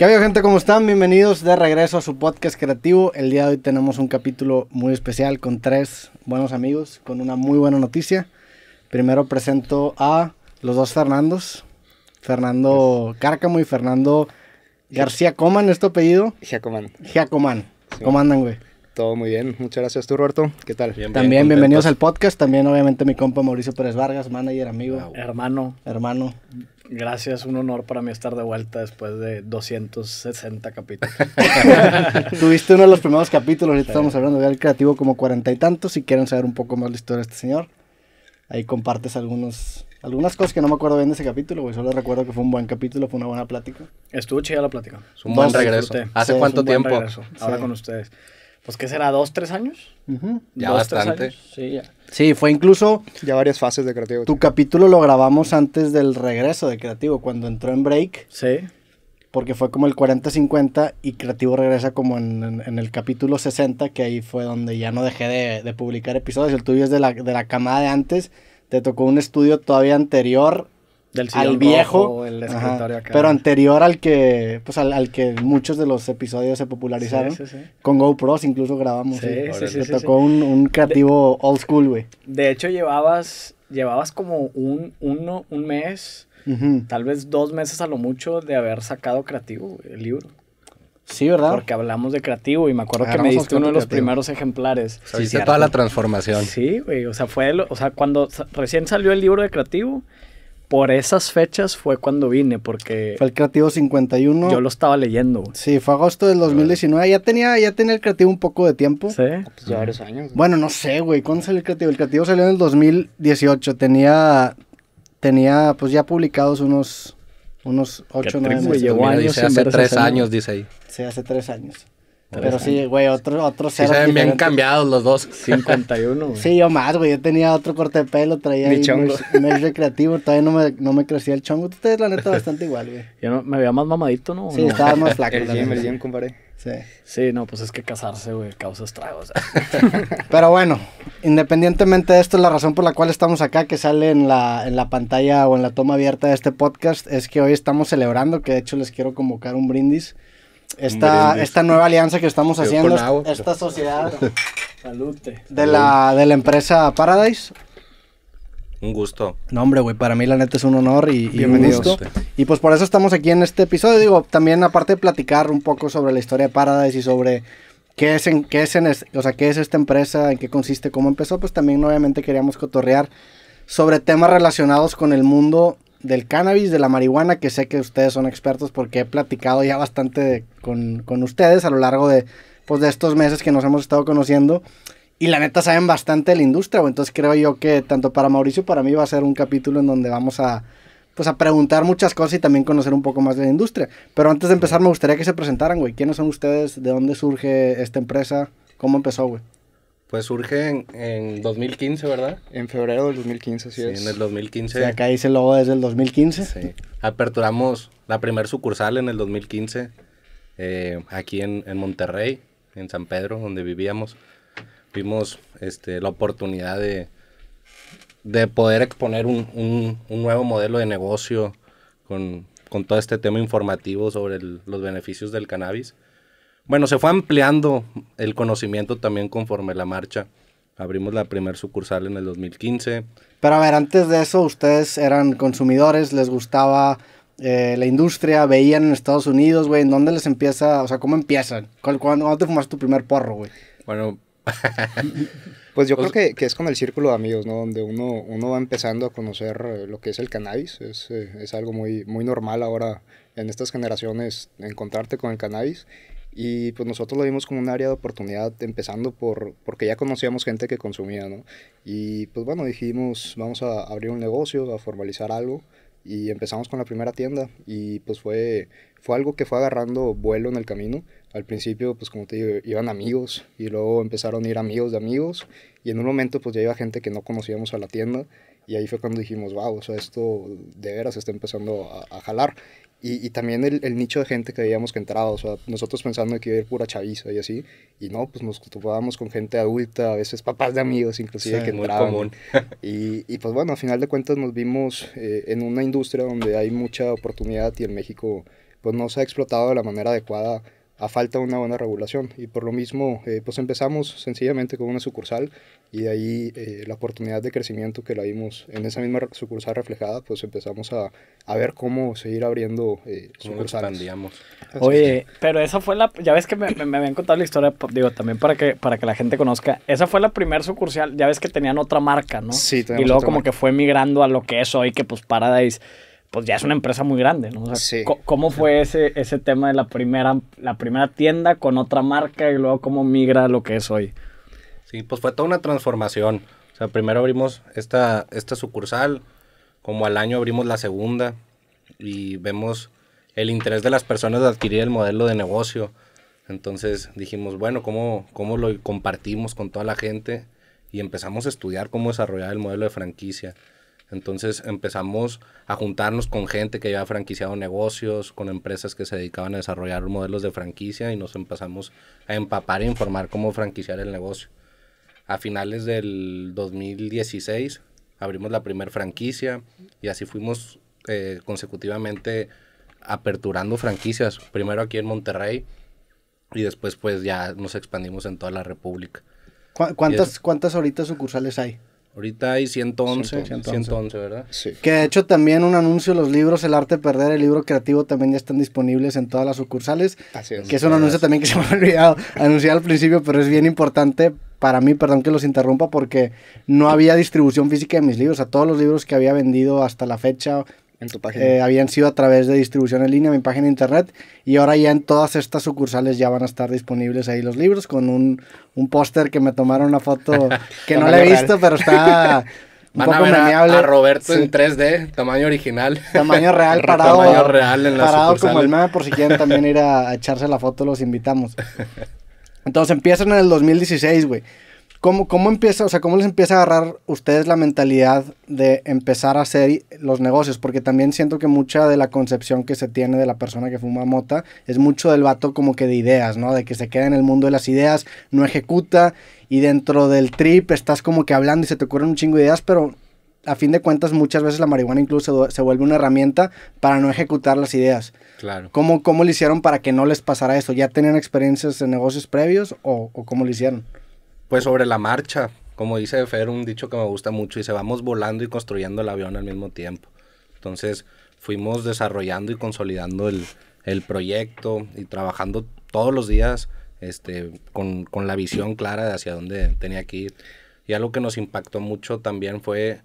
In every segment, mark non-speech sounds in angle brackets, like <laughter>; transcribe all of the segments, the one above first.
¿Qué ha gente? ¿Cómo están? Bienvenidos de regreso a su podcast creativo. El día de hoy tenemos un capítulo muy especial con tres buenos amigos, con una muy buena noticia. Primero presento a los dos Fernandos, Fernando Cárcamo y Fernando García Coman, ¿es tu apellido? Giacomán. Giacomán. ¿Cómo andan, güey? Todo muy bien, muchas gracias tú, Roberto. ¿Qué tal? También bienvenidos al podcast. También, obviamente, mi compa Mauricio Pérez Vargas, manager, amigo. Hermano. Hermano. Gracias, un honor para mí estar de vuelta después de 260 capítulos. <laughs> Tuviste uno de los primeros capítulos, ahorita estamos hablando de Creativo como cuarenta y tantos. Si quieren saber un poco más la historia de este señor, ahí compartes algunos, algunas cosas que no me acuerdo bien de ese capítulo, güey. Solo recuerdo que fue un buen capítulo, fue una buena plática. Estuvo chida la plática. Es un buen regreso. ¿Hace cuánto tiempo? Ahora con ustedes pues que será? ¿Dos, tres años? Ya bastante. Sí, ya. sí, fue incluso... Ya varias fases de Creativo. Tu capítulo lo grabamos antes del regreso de Creativo, cuando entró en break. Sí. Porque fue como el 40-50 y Creativo regresa como en, el capítulo 60, que ahí fue donde ya no dejé de, publicar episodios. El tuyo es de la, de la camada de antes. Te tocó un estudio todavía anterior del al viejo. Pero anterior al que, pues al, al, que muchos de los episodios se popularizaron. Con GoPros incluso grabamos. Sí, sí, sí. Te tocó un, un, creativo old school, güey. De hecho, llevabas, llevabas como un, uno, un mes, tal vez dos meses a lo mucho de haber sacado creativo el libro. Sí, ¿verdad? Porque hablamos de creativo y me acuerdo que me diste uno de los primeros ejemplares. Sí, toda la transformación. Sí, güey. O sea, fue, o sea, cuando recién salió el libro de creativo, por esas fechas fue cuando vine, porque... Fue el Creativo 51. Yo lo estaba leyendo. Güey. Sí, fue agosto del 2019. Ya tenía, ya tenía el Creativo un poco de tiempo. Sí. Pues ya varios años. Bueno, no sé, güey. ¿Cuándo salió el Creativo? El Creativo salió en el 2018. Tenía, tenía pues ya publicados unos, unos 8 meses. hace tres años, dice ahí. Sí, hace tres años. Pero sí, güey, otro, otro se ven bien cambiados los dos. 51, güey. Sí, yo más, güey. Yo tenía otro corte de pelo, traía Mi chongo. recreativo, todavía no me, no crecía el chongo. Ustedes, la neta bastante igual, güey. Yo no, me veía más mamadito, ¿no? Sí, estaba más flaco. el el Sí. Sí, no, pues es que casarse, güey, causa estragos. <laughs> Pero bueno, independientemente de esto, la razón por la cual estamos acá, que sale en la, en la pantalla o en la toma abierta de este podcast, es que hoy estamos celebrando, que de hecho les quiero convocar un brindis esta, esta nueva alianza que estamos haciendo, esta sociedad de la, de la empresa Paradise. Un gusto. No, hombre, güey, para mí la neta es un honor y, bienvenido gusto. Y pues por eso estamos aquí en este episodio. Digo, también aparte de platicar un poco sobre la historia de Paradise y sobre qué es, en, qué es, o sea, qué es esta empresa, en qué consiste, cómo empezó, pues también obviamente queríamos cotorrear sobre temas relacionados con el mundo del cannabis, de la marihuana, que sé que ustedes son expertos porque he platicado ya bastante con, con, ustedes a lo largo de, pues, de estos meses que nos hemos estado conociendo. Y la neta saben bastante de la industria, entonces creo yo que tanto para Mauricio para mí va a ser un capítulo en donde vamos a, pues, a preguntar muchas cosas y también conocer un poco más de la industria. Pero antes de empezar me gustaría que se presentaran, güey. ¿Quiénes son ustedes? ¿De dónde surge esta empresa? ¿Cómo empezó, güey? Pues surge en, en 2015, ¿verdad? En febrero del 2015, así sí, en el 2015. O sea, acá dice el logo desde el 2015. Sí. Aperturamos la primer sucursal en el 2015, eh, aquí en, en Monterrey, en San Pedro, donde vivíamos. Vimos este, la oportunidad de, de poder exponer un, un, un, nuevo modelo de negocio con, con, todo este tema informativo sobre los beneficios del cannabis. Bueno, se fue ampliando el conocimiento también conforme la marcha. Abrimos la primer sucursal en el 2015. Pero a ver, antes de eso, ustedes eran consumidores, les gustaba eh, la industria, veían en Estados Unidos, güey, ¿en dónde les empieza? O sea, ¿cómo empiezan? ¿Cuándo, te fumaste tu primer porro, güey? Bueno, <laughs> pues yo pues creo que, es con el círculo de amigos, ¿no? Donde uno, uno va empezando a conocer eh, lo que es el cannabis. Eh, es, algo muy, muy normal ahora en estas generaciones encontrarte con el cannabis. Y pues nosotros lo vimos como un área de oportunidad, empezando por, porque ya conocíamos gente que consumía, ¿no? Y pues bueno, dijimos, vamos a abrir un negocio, a formalizar algo, y empezamos con la primera tienda, y pues fue, fue algo que fue agarrando vuelo en el camino. Al principio, pues como te digo, iban amigos, y luego empezaron a ir amigos de amigos, y en un momento pues ya iba gente que no conocíamos a la tienda, y ahí fue cuando dijimos, wow, o sea, esto de veras está empezando a, jalar. Y, y, también el, el, nicho de gente que veíamos que entraba, o sea, nosotros pensando que iba a ir pura chaviza y así, y no, pues nos topábamos con gente adulta, a veces papás de amigos inclusive que entraban. <laughs> y, y, pues bueno, a final de cuentas nos vimos eh, en una industria donde hay mucha oportunidad y en México pues no se ha explotado de la manera adecuada a falta una buena regulación. Y por lo mismo, eh, pues empezamos sencillamente con una sucursal y de ahí eh, la oportunidad de crecimiento que la vimos en esa misma sucursal reflejada, pues empezamos a, a ver cómo seguir abriendo eh, sucursales. Oye, pero esa fue la, ya ves que me, me, me, habían contado la historia, pues, digo, también para que, para que la gente conozca, esa fue la primera sucursal, ya ves que tenían otra marca, ¿no? Sí, Y luego como que fue migrando a lo que es hoy, que pues Paradise pues ya es una empresa muy grande, ¿no? ¿Cómo fue ese, ese tema de la primera, la primera tienda con otra marca y luego cómo migra lo que es hoy? Sí, pues fue toda una transformación. O sea, primero abrimos esta, esta sucursal, como al año abrimos la segunda y vemos el interés de las personas de adquirir el modelo de negocio. Entonces dijimos, bueno, ¿cómo, cómo lo compartimos con toda la gente? Y empezamos a estudiar cómo desarrollar el modelo de franquicia. Entonces empezamos a juntarnos con gente que ya franquiciado negocios, con empresas que se dedicaban a desarrollar modelos de franquicia y nos empezamos a empapar e informar cómo franquiciar el negocio. A finales del 2016 abrimos la primera franquicia y así fuimos eh, consecutivamente aperturando franquicias, primero aquí en Monterrey y después pues ya nos expandimos en toda la República. ¿Cuántas, ¿Cuántas ahorita sucursales hay? Ahorita hay 111, 111, ¿verdad? Sí. Que de hecho también un anuncio, los libros El Arte Perder, el libro creativo también ya están disponibles en todas las sucursales. Así es. Que es un anuncio también que se me ha olvidado anunciar al principio, pero es bien importante para mí, perdón que los interrumpa, porque no había distribución física de mis libros. O sea, todos los libros que había vendido hasta la fecha eh, habían sido a través de distribución en línea, mi página de internet. Y ahora ya en todas estas sucursales ya van a estar disponibles ahí los libros con un, póster que me tomaron una foto <laughs> que no la he visto, pero está. <laughs> Un poco a, a, Roberto en 3D, tamaño original. Tamaño real, <laughs> parado. real en parado como el meme, por si quieren también ir a echarse la foto, los invitamos. Entonces empiezan en el 2016, güey. ¿Cómo, empieza, o sea, cómo les empieza a agarrar ustedes la mentalidad de empezar a hacer los negocios? Porque también siento que mucha de la concepción que se tiene de la persona que fuma mota es mucho del vato como que de ideas, ¿no? De que se queda en el mundo de las ideas, no ejecuta y dentro del trip estás como que hablando y se te ocurren un chingo de ideas, pero a fin de cuentas muchas veces la marihuana incluso se, vuelve una herramienta para no ejecutar las ideas. Claro. ¿Cómo, ¿Cómo lo hicieron para que no les pasara eso? ¿Ya tenían experiencias en negocios previos o, o cómo lo hicieron? pues sobre la marcha, como dice Fer, un dicho que me gusta mucho, y se vamos volando y construyendo el avión al mismo tiempo. Entonces fuimos desarrollando y consolidando el, proyecto y trabajando todos los días este, con, la visión clara de hacia dónde tenía que ir. Y algo que nos impactó mucho también fue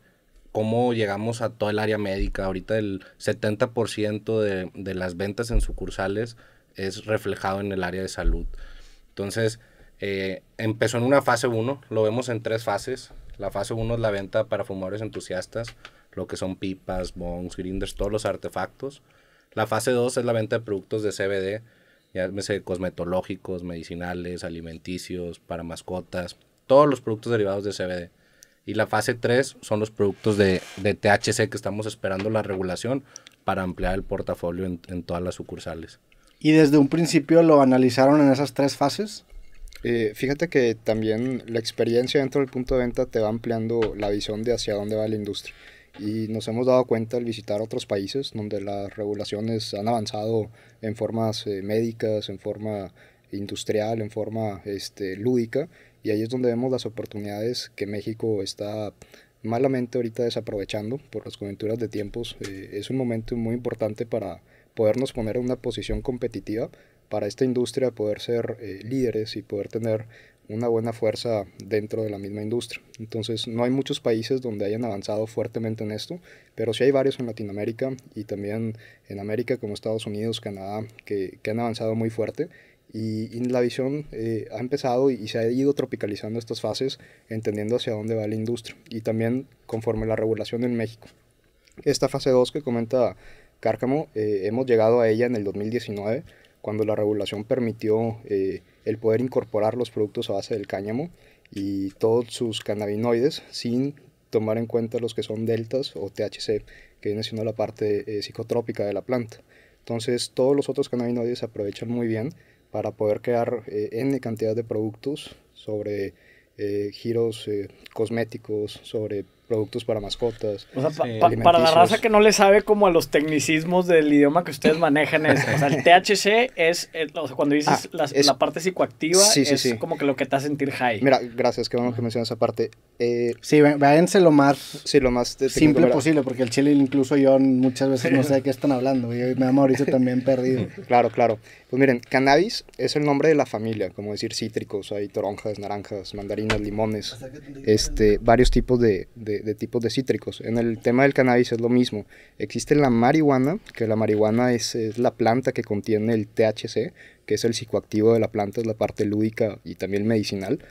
cómo llegamos a todo el área médica. Ahorita el 70% de, de las ventas en sucursales es reflejado en el área de salud. Entonces, eh, empezó en una fase 1, lo vemos en tres fases. La fase 1 es la venta para fumadores entusiastas, lo que son pipas, bongs, grinders, todos los artefactos. La fase 2 es la venta de productos de CBD, ya cosmetológicos, medicinales, alimenticios, para mascotas, todos los productos derivados de CBD. Y la fase 3 son los productos de, THC que estamos esperando la regulación para ampliar el portafolio en todas las sucursales. ¿Y desde un principio lo analizaron en esas tres fases? Eh, fíjate que también la experiencia dentro del punto de venta te va ampliando la visión de hacia dónde va la industria. Y nos hemos dado cuenta al visitar otros países donde las regulaciones han avanzado en formas eh, médicas, en forma industrial, en forma este, lúdica, y ahí es donde vemos las oportunidades que México está malamente ahorita desaprovechando por las coyunturas de tiempos. Eh, es un momento muy importante para podernos poner en una posición competitiva para esta industria poder ser eh, líderes y poder tener una buena fuerza dentro de la misma industria. Entonces, no hay muchos países donde hayan avanzado fuertemente en esto, pero sí hay varios en Latinoamérica y también en América como Estados Unidos, Canadá, que, han avanzado muy fuerte. Y, la visión eh, ha empezado y, se ha ido tropicalizando estas fases, entendiendo hacia dónde va la industria y también conforme la regulación en México. Esta fase 2 que comenta Cárcamo, eh, hemos llegado a ella en el 2019 cuando la regulación permitió eh, el poder incorporar los productos a base del cáñamo y todos sus cannabinoides sin tomar en cuenta los que son deltas o THC, que viene siendo la parte eh, psicotrópica de la planta. Entonces todos los otros cannabinoides se aprovechan muy bien para poder crear eh, N cantidad de productos sobre giros cosméticos, sobre productos para mascotas. O sea, para la raza que no le sabe como a los tecnicismos del idioma que ustedes manejan, es, o sea, el <laughs> THC es, cuando dices ah, la, parte psicoactiva, es como que lo que te hace sentir high. Mira, gracias, que bueno que mencionas esa parte. Eh, sí, lo más, simple posible, porque el chile incluso yo muchas veces no sé de qué están hablando, y me da ahorita también perdido. <laughs> claro, claro. Pues miren, cannabis es el nombre de la familia, como decir cítricos, hay toronjas, naranjas, mandarinas, limones, este, varios tipos de, tipos de cítricos. En el tema del cannabis es lo mismo. Existe la marihuana, que la marihuana es, es la planta que contiene el THC, que es el psicoactivo de la planta, es la parte lúdica y también medicinal.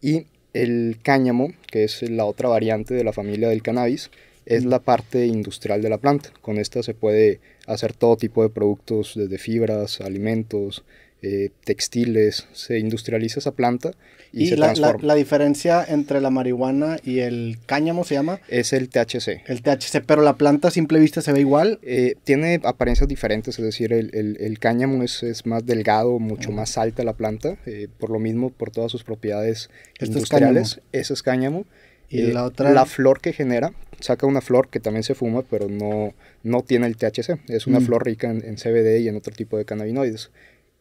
Y el cáñamo, que es la otra variante de la familia del cannabis, es la parte industrial de la planta. Con esta se puede hacer todo tipo de productos, desde fibras, alimentos, eh, textiles, se industrializa esa planta y, se la, La, diferencia entre la marihuana y el cáñamo se llama? Es el THC. El THC, pero la planta a simple vista se ve igual. Eh, tiene apariencias diferentes, es decir, el, cáñamo es, más delgado, mucho más alta la planta, eh, por lo mismo, por todas sus propiedades industriales. Ese es cáñamo y eh, la otra. La flor que genera, saca una flor que también se fuma, pero no, no tiene el THC. Es una mm. flor rica en, CBD y en otro tipo de cannabinoides.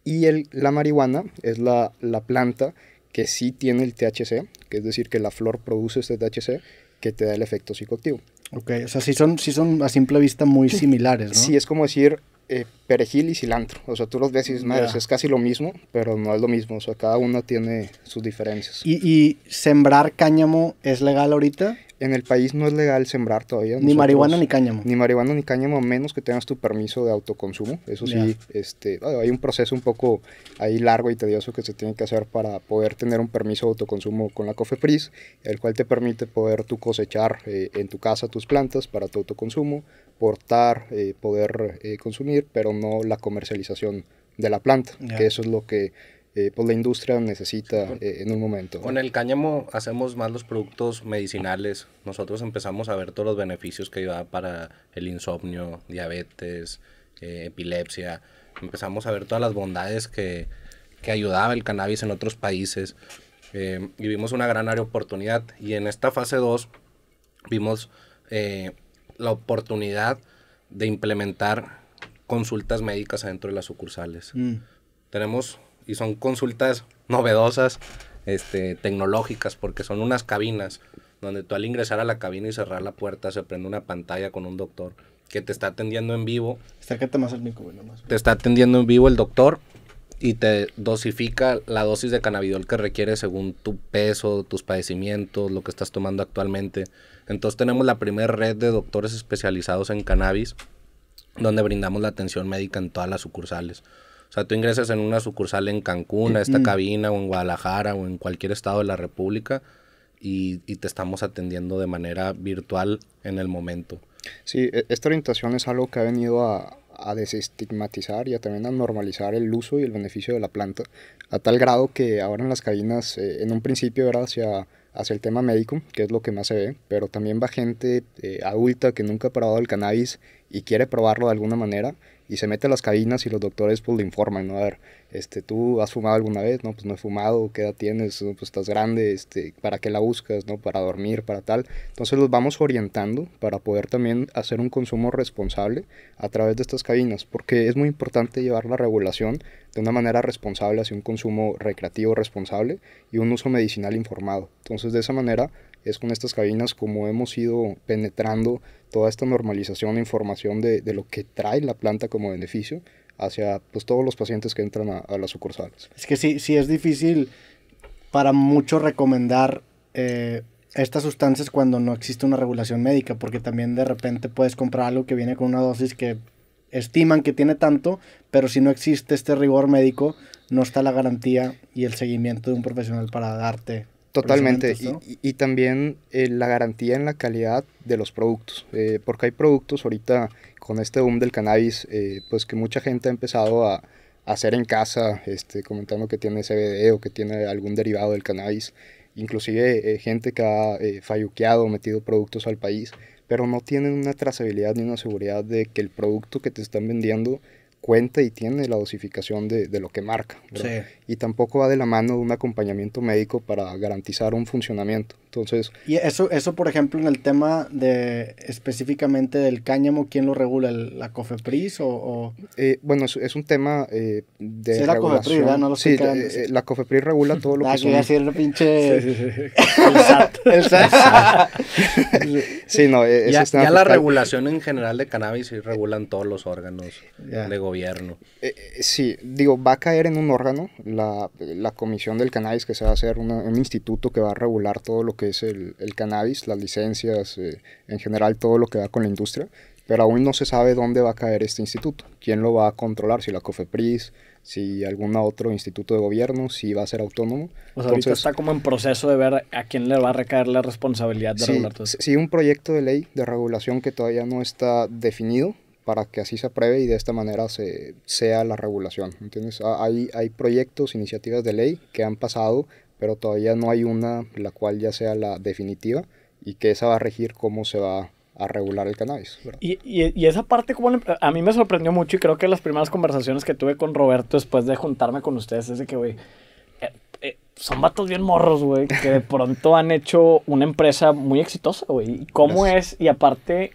Y el, la marihuana es la, la planta que sí tiene el THC, que es decir, que la flor produce este THC que te da el efecto psicoactivo. Ok, o sea, sí son, sí son a simple vista muy similares, ¿no? Sí, es como decir, eh, perejil y cilantro. O sea, tú los ves y dices, es casi lo mismo, pero no es lo mismo. O sea, cada uno tiene sus diferencias. ¿Y, ¿Y, sembrar cáñamo es legal ahorita? en el país no es legal sembrar todavía. ni marihuana ni cáñamo. Ni marihuana ni cáñamo, a menos que tengas tu permiso de autoconsumo. Eso sí, este, ah, hay un proceso un poco ahí largo y tedioso que se tiene que hacer para poder tener un permiso de autoconsumo con la COFEPRIS, el cual te permite poder tú cosechar eh, en tu casa tus plantas para tu autoconsumo, portar, eh, poder eh, consumir, pero no la comercialización de la planta, que eso es lo que eh, pues, la industria necesita eh, en un momento. Con el cáñamo hacemos más los productos medicinales. Nosotros empezamos a ver todos los beneficios que ayudaba para el insomnio, diabetes, eh, epilepsia. Empezamos a ver todas las bondades que, que ayudaba el cannabis en otros países. Eh, y vimos una gran área oportunidad. Y en esta fase 2 vimos la oportunidad de implementar consultas médicas adentro de las sucursales. Mm. Tenemos y son consultas novedosas, este, tecnológicas, porque son unas cabinas donde tú al ingresar a la cabina y cerrar la puerta se prende una pantalla con un doctor que te está atendiendo en vivo. Acércate más Te está atendiendo en vivo el doctor y te dosifica la dosis de cannabidol que requiere según tu peso, tus padecimientos, lo que estás tomando actualmente. Entonces tenemos la primera red de doctores especializados en cannabis, donde brindamos la atención médica en todas las sucursales. O sea, tú ingresas en una sucursal en Cancún, a esta cabina, o en Guadalajara, o en cualquier estado de la República, y, te estamos atendiendo de manera virtual en el momento. Sí, e, esta orientación es algo que ha venido a, desestigmatizar y también a normalizar el uso y el beneficio de la planta, a tal grado que ahora en las cabinas, eh, en un principio era hacia, hacia el tema médico, que es lo que más se ve, pero también va gente eh, adulta que nunca ha probado el cannabis y quiere probarlo de alguna manera y se mete a las cabinas y los doctores pues le informan, ¿no? A ver, este, ¿tú has fumado alguna vez? No, pues no he fumado, ¿qué edad tienes? pues estás grande, este, ¿para qué la buscas? ¿No? Para dormir, para tal. Entonces los vamos orientando para poder también hacer un consumo responsable a través de estas cabinas, porque es muy importante llevar la regulación de una manera responsable hacia un consumo recreativo responsable y un uso medicinal informado. Entonces de esa manera es con estas cabinas como hemos ido penetrando toda esta normalización e información de, de lo que trae la planta como beneficio hacia pues, todos los pacientes que entran a, las sucursales. Es que sí, sí es difícil para mucho recomendar eh, estas sustancias cuando no existe una regulación médica, porque también de repente puedes comprar algo que viene con una dosis que estiman que tiene tanto, pero si no existe este rigor médico, no está la garantía y el seguimiento de un profesional para darte Totalmente. Y, y, también eh, la garantía en la calidad de los productos. Eh, porque hay productos ahorita con este boom del cannabis, eh, pues que mucha gente ha empezado a, hacer en casa, este, comentando que tiene CBD o que tiene algún derivado del cannabis. Inclusive gente que ha falluqueado, metido productos al país, pero no tienen una trazabilidad ni una seguridad de que el producto que te están vendiendo cuenta y tiene la dosificación de, lo que marca. Y tampoco va de la mano de un acompañamiento médico para garantizar un funcionamiento. Entonces... Y eso, eso por ejemplo, en el tema de específicamente del cáñamo, ¿quién lo regula? ¿La COFEPRIS o...? Eh, bueno, es, un tema eh, de sí, la COFEPRIS, eh, la COFEPRIS regula <laughs> todo lo que, ya, la regulación en general de cannabis y regulan todos los órganos de gobierno gobierno. Eh, eh, sí, digo, va a caer en un órgano, la, comisión del cannabis, que se va a hacer un instituto que va a regular todo lo que es el, cannabis, las licencias, eh, en general todo lo que va con la industria, pero aún no se sabe dónde va a caer este instituto, quién lo va a controlar, si la COFEPRIS, si algún otro instituto de gobierno, si va a ser autónomo. O sea, ahorita está como en proceso de ver a quién le va a recaer la responsabilidad de sí, regular todo Sí, un proyecto de ley de regulación que todavía no está definido, para que así se apruebe y de esta manera se sea la regulación. ¿entiendes? Ah, hay, hay proyectos, iniciativas de ley que han pasado, pero todavía no hay una la cual ya sea la definitiva y que esa va a regir cómo se va a regular el cannabis. Y, y, esa parte como a mí me sorprendió mucho y creo que las primeras conversaciones que tuve con Roberto después de juntarme con ustedes es de que, güey, eh, eh, son vatos bien morros, güey, que de pronto han hecho una empresa muy exitosa, güey. ¿Cómo es? Y aparte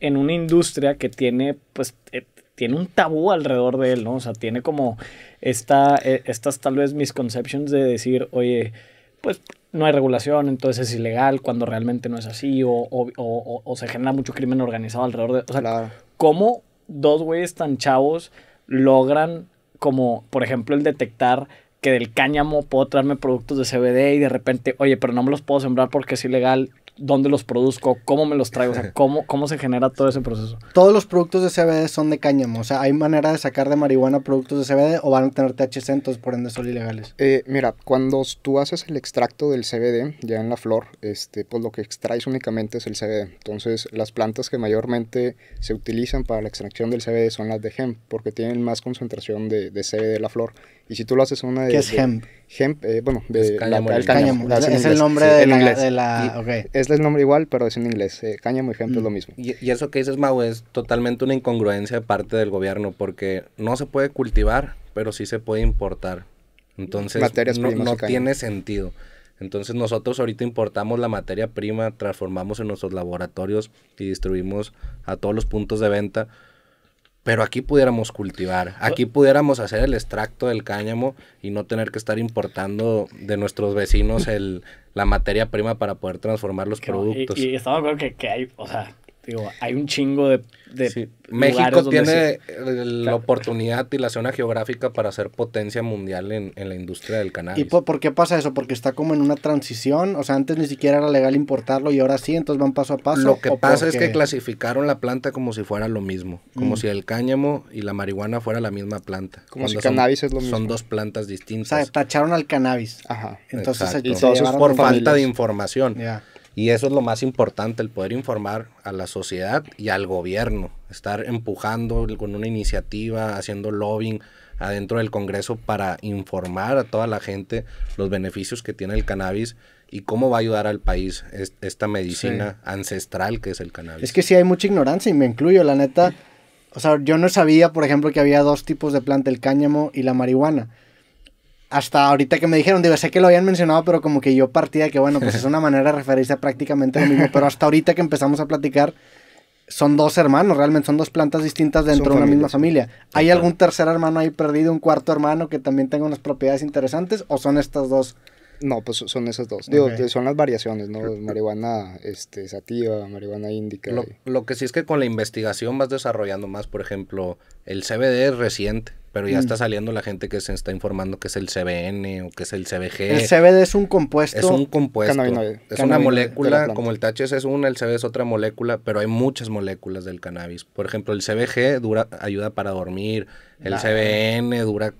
en una industria que tiene, pues, eh, tiene un tabú alrededor de él, ¿no? O sea, tiene como esta, eh, estas tal vez misconceptions de decir, oye, pues no hay regulación, entonces es ilegal cuando realmente no es así, o, se genera mucho crimen organizado alrededor de... O sea, ¿cómo dos güeyes tan chavos logran como, por ejemplo, el detectar que del cáñamo puedo traerme productos de CBD y de repente, oye, pero no me los puedo sembrar porque es ilegal dónde los produzco, cómo me los traigo, o sea, <laughs> cómo, cómo se genera todo ese proceso. Todos los productos de CBD son de cáñamo, o sea, hay manera de sacar de marihuana productos de CBD o van a tener THC, entonces por ende son ilegales. Eh, mira, cuando tú haces el extracto del CBD ya en la flor, este, pues lo que extraes únicamente es el CBD. Entonces, las plantas que mayormente se utilizan para la extracción del CBD son las de hemp, porque tienen más concentración de, de CBD en la flor y si tú lo haces una de... ¿Qué es hemp? Hemp, eh, bueno, de, cáñamo, el cáñamo. Es, el nombre de, la, inglés. Ah, es el nombre igual, pero es en inglés. caña eh, cáñamo y hemp es lo mm. mismo. Y, eso que dices, Mau, es totalmente una incongruencia de parte del gobierno, porque no se puede cultivar, pero sí se puede importar. Entonces, no tiene sentido. Entonces nosotros ahorita importamos la materia prima, transformamos en nuestros laboratorios y distribuimos a todos los puntos de venta, pero aquí pudiéramos cultivar, pues aquí pudiéramos hacer el extracto del cáñamo y no tener que estar importando de nuestros vecinos el, la materia prima para poder transformar los productos. Y, estamos que, que, hay, o sea, Digo, hay un chingo de... México tiene la oportunidad y la zona geográfica para ser potencia mundial en, la industria del cannabis. ¿Y por, qué pasa eso? Porque está como en una transición, o sea, antes ni siquiera era legal importarlo y ahora sí, entonces van paso a paso. Lo que pasa es que clasificaron la planta como si fuera lo mismo, como mm. si el cáñamo y la marihuana fuera la misma planta. Como si cannabis es lo mismo. Son dos plantas distintas. O tacharon al cannabis. Ajá. Entonces, por falta de información. Y eso es lo más importante, el poder informar a la sociedad y al gobierno, estar empujando con una iniciativa, haciendo lobbying adentro del Congreso para informar a toda la gente los beneficios que tiene el cannabis y cómo va a ayudar al país esta medicina ancestral que es el cannabis. Es que sí hay mucha ignorancia y me incluyo, la neta. O sea, yo no sabía, por ejemplo, que había dos tipos de planta, el cáñamo y la marihuana hasta ahorita que me dijeron, digo, sé que lo habían mencionado, pero como que yo partía que, bueno, pues es <laughs> una manera de referirse prácticamente lo mismo. Pero hasta ahorita que empezamos a platicar, son dos hermanos, realmente son dos plantas distintas dentro de una misma familia. ¿Hay algún tercer hermano ahí perdido, un cuarto hermano que también tenga unas propiedades interesantes? ¿O son estas dos? No, pues son esas dos. son las variaciones, ¿no? Marihuana este, sativa, marihuana índica. Lo, que sí es que con la investigación vas desarrollando más, por ejemplo, el CBD es reciente, pero ya mm. está saliendo la gente que se está informando que es el CBN o que es el CBG. El CBD es un compuesto. Es un compuesto. Es una molécula, como el THC es una, el CBD es otra molécula, pero hay muchas moléculas del cannabis. Por ejemplo, el CBG dura, ayuda para dormir, el CBN dura,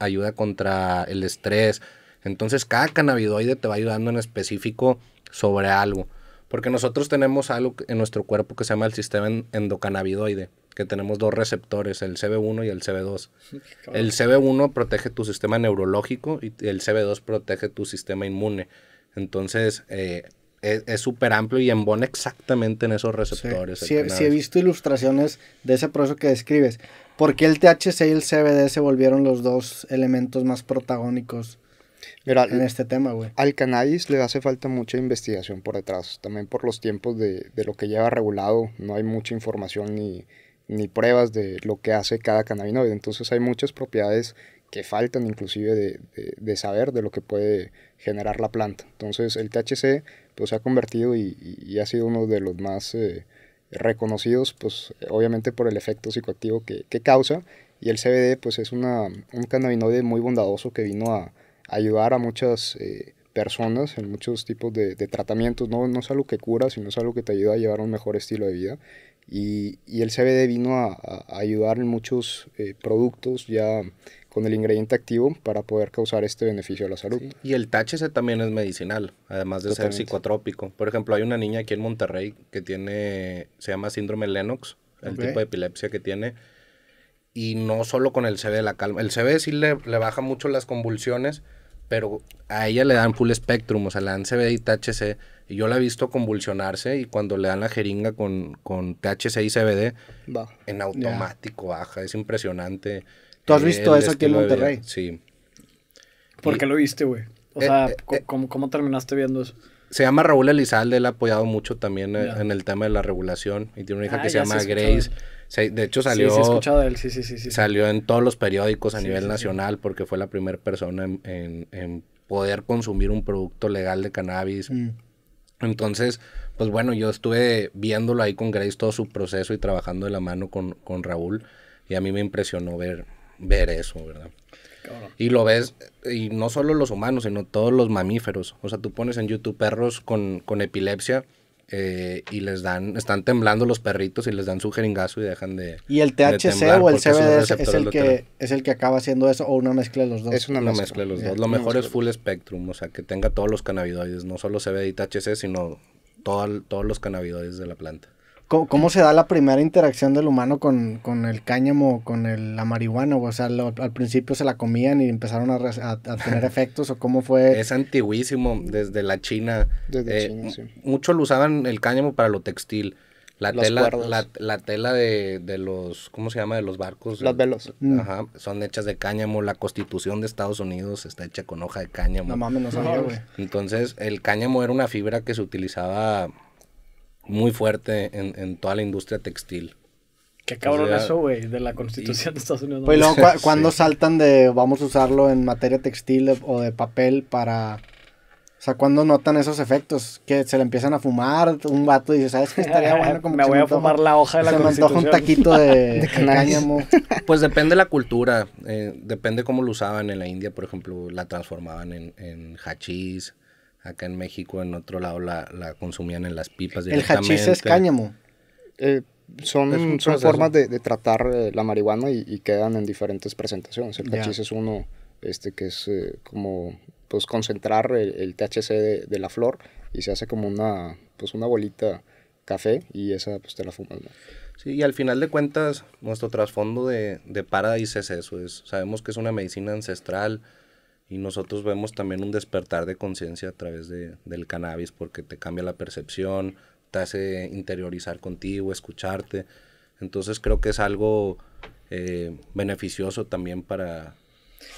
ayuda contra el estrés. Entonces cada cannabinoide te va ayudando en específico sobre algo. Porque nosotros tenemos algo en nuestro cuerpo que se llama el sistema endocannabinoide, que tenemos dos receptores, el CB1 y el CB2. <laughs> El CB1 protege tu sistema neurológico y el CB2 protege tu sistema inmune. Entonces, eh, e, es súper amplio y embona exactamente en esos receptores. Si he visto ilustraciones de ese proceso que describes. ¿Por qué el THC y el CBD se volvieron los dos elementos más protagónicos Mira, en este tema, güey. Al cannabis le hace falta mucha investigación por detrás, también por los tiempos de, de lo que lleva regulado, no hay mucha información ni, ni pruebas de lo que hace cada cannabinoide, entonces hay muchas propiedades que faltan inclusive de, de, saber de lo que puede generar la planta. Entonces el THC pues se ha convertido y, y ha sido uno de los más eh, reconocidos pues obviamente por el efecto psicoactivo que, que, causa y el CBD pues es una, un cannabinoide muy bondadoso que vino a, ayudar a muchas eh, personas en muchos tipos de, tratamientos. No, no es algo que cura, sino es algo que te ayuda a llevar un mejor estilo de vida. Y, el CBD vino a, ayudar en muchos eh, productos ya con el ingrediente activo para poder causar este beneficio a la salud. Y el THC también es medicinal, además de ser psicotrópico. Por ejemplo, hay una niña aquí en Monterrey que tiene, se llama síndrome Lennox, el tipo de epilepsia que tiene. Y no solo con el CBD la calma. El CBD sí le baja mucho las convulsiones, pero a ella le dan full spectrum, o sea, le dan CBD y THC. Y yo la he visto convulsionarse y cuando le dan la jeringa con, con THC y CBD, en automático baja. Es impresionante. ¿Tú has visto eso aquí en Monterrey? Sí. ¿Por qué lo viste, güey? O eh, sea, eh, eh. ¿cómo terminaste viendo eso? se llama Raúl Elizalde, él ha apoyado mucho también eh, en el tema de la regulación y tiene una hija ah, que se llama Grace. de hecho salió... Salió en todos los periódicos a nivel nacional porque fue la primera persona en, poder consumir un producto legal de cannabis. Mm. Entonces, pues bueno, yo estuve viéndolo ahí con Grace todo su proceso y trabajando de la mano con, con Raúl y a mí me impresionó ver, ver eso, ¿verdad? Y lo ves, y no solo los humanos, sino todos los mamíferos. O sea, tú pones en YouTube perros con, epilepsia eh, y les dan, están temblando los perritos y les dan su jeringazo y dejan de. ¿Y el THC o el CBD es, el que, acaba haciendo eso o una mezcla de los dos? Es una, mezcla. de los dos. lo mejor es full spectrum, o sea, que tenga todos los cannabinoides, no solo CBD y THC, sino todos los cannabinoides de la planta. ¿Cómo, se da la primera interacción del humano con, el cáñamo, con la marihuana? O sea, al principio se la comían y empezaron a, tener <laughs> efectos, ¿o cómo fue? Es antiguísimo, desde la China. Desde eh, China, sí. Muchos lo usaban el cáñamo para lo textil. La tela, la, tela de, los, ¿cómo se llama? De los barcos. Las velos. Mm. Mm. Ajá, son hechas de cáñamo. La constitución de Estados Unidos está hecha con hoja de cáñamo. No mames, no sabía, güey. Entonces, el cáñamo era una fibra que se utilizaba muy fuerte en, en toda la industria textil. Qué cabrón eso, güey, de la constitución de Estados Unidos. Pues luego, ¿cuándo <laughs> saltan de vamos a usarlo en materia textil o de papel para... O sea, ¿cuándo notan esos efectos? Que se le empiezan a fumar un vato y dice, ¿sabes qué estaría <laughs> bueno? Como me voy a fumar la hoja de la constitución. Se me antoja un taquito de, <laughs> de cáñamo. Pues depende la cultura, eh, depende cómo lo usaban en la India, por ejemplo, la transformaban en, en hachís, Acá en México, en otro lado, la, consumían en las pipas directamente. El hachís es cáñamo. Eh, son, son formas de, tratar eh, la marihuana y, quedan en diferentes presentaciones. El hachís es uno este, que es eh, como pues concentrar el, THC de, la flor y se hace como una, pues, una bolita café y esa pues te la fumas. Sí, y al final de cuentas, nuestro trasfondo de, de Paradise es eso, es, sabemos que es una medicina ancestral, y nosotros vemos también un despertar de conciencia a través de, del cannabis porque te cambia la percepción, te hace interiorizar contigo, escucharte. Entonces creo que es algo eh, beneficioso también para,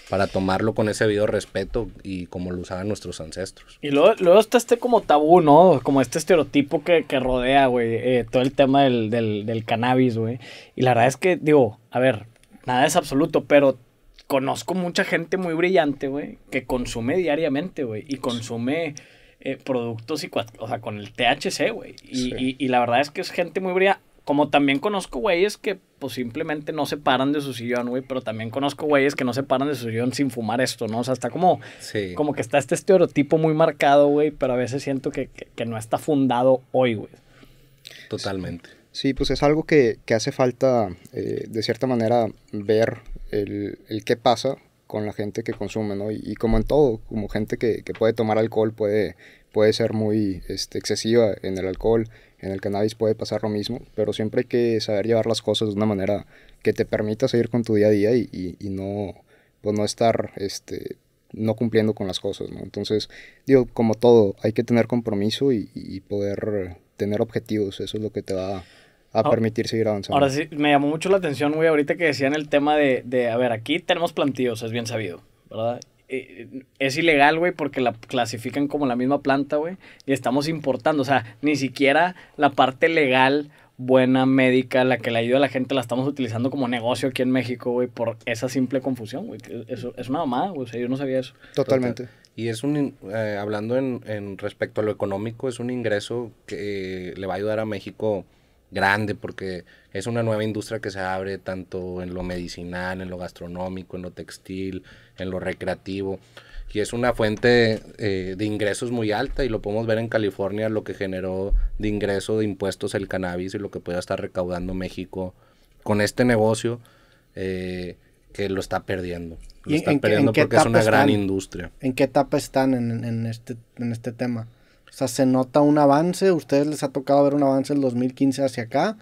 para tomarlo con ese debido respeto y como lo usaban nuestros ancestros. Y luego, luego está este como tabú, ¿no? Como este estereotipo que, que rodea, güey, eh, todo el tema del, del, del cannabis, güey. Y la verdad es que, digo, a ver, nada es absoluto, pero conozco mucha gente muy brillante, güey, que consume diariamente, güey, y consume eh, productos y, o sea, con el THC, güey. Y, la verdad es que es gente muy brillante. Como también conozco güeyes que, pues, simplemente no se paran de su sillón, güey, pero también conozco güeyes que no se paran de su sillón sin fumar esto, ¿no? O sea, está como, como que está este estereotipo muy marcado, güey, pero a veces siento que no está fundado hoy, güey. Totalmente. Sí, pues es algo que, hace falta, eh, de cierta manera, ver el, el, qué pasa con la gente que consume, ¿no? Y, como en todo, como gente que, puede tomar alcohol puede, puede ser muy este, excesiva en el alcohol, en el cannabis puede pasar lo mismo, pero siempre hay que saber llevar las cosas de una manera que te permita seguir con tu día a día y, no, pues no estar este, no cumpliendo con las cosas, ¿no? Entonces, digo, como todo, hay que tener compromiso y, y poder tener objetivos, eso es lo que te va a permitir seguir avanzando. Ahora sí, me llamó mucho la atención, güey, ahorita que decían el tema de, de, a ver, aquí tenemos plantíos, es bien sabido, ¿verdad? es ilegal, güey, porque la clasifican como la misma planta, güey, y estamos importando, o sea, ni siquiera la parte legal buena médica, la que le ayuda a la gente, la estamos utilizando como negocio aquí en México, güey, por esa simple confusión, güey. Es, una mamada, güey, yo no sabía eso. Totalmente. Y es un, eh, hablando en, en, respecto a lo económico, es un ingreso que le va a ayudar a México grande porque es una nueva industria que se abre tanto en lo medicinal, en lo gastronómico, en lo textil, en lo recreativo. Y es una fuente eh, de ingresos muy alta y lo podemos ver en California, lo que generó de ingreso de impuestos el cannabis y lo que pueda estar recaudando México con este negocio eh, que lo está perdiendo. Lo está perdiendo porque es una gran industria. ¿En qué etapa están en, este, en este tema? O sea, se nota un avance. ¿Ustedes les ha tocado ver un avance el 2015 hacia acá?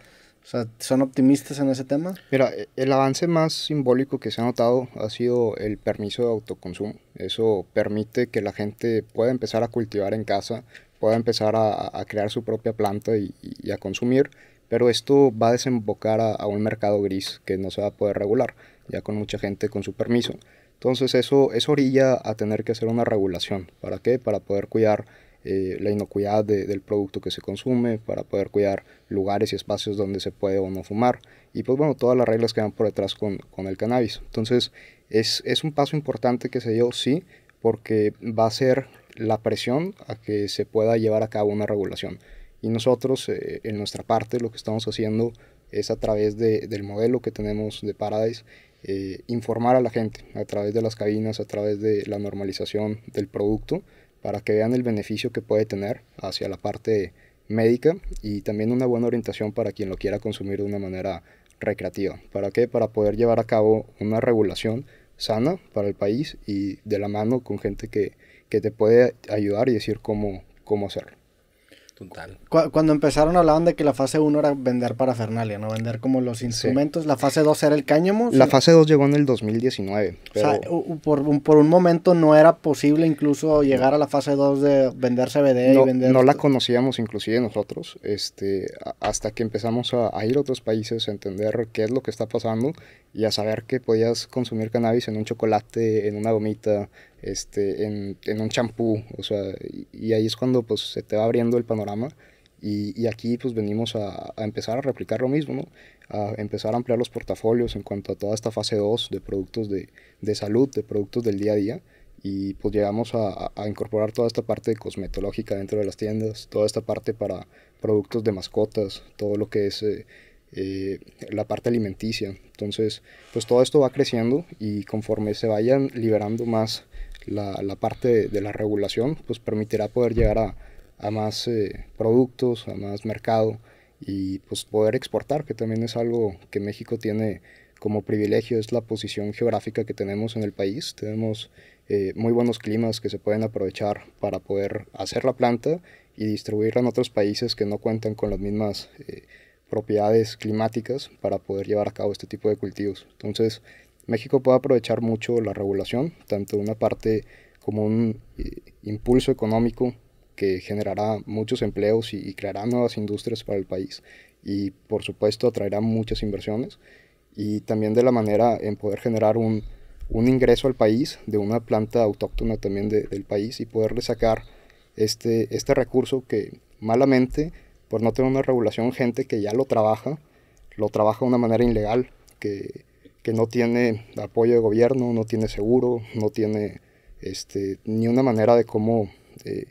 O sea, ¿son optimistas en ese tema? Mira, el avance más simbólico que se ha notado ha sido el permiso de autoconsumo. Eso permite que la gente pueda empezar a cultivar en casa, pueda empezar a, crear su propia planta y, a consumir, pero esto va a desembocar a, un mercado gris que no se va a poder regular, ya con mucha gente con su permiso. Entonces eso, eso orilla a tener que hacer una regulación. ¿Para qué? Para poder cuidar eh, la inocuidad del producto que se consume, para poder cuidar lugares y espacios donde se puede o no fumar, y pues bueno, todas las reglas que van por detrás con, el cannabis. Entonces, es, un paso importante que se dio, sí, porque va a ser la presión a que se pueda llevar a cabo una regulación. Y nosotros, eh, en nuestra parte, lo que estamos haciendo es a través del modelo que tenemos de Paradise, eh, informar a la gente a través de las cabinas, a través de la normalización del producto, para que vean el beneficio que puede tener hacia la parte médica y también una buena orientación para quien lo quiera consumir de una manera recreativa. ¿Para qué? Para poder llevar a cabo una regulación sana para el país y de la mano con gente que, que te puede ayudar y decir cómo, cómo hacerlo. Cuando empezaron hablaban de que la fase 1 era vender para Fernalia, ¿no? Vender como los instrumentos. La fase 2 era el cáñamo. La fase 2 llegó en el 2019. O sea, por un, momento no era posible incluso llegar a la fase 2 de vender CBD no, y vender... No la conocíamos inclusive nosotros, este, hasta que empezamos a, ir a otros países a entender qué es lo que está pasando y a saber que podías consumir cannabis en un chocolate, en una gomita, este, en, en un champú, o sea, y, ahí es cuando pues se te va abriendo el panorama y, y aquí pues venimos a, a, empezar a replicar lo mismo, ¿no? a empezar a ampliar los portafolios en cuanto a toda esta fase 2 de productos de, de salud, de productos del día a día y pues llegamos a, a, incorporar toda esta parte cosmetológica dentro de las tiendas, toda esta parte para productos de mascotas, todo lo que es eh, eh, la parte alimenticia. Entonces, pues todo esto va creciendo y conforme se vayan liberando más la, parte de, la regulación pues permitirá poder llegar a, más eh, productos, a más mercado y pues poder exportar, que también es algo que México tiene como privilegio, es la posición geográfica que tenemos en el país. Tenemos eh, muy buenos climas que se pueden aprovechar para poder hacer la planta y distribuirla en otros países que no cuentan con las mismas eh, propiedades climáticas para poder llevar a cabo este tipo de cultivos. Entonces, México puede aprovechar mucho la regulación, tanto una parte como un eh, impulso económico que generará muchos empleos y, creará nuevas industrias para el país y por supuesto atraerá muchas inversiones y también de la manera en poder generar un, ingreso al país de una planta autóctona también del país y poderle sacar este, este recurso que malamente por no tener una regulación gente que ya lo trabaja, lo trabaja de una manera ilegal que que no tiene apoyo de gobierno, no tiene seguro, no tiene este, ni una manera de cómo eh,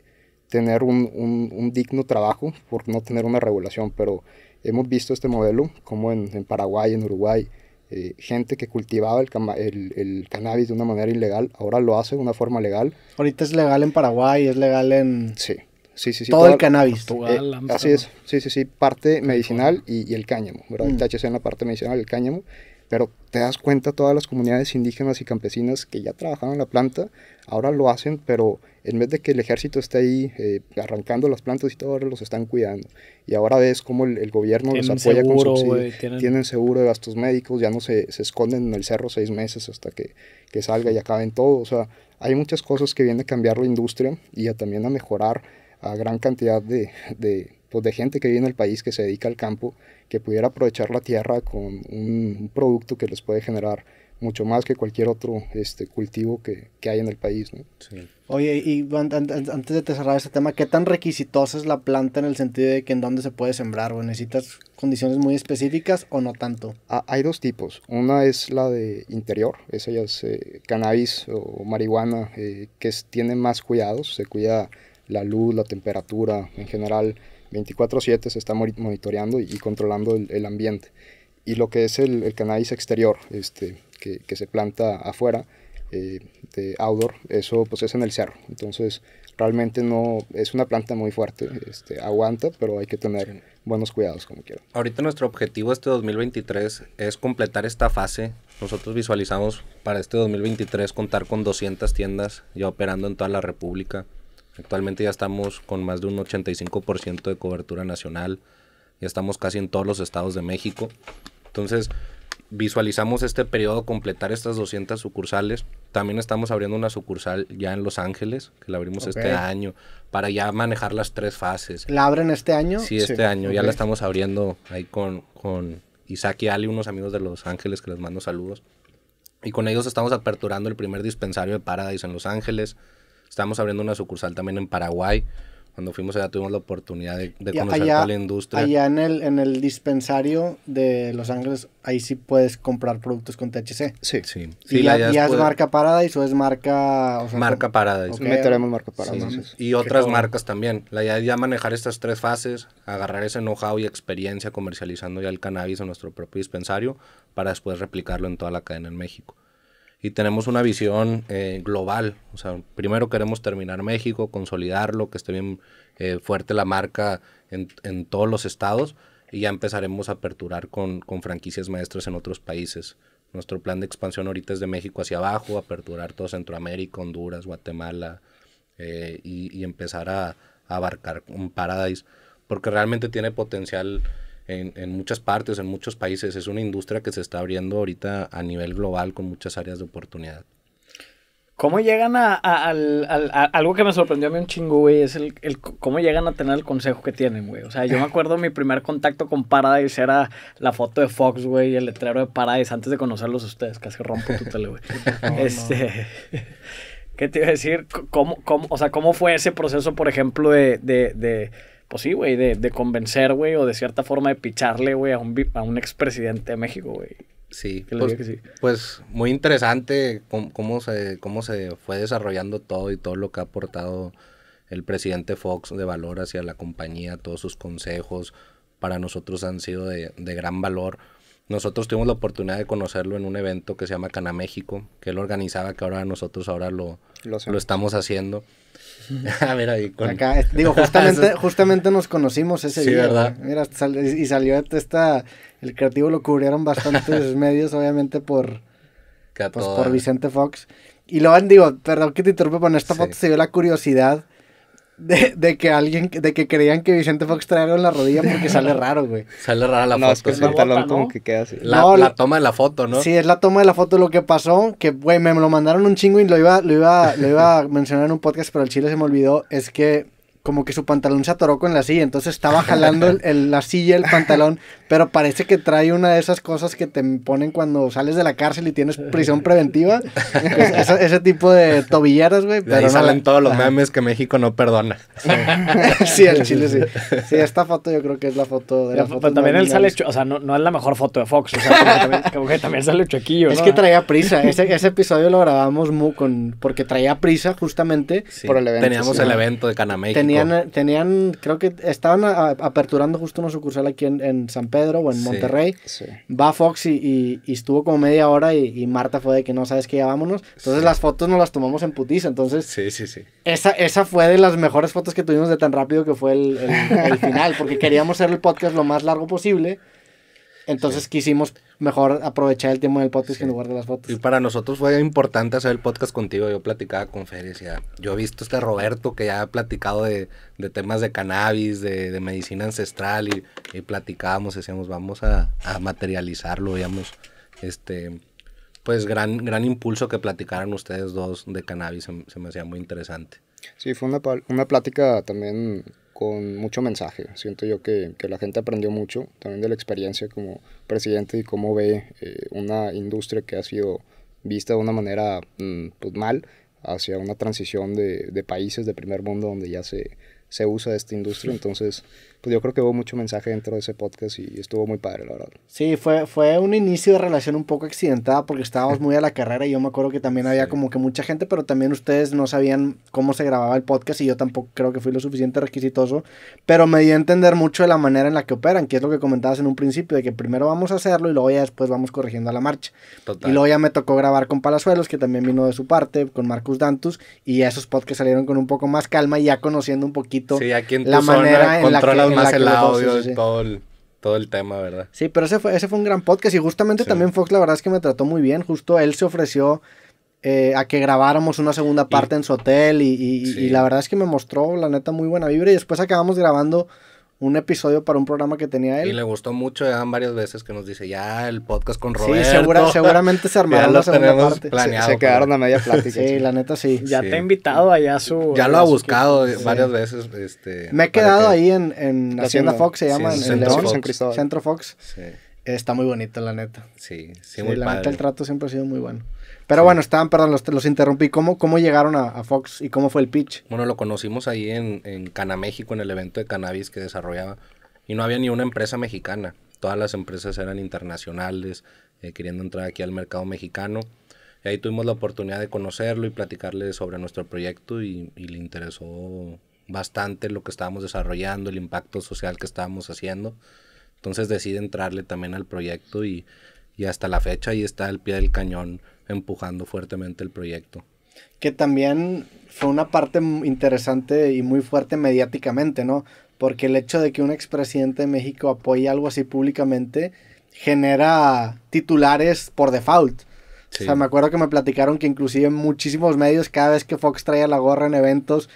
tener un, un, digno trabajo por no tener una regulación. Pero hemos visto este modelo como en, Paraguay, en Uruguay, eh, gente que cultivaba el, el, cannabis de una manera ilegal, ahora lo hace de una forma legal. Ahorita es legal en Paraguay, es legal en... Sí. Sí, sí, sí. Todo, el cannabis. Eh, así es, sí, sí, sí, parte medicinal y, el cáñamo, ¿verdad? El mm. THC en la parte medicinal, el cáñamo, pero te das cuenta, todas las comunidades indígenas y campesinas que ya trabajaban en la planta, ahora lo hacen, pero en vez de que el ejército esté ahí eh, arrancando las plantas y todo, ahora los están cuidando. Y ahora ves cómo el, gobierno los apoya con tienen... seguro de gastos médicos, ya no se, esconden en el cerro seis meses hasta que, que salga y acaben todo. O sea, hay muchas cosas que vienen a cambiar la industria y también a mejorar a gran cantidad de, de, pues, de gente que vive en el país que se dedica al campo que pudiera aprovechar la tierra con un producto que les puede generar mucho más que cualquier otro este, cultivo que, que hay en el país. Oye, y antes de cerrar este tema, ¿qué tan requisitosa es la planta en el sentido de que en dónde se puede sembrar? ¿O necesitas condiciones muy específicas o no tanto? hay dos tipos. Una es la de interior, esa ya es eh, cannabis o marihuana, eh, que tiene más cuidados, se cuida la luz, la temperatura, en general 24/7 se está monitoreando y, controlando el, ambiente. Y lo que es el, cannabis exterior, este, que, se planta afuera, eh, de outdoor, eso pues es en el cerro. Entonces realmente no es una planta muy fuerte, este, aguanta, pero hay que tener buenos cuidados como quiera. Ahorita nuestro objetivo este 2023 es completar esta fase. Nosotros visualizamos para este 2023 contar con 200 tiendas ya operando en toda la República. Actualmente ya estamos con más de un 85% de cobertura nacional, ya estamos casi en todos los estados de México. Entonces, visualizamos este periodo completar estas 200 sucursales. También estamos abriendo una sucursal ya en Los Ángeles, que la abrimos este año, para ya manejar las tres fases. ¿La abren este año? Sí, este año. Ya la estamos abriendo ahí con, con Isaac y Ali, unos amigos de Los Ángeles que les mando saludos. Y con ellos estamos aperturando el primer dispensario de Paradise en Los Ángeles. Estamos abriendo una sucursal también en Paraguay. Cuando fuimos allá tuvimos la oportunidad de, conocer toda la industria. Allá en el, en el dispensario de Los Ángeles, ahí sí puedes comprar productos con THC. Sí, sí. y, ya, es marca Paradise o es marca... marca Paradise. Meteremos marca Paradise. Y otras marcas también. La idea es ya manejar estas tres fases, agarrar ese know-how y experiencia comercializando ya el cannabis en nuestro propio dispensario para después replicarlo en toda la cadena en México y tenemos una visión eh, global. O sea, primero queremos terminar México, consolidarlo, que esté bien eh, fuerte la marca en, todos los estados y ya empezaremos a aperturar con, franquicias maestras en otros países. Nuestro plan de expansión ahorita es de México hacia abajo, aperturar todo Centroamérica, Honduras, Guatemala eh, y, y, empezar a, a abarcar un paradise, porque realmente tiene potencial en, muchas partes, en muchos países. Es una industria que se está abriendo ahorita a nivel global con muchas áreas de oportunidad. ¿Cómo llegan a, algo que me sorprendió a mí un chingo, güey? Es el, cómo llegan a tener el consejo que tienen, güey. O sea, yo me <laughs> acuerdo mi primer contacto con Paradise era la foto de Fox, güey, el letrero de Paradise antes de conocerlos ustedes. Casi rompo tu tele, güey. <laughs> Este, <laughs> ¿Qué te iba a decir? ¿Cómo, cómo, o sea, ¿cómo fue ese proceso, por ejemplo, de pues sí, güey, de, de, convencer, güey, o de cierta forma de picharle, güey, a un, a un expresidente de México, güey. Sí, pues, pues, muy interesante cómo, se, cómo se fue desarrollando todo y todo lo que ha aportado el presidente Fox de valor hacia la compañía, todos sus consejos para nosotros han sido de, gran valor. Nosotros tuvimos la oportunidad de conocerlo en un evento que se llama Cana México, que él organizaba, que ahora nosotros ahora lo, lo estamos haciendo a ver ahí. Con... Acá, este, digo, <laughs> justamente, justamente nos conocimos ese sí, día. ¿verdad? y salió esta. El creativo lo cubrieron bastantes <laughs> medios, obviamente, por, pues, por Vicente Fox. Y lo van, digo, perdón que te interrumpa, pero en esta foto se vio la curiosidad de, de, que alguien, de que creían que Vicente Fox traía en la rodilla porque sale raro, güey. <laughs> Sale rara la foto. Es que como que queda así. La, toma de la foto, ¿no? Sí, es la toma de la foto lo que pasó, que, güey, me lo mandaron un chingo y lo iba, lo iba, lo iba a mencionar en un podcast, pero el chile se me olvidó, es que como que su pantalón se atoró con la silla, entonces estaba jalando el, la silla, el pantalón, pero parece que trae una de esas cosas que te ponen cuando sales de la cárcel y tienes prisión preventiva. ese tipo de tobilleras, güey. Pero salen todos los memes que México no perdona. Sí, el <laughs> chile sí. Sí, esta foto yo creo que es la foto de Pero también él sale, o sea, no, no, es la mejor foto de Fox, como que también, sale choquillo. Es que traía prisa, ese, ese episodio lo grabamos muy con, porque traía prisa justamente por el evento. Teníamos el evento de Canamex Tenían, creo que estaban aperturando justo una sucursal aquí en, San Pedro o en Monterrey. Va Fox y, estuvo como media hora y, Marta fue de que no sabes qué ya vámonos. Entonces las fotos nos las tomamos en putiza. Entonces, sí, sí, Esa, esa fue de las mejores fotos que tuvimos de tan rápido que fue el <laughs> final, porque queríamos hacer el podcast lo más largo posible. Entonces quisimos mejor aprovechar el tiempo del podcast que en lugar de las fotos. Y para nosotros fue importante hacer el podcast contigo. Yo platicaba con Fer y yo he visto este Roberto que ya ha platicado de, temas de cannabis, de, medicina ancestral y, platicábamos, decíamos, vamos a, a materializarlo, digamos, este pues gran, gran impulso que platicaran ustedes dos de cannabis, se, me hacía muy interesante. Sí, fue una, una plática también con mucho mensaje. Siento yo que, la gente aprendió mucho también de la experiencia como presidente y cómo ve eh, una industria que ha sido vista de una manera mm, pues, mal hacia una transición de, países de primer mundo donde ya se, se usa esta industria. Entonces, pues yo creo que hubo mucho mensaje dentro de ese podcast y estuvo muy padre, la verdad. Sí, fue, fue un inicio de relación un poco accidentada porque estábamos muy a la carrera y yo me acuerdo que también había como que mucha gente, pero también ustedes no sabían cómo se grababa el podcast y yo tampoco creo que fui lo suficiente requisitoso, pero me dio a entender mucho de la manera en la que operan, que es lo que comentabas en un principio, de que primero vamos a hacerlo y luego ya después vamos corrigiendo a la marcha. Total. Y luego ya me tocó grabar con Palazuelos, que también vino de su parte, con Marcus Dantus, y esos podcasts salieron con un poco más calma y ya conociendo un poquito la manera en la que más audio, todo el tema, ¿verdad? Sí, pero ese fue, ese fue un gran podcast y justamente también Fox la verdad es que me trató muy bien. Justo él se ofreció eh, a que grabáramos una segunda parte en su hotel y, y, la verdad es que me mostró la neta muy buena vibra y después acabamos grabando un episodio para un programa que tenía él. Y le gustó mucho, ya varias veces que nos dice, ya el podcast con Roberto. Sí, seguramente se <laughs> armaron la segunda parte. Planeado, se, quedaron a media <laughs> plática. sí, la neta sí. Ya te he invitado allá a su... Ya lo ha buscado varias veces. Este, Me he quedado ahí en, en Hacienda Fox, se llama, Centro León, Fox. Centro Fox. Está muy bonito, la neta. Sí, sí, muy la el trato siempre ha sido muy bueno. Pero bueno, estaban, perdón, los, los interrumpí. ¿Cómo, cómo llegaron a, Fox y cómo fue el pitch? Bueno, lo conocimos ahí en, en Cana México, en el evento de cannabis que desarrollaba. Y no había ni una empresa mexicana. Todas las empresas eran internacionales, eh, queriendo entrar aquí al mercado mexicano. Y ahí tuvimos la oportunidad de conocerlo y platicarle sobre nuestro proyecto y, y le interesó bastante lo que estábamos desarrollando, el impacto social que estábamos haciendo. Entonces decide entrarle también al proyecto y y hasta la fecha ahí está el pie del cañón empujando fuertemente el proyecto. Que también fue una parte interesante y muy fuerte mediáticamente, ¿no? Porque el hecho de que un expresidente de México apoye algo así públicamente genera titulares por default. O sea, me acuerdo que me platicaron que inclusive en muchísimos medios, cada vez que Fox traía la gorra en eventos,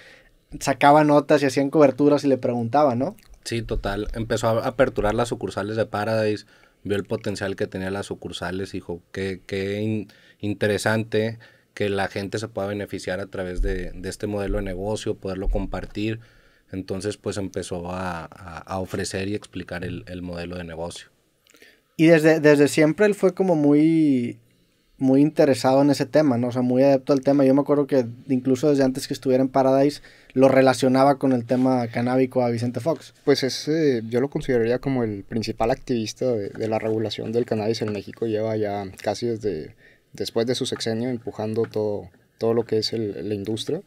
sacaba notas y hacían coberturas y le preguntaba, ¿no? Sí, total. Empezó a aperturar las sucursales de Paradise vio el potencial que tenía las sucursales, dijo, qué, interesante que la gente se pueda beneficiar a través de, de, este modelo de negocio, poderlo compartir. Entonces, pues empezó a, a, a ofrecer y explicar el, el, modelo de negocio. Y desde, desde siempre él fue como muy, muy interesado en ese tema, ¿no? O sea, muy adepto al tema. Yo me acuerdo que incluso desde antes que estuviera en Paradise, lo relacionaba con el tema canábico a Vicente Fox. Pues ese yo lo consideraría como el principal activista de, la regulación del cannabis en México. Lleva ya casi desde después de su sexenio empujando todo, todo lo que es la industria.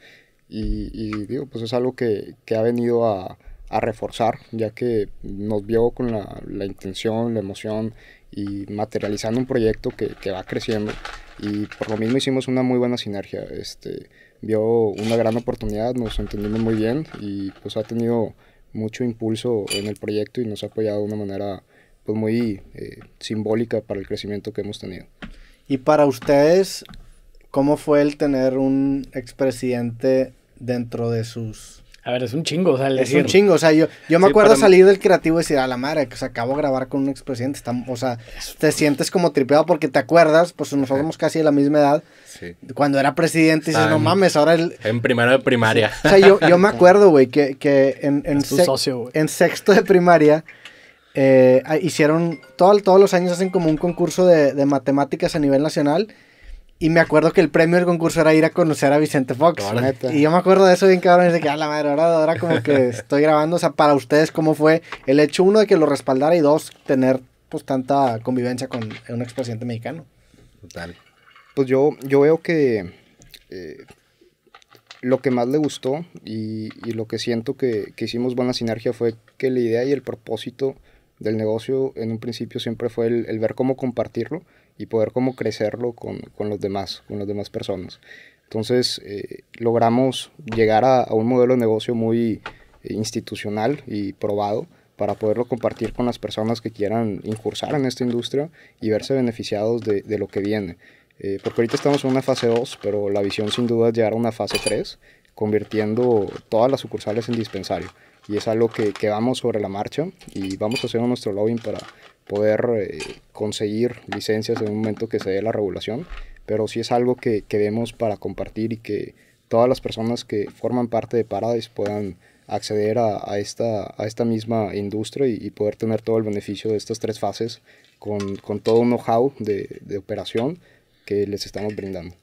Y, digo, pues es algo que, que ha venido a, reforzar, ya que nos vio con la, intención, la emoción y materializando un proyecto que, que, va creciendo. Y por lo mismo hicimos una muy buena sinergia. Este, vio una gran oportunidad, nos entendimos muy bien y pues ha tenido mucho impulso en el proyecto y nos ha apoyado de una manera pues muy eh, simbólica para el crecimiento que hemos tenido. Y para ustedes, ¿cómo fue el tener un expresidente dentro de sus a ver, es un chingo, Es un chingo, o sea, yo, yo me acuerdo salir del creativo y decir, a la madre, que se acabo de grabar con un expresidente, o sea, te sientes como tripeado porque te acuerdas, pues nosotros somos casi de la misma edad, sí. cuando era presidente, dices, no mames, ahora el... En primero de primaria. O sea, <laughs> yo, me acuerdo, güey, que, en, en, en sexto de primaria... Eh, hicieron, todo, todos los años hacen como un concurso de, de matemáticas a nivel nacional y me acuerdo que el premio del concurso era ir a conocer a Vicente Fox. y yo me acuerdo de eso bien ahora me dice que, a la madre, ahora, como que <laughs> estoy grabando. O sea, para ustedes, ¿cómo fue el hecho, uno, de que lo respaldara y dos, tener pues tanta convivencia con un expresidente mexicano? Total. Pues yo, yo veo que eh, lo que más le gustó y, lo que siento que, que, hicimos buena sinergia fue que la idea y el propósito del negocio en un principio siempre fue el ver cómo compartirlo y poder como crecerlo con, los demás, con las demás personas. Entonces eh, logramos llegar a, un modelo de negocio muy eh, institucional y probado para poderlo compartir con las personas que quieran incursar en esta industria y verse beneficiados de, lo que viene. Eh, porque ahorita estamos en una fase 2, pero la visión sin duda es llegar a una fase 3, convirtiendo todas las sucursales en dispensario. Y es algo que, que vamos sobre la marcha y vamos a hacer nuestro lobbying para, poder eh, conseguir licencias en un momento que se dé la regulación, pero sí es algo que, que vemos para compartir y que todas las personas que forman parte de Paradise puedan acceder a, esta, a esta misma industria y, poder tener todo el beneficio de estas tres fases con, todo un know-how de, de operación que les estamos brindando.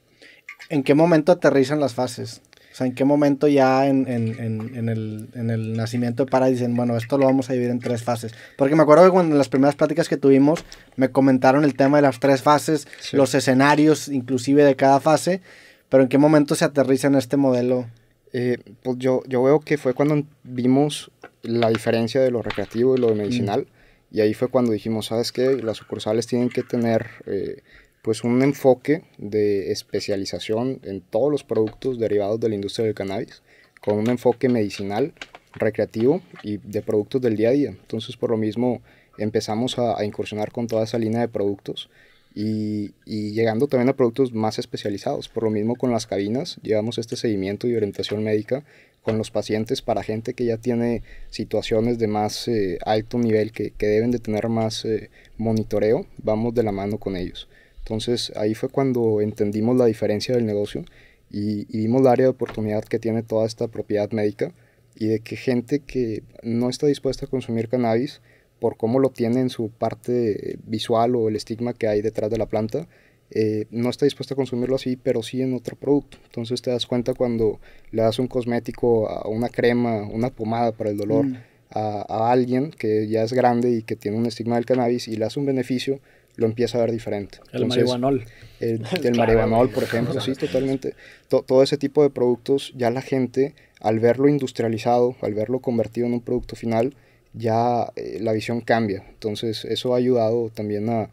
¿En qué momento aterrizan las fases? O sea, ¿en qué momento ya en, el, nacimiento de Para dicen, bueno, esto lo vamos a dividir en tres fases? Porque me acuerdo que cuando en las primeras pláticas que tuvimos me comentaron el tema de las tres fases, los escenarios inclusive de cada fase, pero ¿en qué momento se aterriza en este modelo? Eh, pues yo, yo veo que fue cuando vimos la diferencia de lo recreativo y lo mm. medicinal. Y ahí fue cuando dijimos, ¿sabes qué? Las sucursales tienen que tener eh, pues un enfoque de especialización en todos los productos derivados de la industria del cannabis, con un enfoque medicinal, recreativo y de productos del día a día. Entonces, por lo mismo, empezamos a, incursionar con toda esa línea de productos y, llegando también a productos más especializados. Por lo mismo, con las cabinas, llevamos este seguimiento y orientación médica con los pacientes para gente que ya tiene situaciones de más eh, alto nivel, que, deben de tener más eh, monitoreo, vamos de la mano con ellos. Entonces ahí fue cuando entendimos la diferencia del negocio y, vimos la área de oportunidad que tiene toda esta propiedad médica y de que gente que no está dispuesta a consumir cannabis por cómo lo tiene en su parte visual o el estigma que hay detrás de la planta, eh, no está dispuesta a consumirlo así, pero sí en otro producto. Entonces te das cuenta cuando le das un cosmético, una crema, una pomada para el dolor mm. a, a, alguien que ya es grande y que tiene un estigma del cannabis y le das un beneficio lo empieza a ver diferente. El marihuanol. El, <laughs> marihuanol, por ejemplo, sí, totalmente. todo ese tipo de productos, ya la gente, al verlo industrializado, al verlo convertido en un producto final, ya eh, la visión cambia. Entonces, eso ha ayudado también a,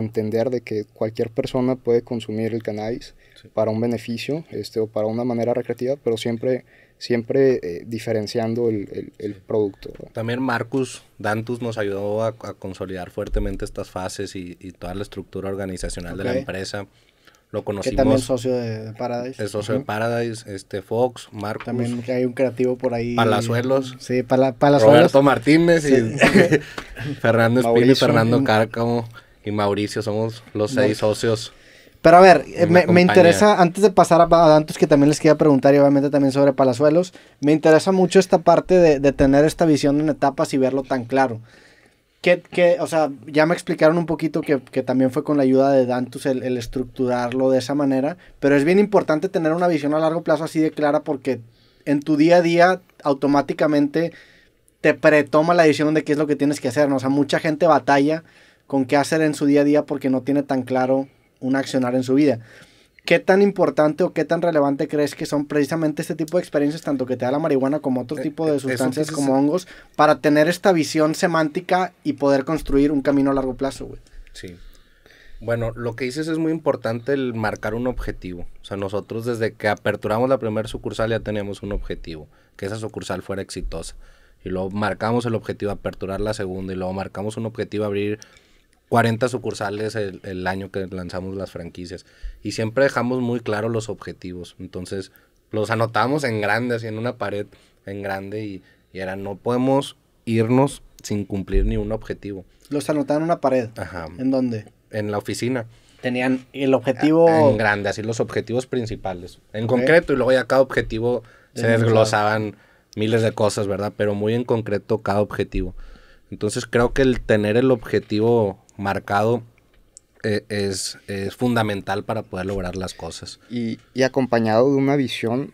entender de que cualquier persona puede consumir el cannabis para un beneficio este, o para una manera recreativa, pero siempre siempre eh, diferenciando el, producto. También Marcus Dantus nos ayudó a, consolidar fuertemente estas fases y, toda la estructura organizacional de la empresa. Lo conocimos. Que también es socio de, Paradise. Es socio de Paradise, este Fox, Marcus. También hay un creativo por ahí. Palazuelos. Sí, Palazuelos. Roberto Martínez y <laughs> Fernando Espino Fernando Cárcamo y Mauricio. Somos los seis socios pero a ver, eh, me, me, interesa, antes de pasar a, Dantus que también les quería preguntar y obviamente también sobre Palazuelos, me interesa mucho esta parte de, tener esta visión en etapas y verlo tan claro. Que, o sea, ya me explicaron un poquito que, también fue con la ayuda de Dantus el, estructurarlo de esa manera, pero es bien importante tener una visión a largo plazo así de clara porque en tu día a día automáticamente te pretoma la decisión de qué es lo que tienes que hacer, o sea, mucha gente batalla con qué hacer en su día a día porque no tiene tan claro un accionar en su vida. ¿Qué tan importante o qué tan relevante crees que son precisamente este tipo de experiencias, tanto que te da la marihuana como otro eh, tipo eh, de sustancias como hongos, para tener esta visión semántica y poder construir un camino a largo plazo, Sí. Bueno, lo que dices es muy importante el marcar un objetivo. O sea, nosotros desde que aperturamos la primera sucursal ya teníamos un objetivo, que esa sucursal fuera exitosa. Y luego marcamos el objetivo de aperturar la segunda y luego marcamos un objetivo de abrir 40 sucursales el, año que lanzamos las franquicias. Y siempre dejamos muy claro los objetivos. Entonces, los anotamos en grande, así en una pared en grande. Y, era, no podemos irnos sin cumplir ni un objetivo. Los anotaban en una pared. Ajá. ¿En dónde? En la oficina. Tenían el objetivo. En grande, así los objetivos principales. En concreto, y luego ya cada objetivo se desglosaban miles de cosas, ¿verdad? Pero muy en concreto cada objetivo. Entonces creo que el tener el objetivo marcado eh, es, es, fundamental para poder lograr las cosas. Y, y acompañado de una visión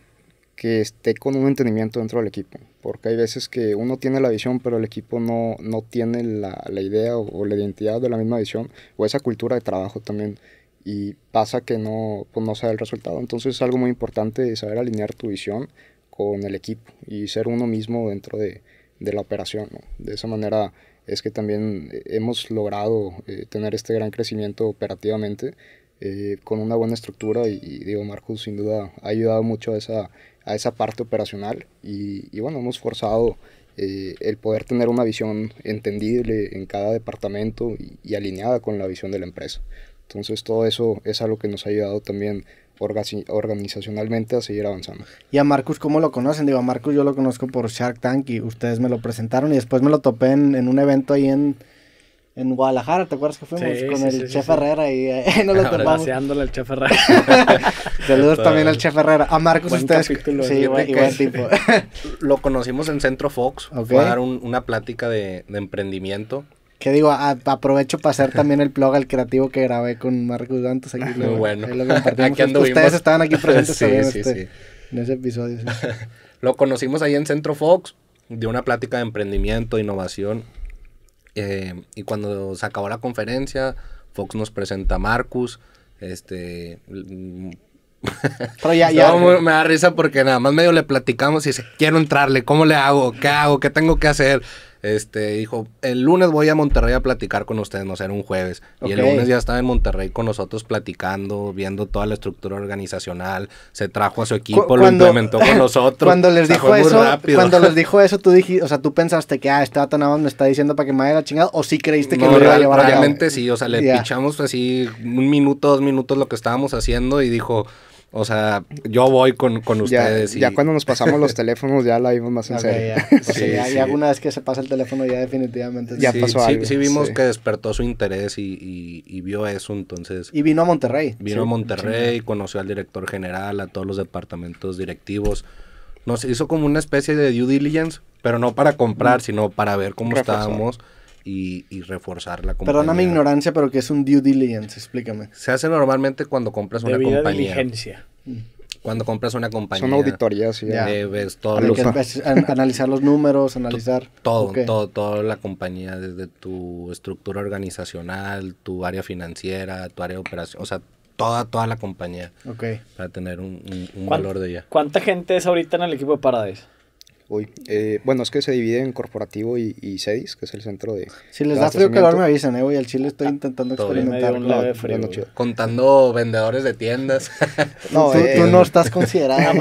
que esté con un entendimiento dentro del equipo, porque hay veces que uno tiene la visión, pero el equipo no, no tiene la, la idea o, la identidad de la misma visión, o esa cultura de trabajo también, y pasa que no, pues no se da el resultado. Entonces es algo muy importante saber alinear tu visión con el equipo y ser uno mismo dentro de, de la operación. De esa manera es que también eh, hemos logrado eh, tener este gran crecimiento operativamente eh, con una buena estructura y, Diego digo, Marcus sin duda ha ayudado mucho a esa, a esa parte operacional y, y bueno, hemos forzado el poder tener una visión entendible en cada departamento y, alineada con la visión de la empresa. Entonces todo eso es algo que nos ha ayudado también organizacionalmente a seguir avanzando. ¿Y a Marcus cómo lo conocen? Digo, a Marcus yo lo conozco por Shark Tank y ustedes me lo presentaron y después me lo topé en, en un evento ahí en, en Guadalajara, ¿te acuerdas que fuimos con el chef Herrera y no eh, <laughs> nos lo topamos? al chef Herrera. <laughs> Saludos también al chef Herrera. A Marcus buen ustedes. sí, igual, igual tipo. <laughs> lo conocimos en Centro Fox. Fue a dar una plática de emprendimiento ¿Qué digo, aprovecho para hacer también el blog al creativo que grabé con Marcos Dantos. Aquí ah, bueno, Ustedes estaban aquí presentes <laughs> este, en ese episodio. <laughs> lo conocimos ahí en Centro Fox, de una plática de emprendimiento, innovación. Eh, y cuando se acabó la conferencia, Fox nos presenta a Marcus. Este, <laughs> me da risa porque nada más medio le platicamos y dice, quiero entrarle, ¿cómo le hago? ¿Qué hago? ¿Qué tengo que hacer? Este, dijo, el lunes voy a Monterrey a platicar con ustedes, no sé, era un jueves. Y el lunes ya estaba en Monterrey con nosotros platicando, viendo toda la estructura organizacional, se trajo a su equipo, lo implementó con <laughs> nosotros. Cuando les dijo eso, cuando les dijo eso, tú dijiste, o sea, tú pensaste que, ah, este vato nada más me está diciendo para que me haga chingado, o sí creíste que no, iba a llevar a Realmente sí, o sea, le pichamos así un minuto, dos minutos lo que estábamos haciendo y dijo, o sea, yo voy con, ustedes. Ya, y... ya cuando nos pasamos los <laughs> teléfonos ya la vimos más en serio. O <laughs> sí, alguna vez que se pasa el teléfono ya definitivamente. Ya sí, pasó algo. Sí, vimos que despertó su interés y, vio eso entonces. Y vino a Monterrey. Vino a Monterrey, conoció al director general, a todos los departamentos directivos. Nos hizo como una especie de due diligence, pero no para comprar, mm. sino para ver cómo estábamos y, reforzar la compañía. Perdona mi ignorancia, pero que es un due diligence? Explícame. Se hace normalmente cuando compras una Debida compañía. diligencia. Mm. Cuando compras una compañía. Son auditorías, Ya. todo. analizar los números, analizar. Todo, todo, toda la compañía, desde tu estructura organizacional, tu área financiera, tu área de operación, o sea, toda, toda la compañía. Ok. Para tener un, un valor de ella. ¿Cuánta gente es ahorita en el equipo de Paradise? Eh, bueno, es que se divide en corporativo y, y CEDIS, que es el centro de. Si les da frío calor, me avisan, ¿eh? Voy al chile, estoy intentando experimentar. Un de frío, Contando vendedores de tiendas. no, eh, tú, no estás considerado. no,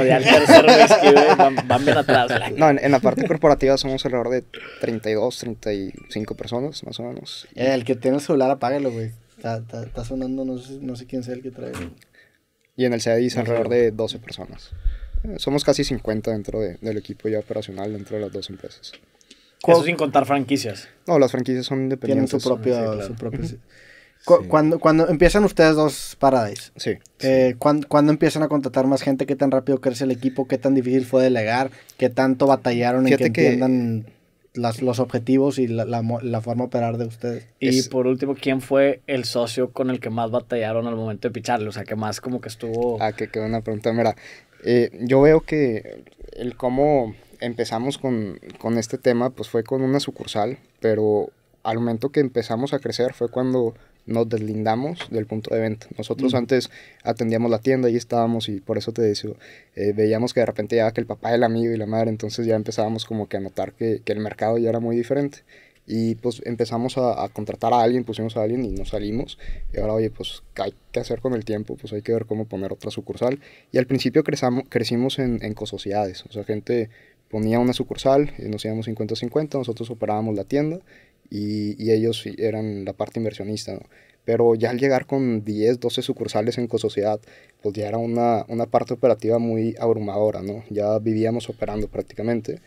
van, van, bien atrás. No, en, la parte corporativa somos alrededor de 32, 35 personas, más o menos. Eh, el que tiene el celular, apágalo, güey. Está, sonando, no sé, no sé quién sea el que trae. Y en el CEDIS alrededor de 12 personas. Somos casi 50 dentro de, del equipo ya operacional, dentro de las dos empresas. Eso sin contar franquicias. No, las franquicias son independientes. Tienen su propio... su cuando, cuando empiezan ustedes dos Paradise, sí, eh, ¿cuándo, empiezan a contratar más gente? ¿Qué tan rápido crece el equipo? ¿Qué tan difícil fue delegar? ¿Qué tanto batallaron en que, entiendan las, los objetivos y la, la, forma de operar de ustedes? Y por último, ¿quién fue el socio con el que más batallaron al momento de picharle? O sea, que más como que estuvo... Ah, que quedó una pregunta. Mira, eh, yo veo que el cómo empezamos con, con, este tema, pues fue con una sucursal, pero al momento que empezamos a crecer fue cuando nos deslindamos del punto de venta. Nosotros mm. antes atendíamos la tienda y estábamos y por eso te decía, eh, veíamos que de repente ya que el papá, el amigo y la madre, entonces ya empezábamos como que a notar que, que el mercado ya era muy diferente. Y pues empezamos a, contratar a alguien, pusimos a alguien y nos salimos. Y ahora, oye, pues ¿qué hay que hacer con el tiempo? Pues hay que ver cómo poner otra sucursal. Y al principio crecimos en, en cosociedades. O sea, gente ponía una sucursal, y eh, nos íbamos 50-50, nosotros operábamos la tienda y, ellos eran la parte inversionista, Pero ya al llegar con 10, 12 sucursales en Cosociedad, pues ya era una, una parte operativa muy abrumadora, ¿no? Ya vivíamos operando prácticamente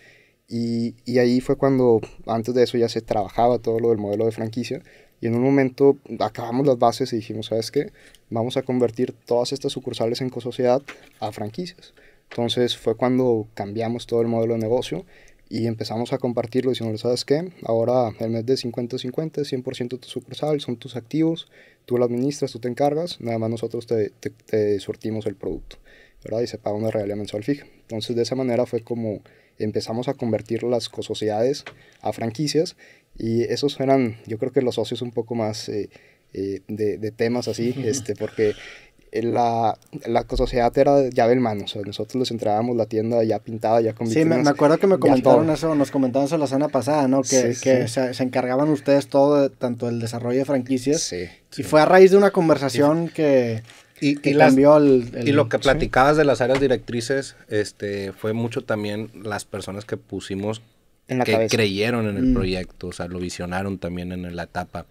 y, ahí fue cuando antes de eso ya se trabajaba todo lo del modelo de franquicia. Y en un momento acabamos las bases y dijimos, ¿sabes qué? Vamos a convertir todas estas sucursales en cosociedad a franquicias. Entonces fue cuando cambiamos todo el modelo de negocio y empezamos a compartirlo diciendo, ¿sabes qué? Ahora el mes de 50-50, 100% tu sucursal, son tus activos, tú lo administras, tú te encargas, nada más nosotros te, te, te, sortimos el producto, ¿verdad? Y se paga una realidad mensual fija. Entonces de esa manera fue como empezamos a convertir las cosociedades a franquicias y esos eran, yo creo que los socios un poco más eh, eh, de, temas así, <laughs> este, porque la, la sociedad era llave en mano, nosotros les entregábamos la tienda ya pintada, ya con Sí, me, acuerdo que me comentaron eso, nos comentaron eso la semana pasada, ¿no? Que, que Se, encargaban ustedes todo, tanto el desarrollo de franquicias. Sí. Y fue a raíz de una conversación que y, lo que platicabas de las áreas directrices, este, fue mucho también las personas que pusimos que creyeron en el mm. proyecto, o sea, lo visionaron también en la etapa.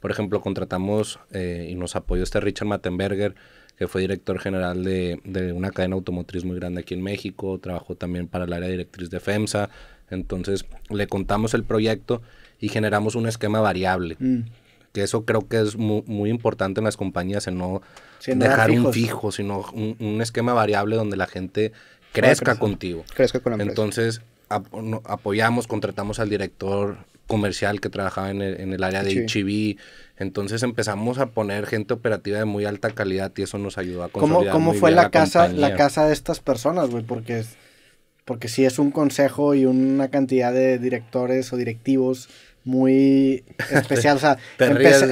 Por ejemplo, contratamos eh, y nos apoyó este Richard Mattenberger, que fue director general de, de, una cadena automotriz muy grande aquí en México, trabajó también para el área directriz de FEMSA. Entonces, le contamos el proyecto y generamos un esquema variable. Mm que eso creo que es muy, importante en las compañías, en no dejar un fijo, sino un, esquema variable donde la gente crezca contigo. Crezca con Entonces, apoyamos, contratamos al director comercial que trabajaba en el, área de HIV. Entonces empezamos a poner gente operativa de muy alta calidad y eso nos ayudó a consolidar ¿Cómo, fue la, casa, la casa de estas personas, güey? Porque, es, porque es un consejo y una cantidad de directores o directivos muy especial. O sea, <laughs>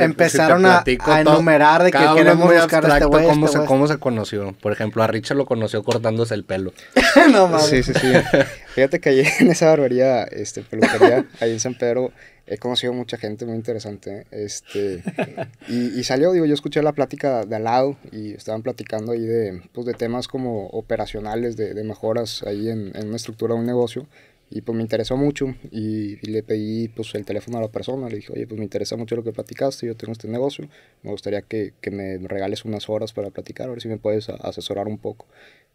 empezaron a, enumerar de que queremos buscar este Cómo, este se, cómo se conoció? Por ejemplo, a Richard lo conoció cortándose el pelo. <laughs> no mames. Sí, sí, sí. Fíjate que ahí <laughs> en esa barbería, este, peluquería, ahí en San Pedro, he conocido mucha gente muy interesante. Este, y, salió, digo, yo escuché la plática de al lado y estaban platicando ahí de, pues, de temas como operacionales, de, mejoras ahí en, en una estructura de un negocio y pues me interesó mucho y, le pedí pues el teléfono a la persona, le dije, oye, pues me interesa mucho lo que platicaste, yo tengo este negocio, me gustaría que, que me regales unas horas para platicar, a ver si me puedes asesorar un poco.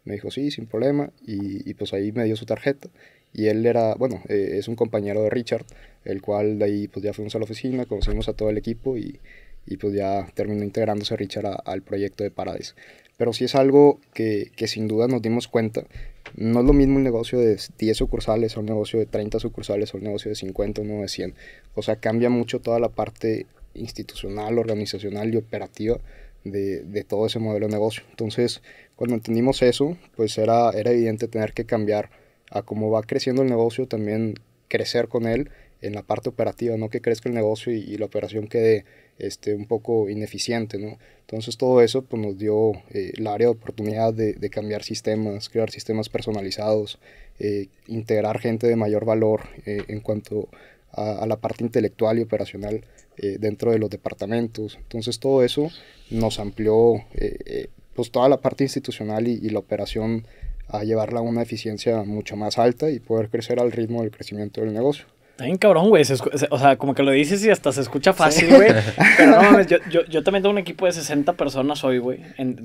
Me dijo, sí, sin problema, y, pues ahí me dio su tarjeta. Y él era, bueno, eh, es un compañero de Richard, el cual de ahí pues ya fuimos a la oficina, conocimos a todo el equipo y, y pues ya terminó integrándose Richard al proyecto de Paradise. Pero sí es algo que, que sin duda nos dimos cuenta no es lo mismo un negocio de 10 sucursales o un negocio de 30 sucursales o un negocio de 50, uno de 100. O sea, cambia mucho toda la parte institucional, organizacional y operativa de, todo ese modelo de negocio. Entonces, cuando entendimos eso, pues era, era evidente tener que cambiar a cómo va creciendo el negocio, también crecer con él en la parte operativa, no que crezca el negocio y, y la operación quede este, un poco ineficiente, Entonces todo eso pues, nos dio eh, el área de oportunidad de, cambiar sistemas, crear sistemas personalizados, eh, integrar gente de mayor valor eh, en cuanto a, la parte intelectual y operacional eh, dentro de los departamentos. Entonces todo eso nos amplió pues, toda la parte institucional y la operación a llevarla a una eficiencia mucho más alta y poder crecer al ritmo del crecimiento del negocio. Está cabrón, güey. o sea, como que lo dices y hasta se escucha fácil, güey. <laughs> Pero no mames, yo, yo, yo, también tengo un equipo de 60 personas hoy, güey.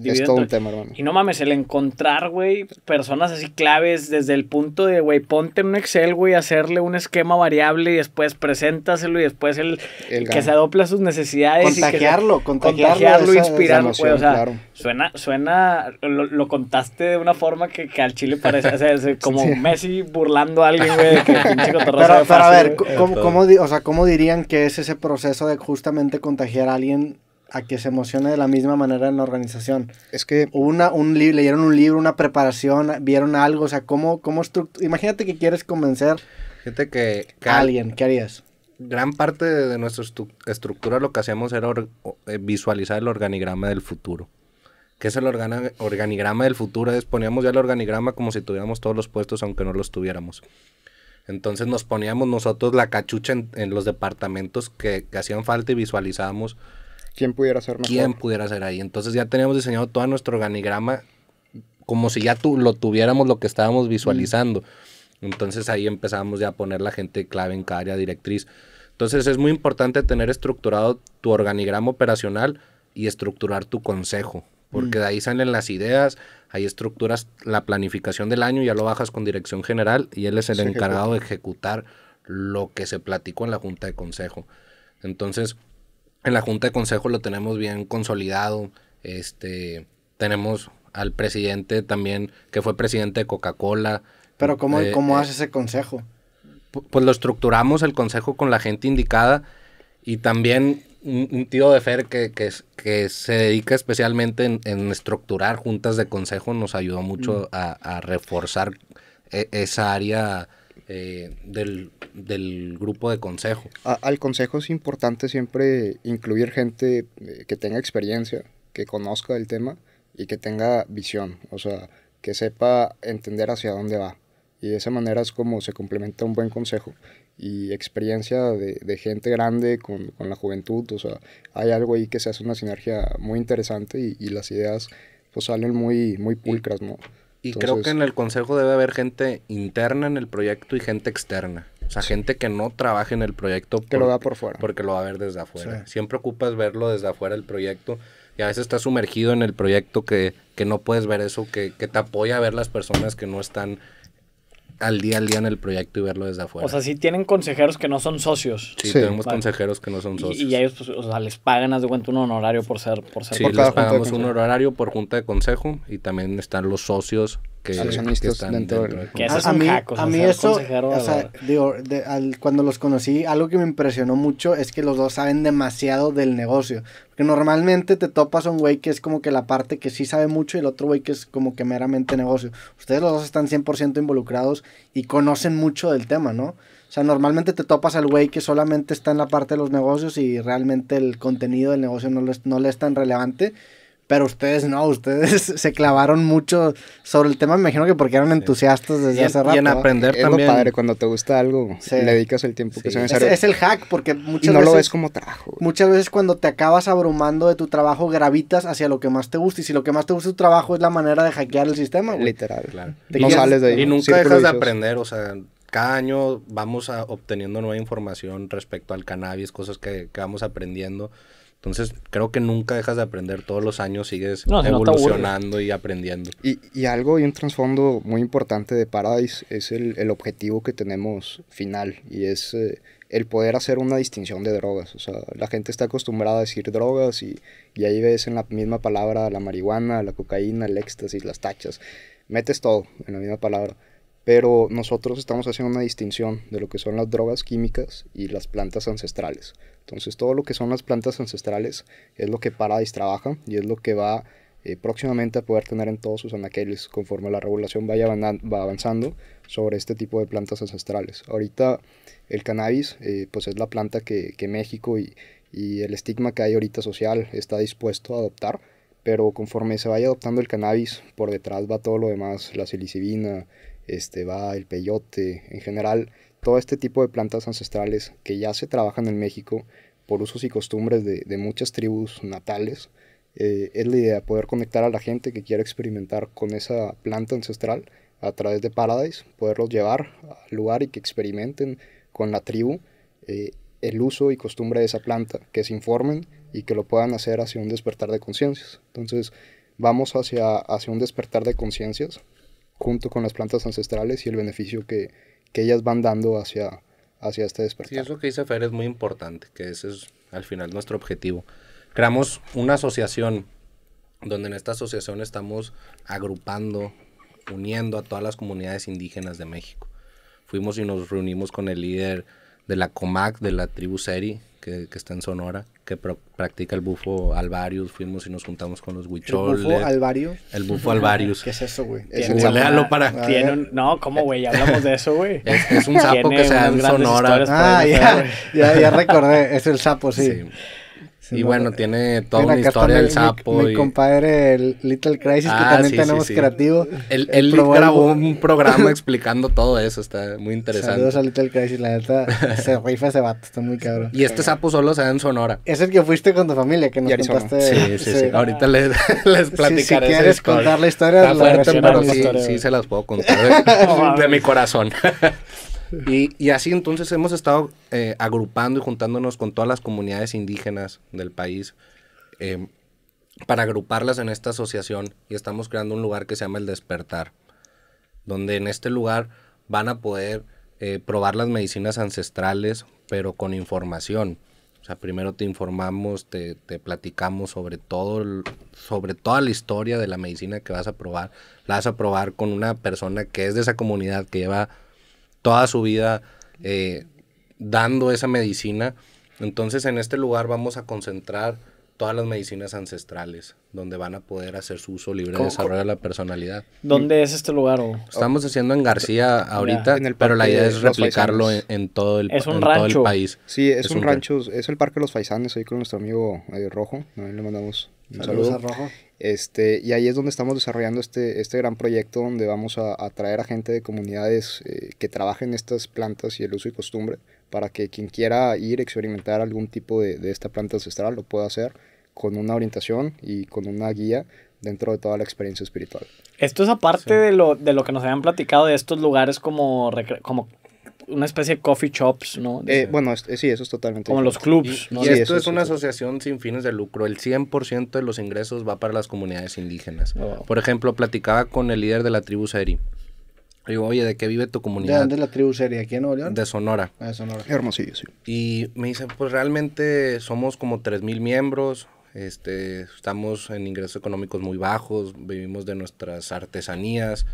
Es todo un tema, hermano. Y no mames, el encontrar, güey, personas así claves desde el punto de, güey, ponte en un Excel, güey, hacerle un esquema variable y después preséntaselo y después el, que se adopla a sus necesidades. y contagiarlo. inspirarlo, güey. O sea, suena, suena, lo, contaste de una forma que, al chile parece, o como <laughs> Messi burlando a alguien, güey, que pinche ver, eh, ¿cómo, o sea, ¿cómo dirían que es ese proceso de justamente contagiar a alguien a que se emocione de la misma manera en la organización. Es que... Una, un leyeron un libro, una preparación, vieron algo, o sea, ¿cómo, cómo Imagínate que quieres convencer Gente que, a alguien, ¿qué harías? Gran parte de, nuestra estructura lo que hacíamos era eh, visualizar el organigrama del futuro. ¿Qué es el organigrama del futuro? Es poníamos ya el organigrama como si tuviéramos todos los puestos, aunque no los tuviéramos. Entonces nos poníamos nosotros la cachucha en, los departamentos que, hacían falta y visualizábamos. ¿Quién pudiera ser ¿Quién pudiera ser ahí? Entonces ya teníamos diseñado todo nuestro organigrama como si ya lo tuviéramos lo que estábamos visualizando. Mm. Entonces ahí empezábamos ya a poner la gente clave en cada área directriz. Entonces es muy importante tener estructurado tu organigrama operacional y estructurar tu consejo porque de ahí salen las ideas, hay estructuras la planificación del año, ya lo bajas con dirección general y él es el encargado de ejecutar lo que se platicó en la junta de consejo. Entonces, en la junta de consejo lo tenemos bien consolidado, este, tenemos al presidente también, que fue presidente de Coca-Cola. Pero ¿cómo, eh, cómo eh, hace ese consejo? Pues lo estructuramos el consejo con la gente indicada y también un, tío de Fer que, que, se dedica especialmente en, estructurar juntas de consejo nos ayudó mucho mm. a, a, reforzar e, esa área eh, del, del, grupo de consejo. al consejo es importante siempre incluir gente eh, que tenga experiencia, que conozca el tema y que tenga visión, o sea, que sepa entender hacia dónde va. Y de esa manera es como se complementa un buen consejo y experiencia de, gente grande con, la juventud. O sea, hay algo ahí que se hace una sinergia muy interesante y, las ideas pues salen muy, muy pulcras, ¿no? Y creo que en el consejo debe haber gente interna en el proyecto y gente externa. O sea, gente que no trabaje en el proyecto. Que lo da por fuera. Porque lo va a ver desde afuera. Siempre ocupas verlo desde afuera el proyecto. Y a veces estás sumergido en el proyecto que, no puedes ver eso, que, que te apoya a ver las personas que no están al día al día en el proyecto y verlo desde afuera. O sea, si tienen consejeros que no son socios. Sí, tenemos consejeros que no son socios. Y, ellos, pues, o sea, les pagan, haz de cuenta, un honorario por ser... Por ser sí, les pagamos un honorario por junta de consejo y también están los socios que, a los dentro, a, mí, eso, cuando los conocí, algo que me impresionó mucho es que los dos saben demasiado del negocio. Porque normalmente te topas a un güey que es como que la parte que sí sabe mucho y el otro güey que es como que meramente negocio. Ustedes los dos están 100% involucrados y conocen mucho del tema, ¿no? O sea, normalmente te topas al güey que solamente está en la parte de los negocios y realmente el contenido del negocio no, no le es tan relevante. Pero ustedes no, ustedes <laughs> se clavaron mucho sobre el tema, me imagino que porque eran entusiastas desde hace rato. Y en aprender padre, cuando te gusta algo, le dedicas el tiempo que Es, el hack, porque muchas no lo ves como trabajo. Muchas veces cuando te acabas abrumando de tu trabajo, gravitas hacia lo que más te gusta. Y si lo que más te gusta es tu trabajo es la manera de hackear el sistema, Literal. Claro. sales de Y nunca dejas de aprender, o sea, cada año vamos a, obteniendo nueva información respecto al cannabis, cosas que, que vamos aprendiendo. Entonces, creo que nunca dejas de aprender. Todos los años sigues evolucionando y aprendiendo. Y, algo y un trasfondo muy importante de Paradise es el, objetivo que tenemos final y es eh, el poder hacer una distinción de drogas. O sea, la gente está acostumbrada a decir drogas y, y ahí ves en la misma palabra la marihuana, la cocaína, el éxtasis, las tachas. Metes todo en la misma palabra pero nosotros estamos haciendo una distinción de lo que son las drogas químicas y las plantas ancestrales. Entonces todo lo que son las plantas ancestrales es lo que Paradise trabaja y es lo que va eh, próximamente a poder tener en todos sus anaqueles conforme la regulación vaya va avanzando sobre este tipo de plantas ancestrales. Ahorita el cannabis eh, pues es la planta que, México y, y el estigma que hay ahorita social está dispuesto a adoptar pero conforme se vaya adoptando el cannabis, por detrás va todo lo demás, la silicibina, este, va el peyote, en general, todo este tipo de plantas ancestrales que ya se trabajan en México por usos y costumbres de, muchas tribus natales. Eh, es la idea, poder conectar a la gente que quiera experimentar con esa planta ancestral a través de Paradise, poderlos llevar al lugar y que experimenten con la tribu eh, el uso y costumbre de esa planta, que se informen y que lo puedan hacer hacia un despertar de conciencias. Entonces, vamos hacia, hacia un despertar de conciencias junto con las plantas ancestrales y el beneficio que, ellas van dando hacia, hacia este despertar. Sí, eso que dice Fer es muy importante, que ese es al final nuestro objetivo. Creamos una asociación donde en esta asociación estamos agrupando, uniendo a todas las comunidades indígenas de México. Fuimos y nos reunimos con el líder de la Comac, de la tribu Seri, que, está en Sonora, que practica el bufo alvarius. Fuimos y nos juntamos con los huicholes. ¿El bufo alvarius? El bufo alvarius. ¿Qué es eso, güey? Es para... No, ¿cómo, güey? Hablamos de eso, güey. Es, un sapo que se da en Sonora. Ah, ya, ya, ya recordé. Es el sapo, sí. sí y bueno, eh, tiene toda una historia del sapo. Mi, y... mi compadre, el Little Crisis, que ah, también tenemos creativo. Él, grabó un programa <laughs> explicando todo eso, está muy interesante. Saludos a Little Crisis, la neta, <laughs> se rifa ese vato, está muy cabrón. Y este sapo solo se da en Sonora. Es el que fuiste con tu familia, que nos contaste. Sí, sí, sí, ahorita <laughs> les, les platicaré. Si, quieres contar la historia, la fuerte, pero sí, sí se las puedo contar de, mi corazón. Y, así entonces hemos estado eh, agrupando y juntándonos con todas las comunidades indígenas del país eh, para agruparlas en esta asociación y estamos creando un lugar que se llama El Despertar, donde en este lugar van a poder eh, probar las medicinas ancestrales, pero con información. O sea, primero te informamos, te, platicamos sobre todo, sobre toda la historia de la medicina que vas a probar. La vas a probar con una persona que es de esa comunidad, que lleva toda su vida eh, dando esa medicina. Entonces en este lugar vamos a concentrar todas las medicinas ancestrales, donde van a poder hacer su uso libre de desarrollar la personalidad. ¿Dónde es este lugar? Estamos haciendo en García ahorita, pero la idea es replicarlo en, todo, el, país. Sí, es, un, rancho, es el Parque de los Faisanes, ahí con nuestro amigo eh, Rojo, ¿no? le mandamos un Saludos A Rojo. Este, y ahí es donde estamos desarrollando este, este gran proyecto donde vamos a, atraer traer a gente de comunidades eh, que trabajen estas plantas y el uso y costumbre para que quien quiera ir a experimentar algún tipo de, esta planta ancestral lo pueda hacer con una orientación y con una guía dentro de toda la experiencia espiritual. Esto es aparte de, lo, de lo que nos habían platicado de estos lugares como, como una especie de coffee shops, ¿no? Eh, bueno, eh, sí, eso es totalmente. Como los clubs, ¿no? Y, esto es, una asociación sin fines de lucro. El 100% de los ingresos va para las comunidades indígenas. Oh, por ejemplo, platicaba con el líder de la tribu Seri. Le Digo, oye, ¿de qué vive tu comunidad? ¿De dónde la tribu Seri? ¿Aquí en Nuevo De Sonora. Ah, de Sonora. Hermosillo, sí. Y me dice, pues realmente somos como 3.000 miembros, este, estamos en ingresos económicos muy bajos, vivimos de nuestras artesanías.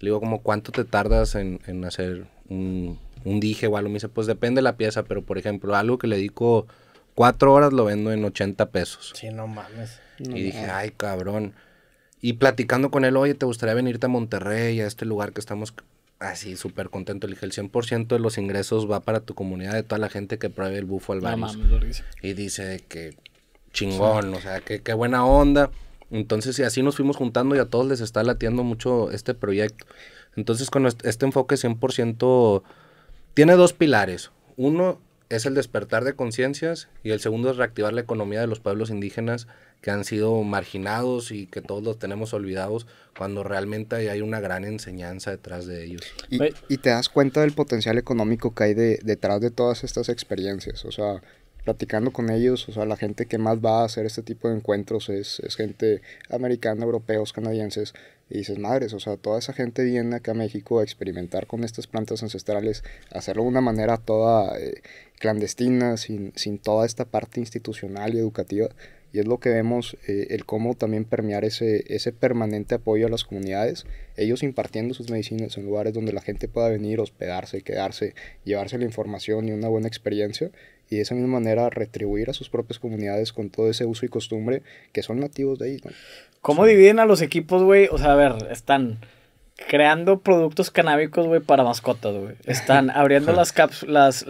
Le digo, ¿cómo ¿cuánto te tardas en hacer un, un dije o algo. Me dice, pues depende de la pieza, pero por ejemplo, algo que le dedico cuatro horas lo vendo en 80 pesos. Sí, no mames. y dije, ay, cabrón. Y platicando con él, oye, ¿te gustaría venirte a Monterrey, a este lugar que estamos así súper contento? Le dije, el 100% de los ingresos va para tu comunidad, de toda la gente que pruebe el bufo al no Y dice que chingón, o sea, que, buena onda. Entonces, y así nos fuimos juntando y a todos les está latiendo mucho este proyecto. Entonces, con este enfoque 100% tiene dos pilares. Uno es el despertar de conciencias y el segundo es reactivar la economía de los pueblos indígenas que han sido marginados y que todos los tenemos olvidados cuando realmente hay una gran enseñanza detrás de ellos. Y, te das cuenta del potencial económico que hay detrás de todas estas experiencias. O sea, platicando con ellos, o sea, la gente que más va a hacer este tipo de encuentros es, gente americana, europeos, canadienses, y dices, madres, o sea, toda esa gente viene acá a México a experimentar con estas plantas ancestrales, hacerlo de una manera toda eh, clandestina, sin, sin toda esta parte institucional y educativa, y es lo que vemos, eh, el cómo también permear ese, ese permanente apoyo a las comunidades, ellos impartiendo sus medicinas en lugares donde la gente pueda venir, hospedarse, quedarse, llevarse la información y una buena experiencia, y de esa misma manera retribuir a sus propias comunidades con todo ese uso y costumbre que son nativos de ahí. ¿Cómo dividen a los equipos, güey? O sea, a ver, están creando productos canábicos, güey, para mascotas, güey. Están <laughs> abriendo las, las,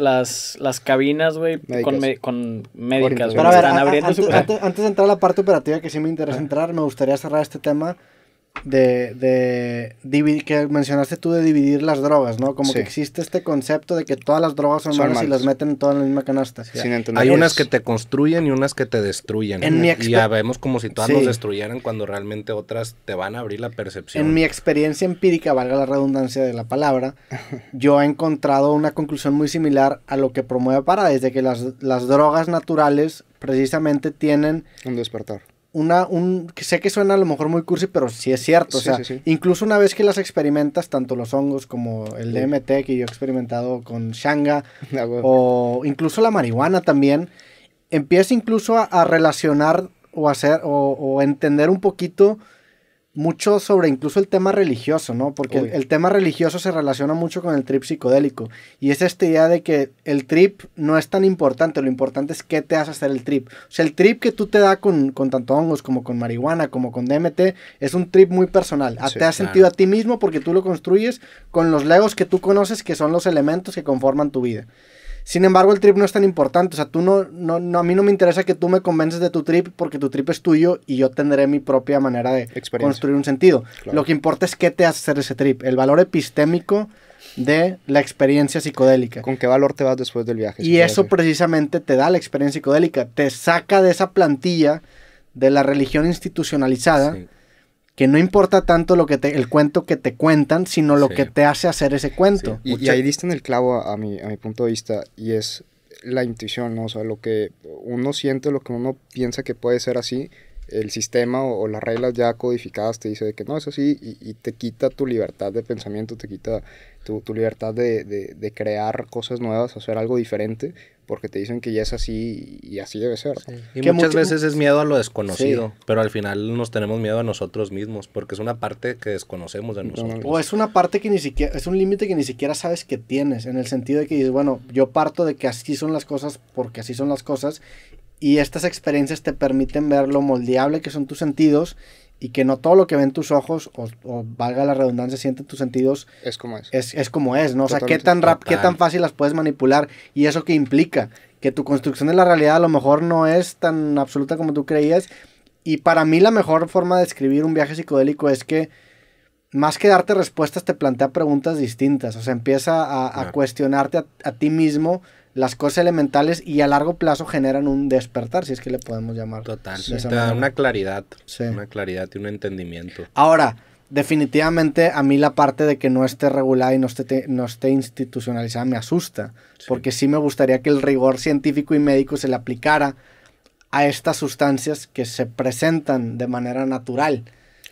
las, cabinas, güey, con, médicas, güey. antes, antes, de entrar a la parte operativa que sí me interesa entrar, me gustaría cerrar este tema de, que mencionaste tú de dividir las drogas, ¿no? Como que existe este concepto de que todas las drogas son, malas, y las meten todas en la misma canasta. Hay unas que te construyen y unas que te destruyen. y ya vemos como si todas nos destruyeran cuando realmente otras te van a abrir la percepción. En mi experiencia empírica, valga la redundancia de la palabra, <laughs> yo he encontrado una conclusión muy similar a lo que promueve para desde que las, las drogas naturales precisamente tienen... Un despertar una, un, sé que suena a lo mejor muy cursi, pero sí es cierto. o sea, incluso una vez que las experimentas, tanto los hongos como el DMT que yo he experimentado con Shanga, <laughs> o incluso la marihuana también, empieza incluso a, relacionar o hacer o entender un poquito mucho sobre incluso el tema religioso, ¿no? Porque el, tema religioso se relaciona mucho con el trip psicodélico. Y es esta idea de que el trip no es tan importante, lo importante es qué te hace hacer el trip. O sea, el trip que tú te da con, tanto hongos como con marihuana, como con DMT, es un trip muy personal. te has sentido a ti mismo porque tú lo construyes con los legos que tú conoces, que son los elementos que conforman tu vida. Sin embargo, el trip no es tan importante. O sea, tú no, no, a mí no me interesa que tú me convences de tu trip porque tu trip es tuyo y yo tendré mi propia manera de construir un sentido. Lo que importa es qué te hace hacer ese trip. El valor epistémico de la experiencia psicodélica. ¿Con qué valor te vas después del viaje? Y eso precisamente te da la experiencia psicodélica. Te saca de esa plantilla de la religión institucionalizada que no importa tanto lo que te, el cuento que te cuentan, sino lo que te hace hacer ese cuento. Y, ahí diste en el clavo a, a, mi, a mi punto de vista, y es la intuición, ¿no? o sea, lo que uno siente, lo que uno piensa que puede ser así, el sistema o, las reglas ya codificadas te dice que no, es así y, te quita tu libertad de pensamiento, te quita tu, libertad de, crear cosas nuevas, hacer algo diferente, porque te dicen que ya es así y así debe ser. Y muchas veces es miedo a lo desconocido, pero al final nos tenemos miedo a nosotros mismos, porque es una parte que desconocemos de nosotros. O es una parte que ni siquiera, es un límite que ni siquiera sabes que tienes, en el sentido de que dices, bueno, yo parto de que así son las cosas porque así son las cosas y estas experiencias te permiten ver lo moldeable que son tus sentidos y que no todo lo que ven tus ojos, o, valga la redundancia, sienten tus sentidos. Es como es. Es, como es, ¿no? o sea, qué tan, qué tan fácil las puedes manipular y eso que implica. Que tu construcción de la realidad a lo mejor no es tan absoluta como tú creías. Y para mí la mejor forma de escribir un viaje psicodélico es que más que darte respuestas te plantea preguntas distintas. O sea, empieza a, cuestionarte a ti mismo las cosas elementales y a largo plazo generan un despertar, si es que le podemos llamar. Total, te una claridad, una claridad y un entendimiento. Ahora, definitivamente a mí la parte de que no esté regulada y no esté, no esté institucionalizada me asusta, porque sí me gustaría que el rigor científico y médico se le aplicara a estas sustancias que se presentan de manera natural.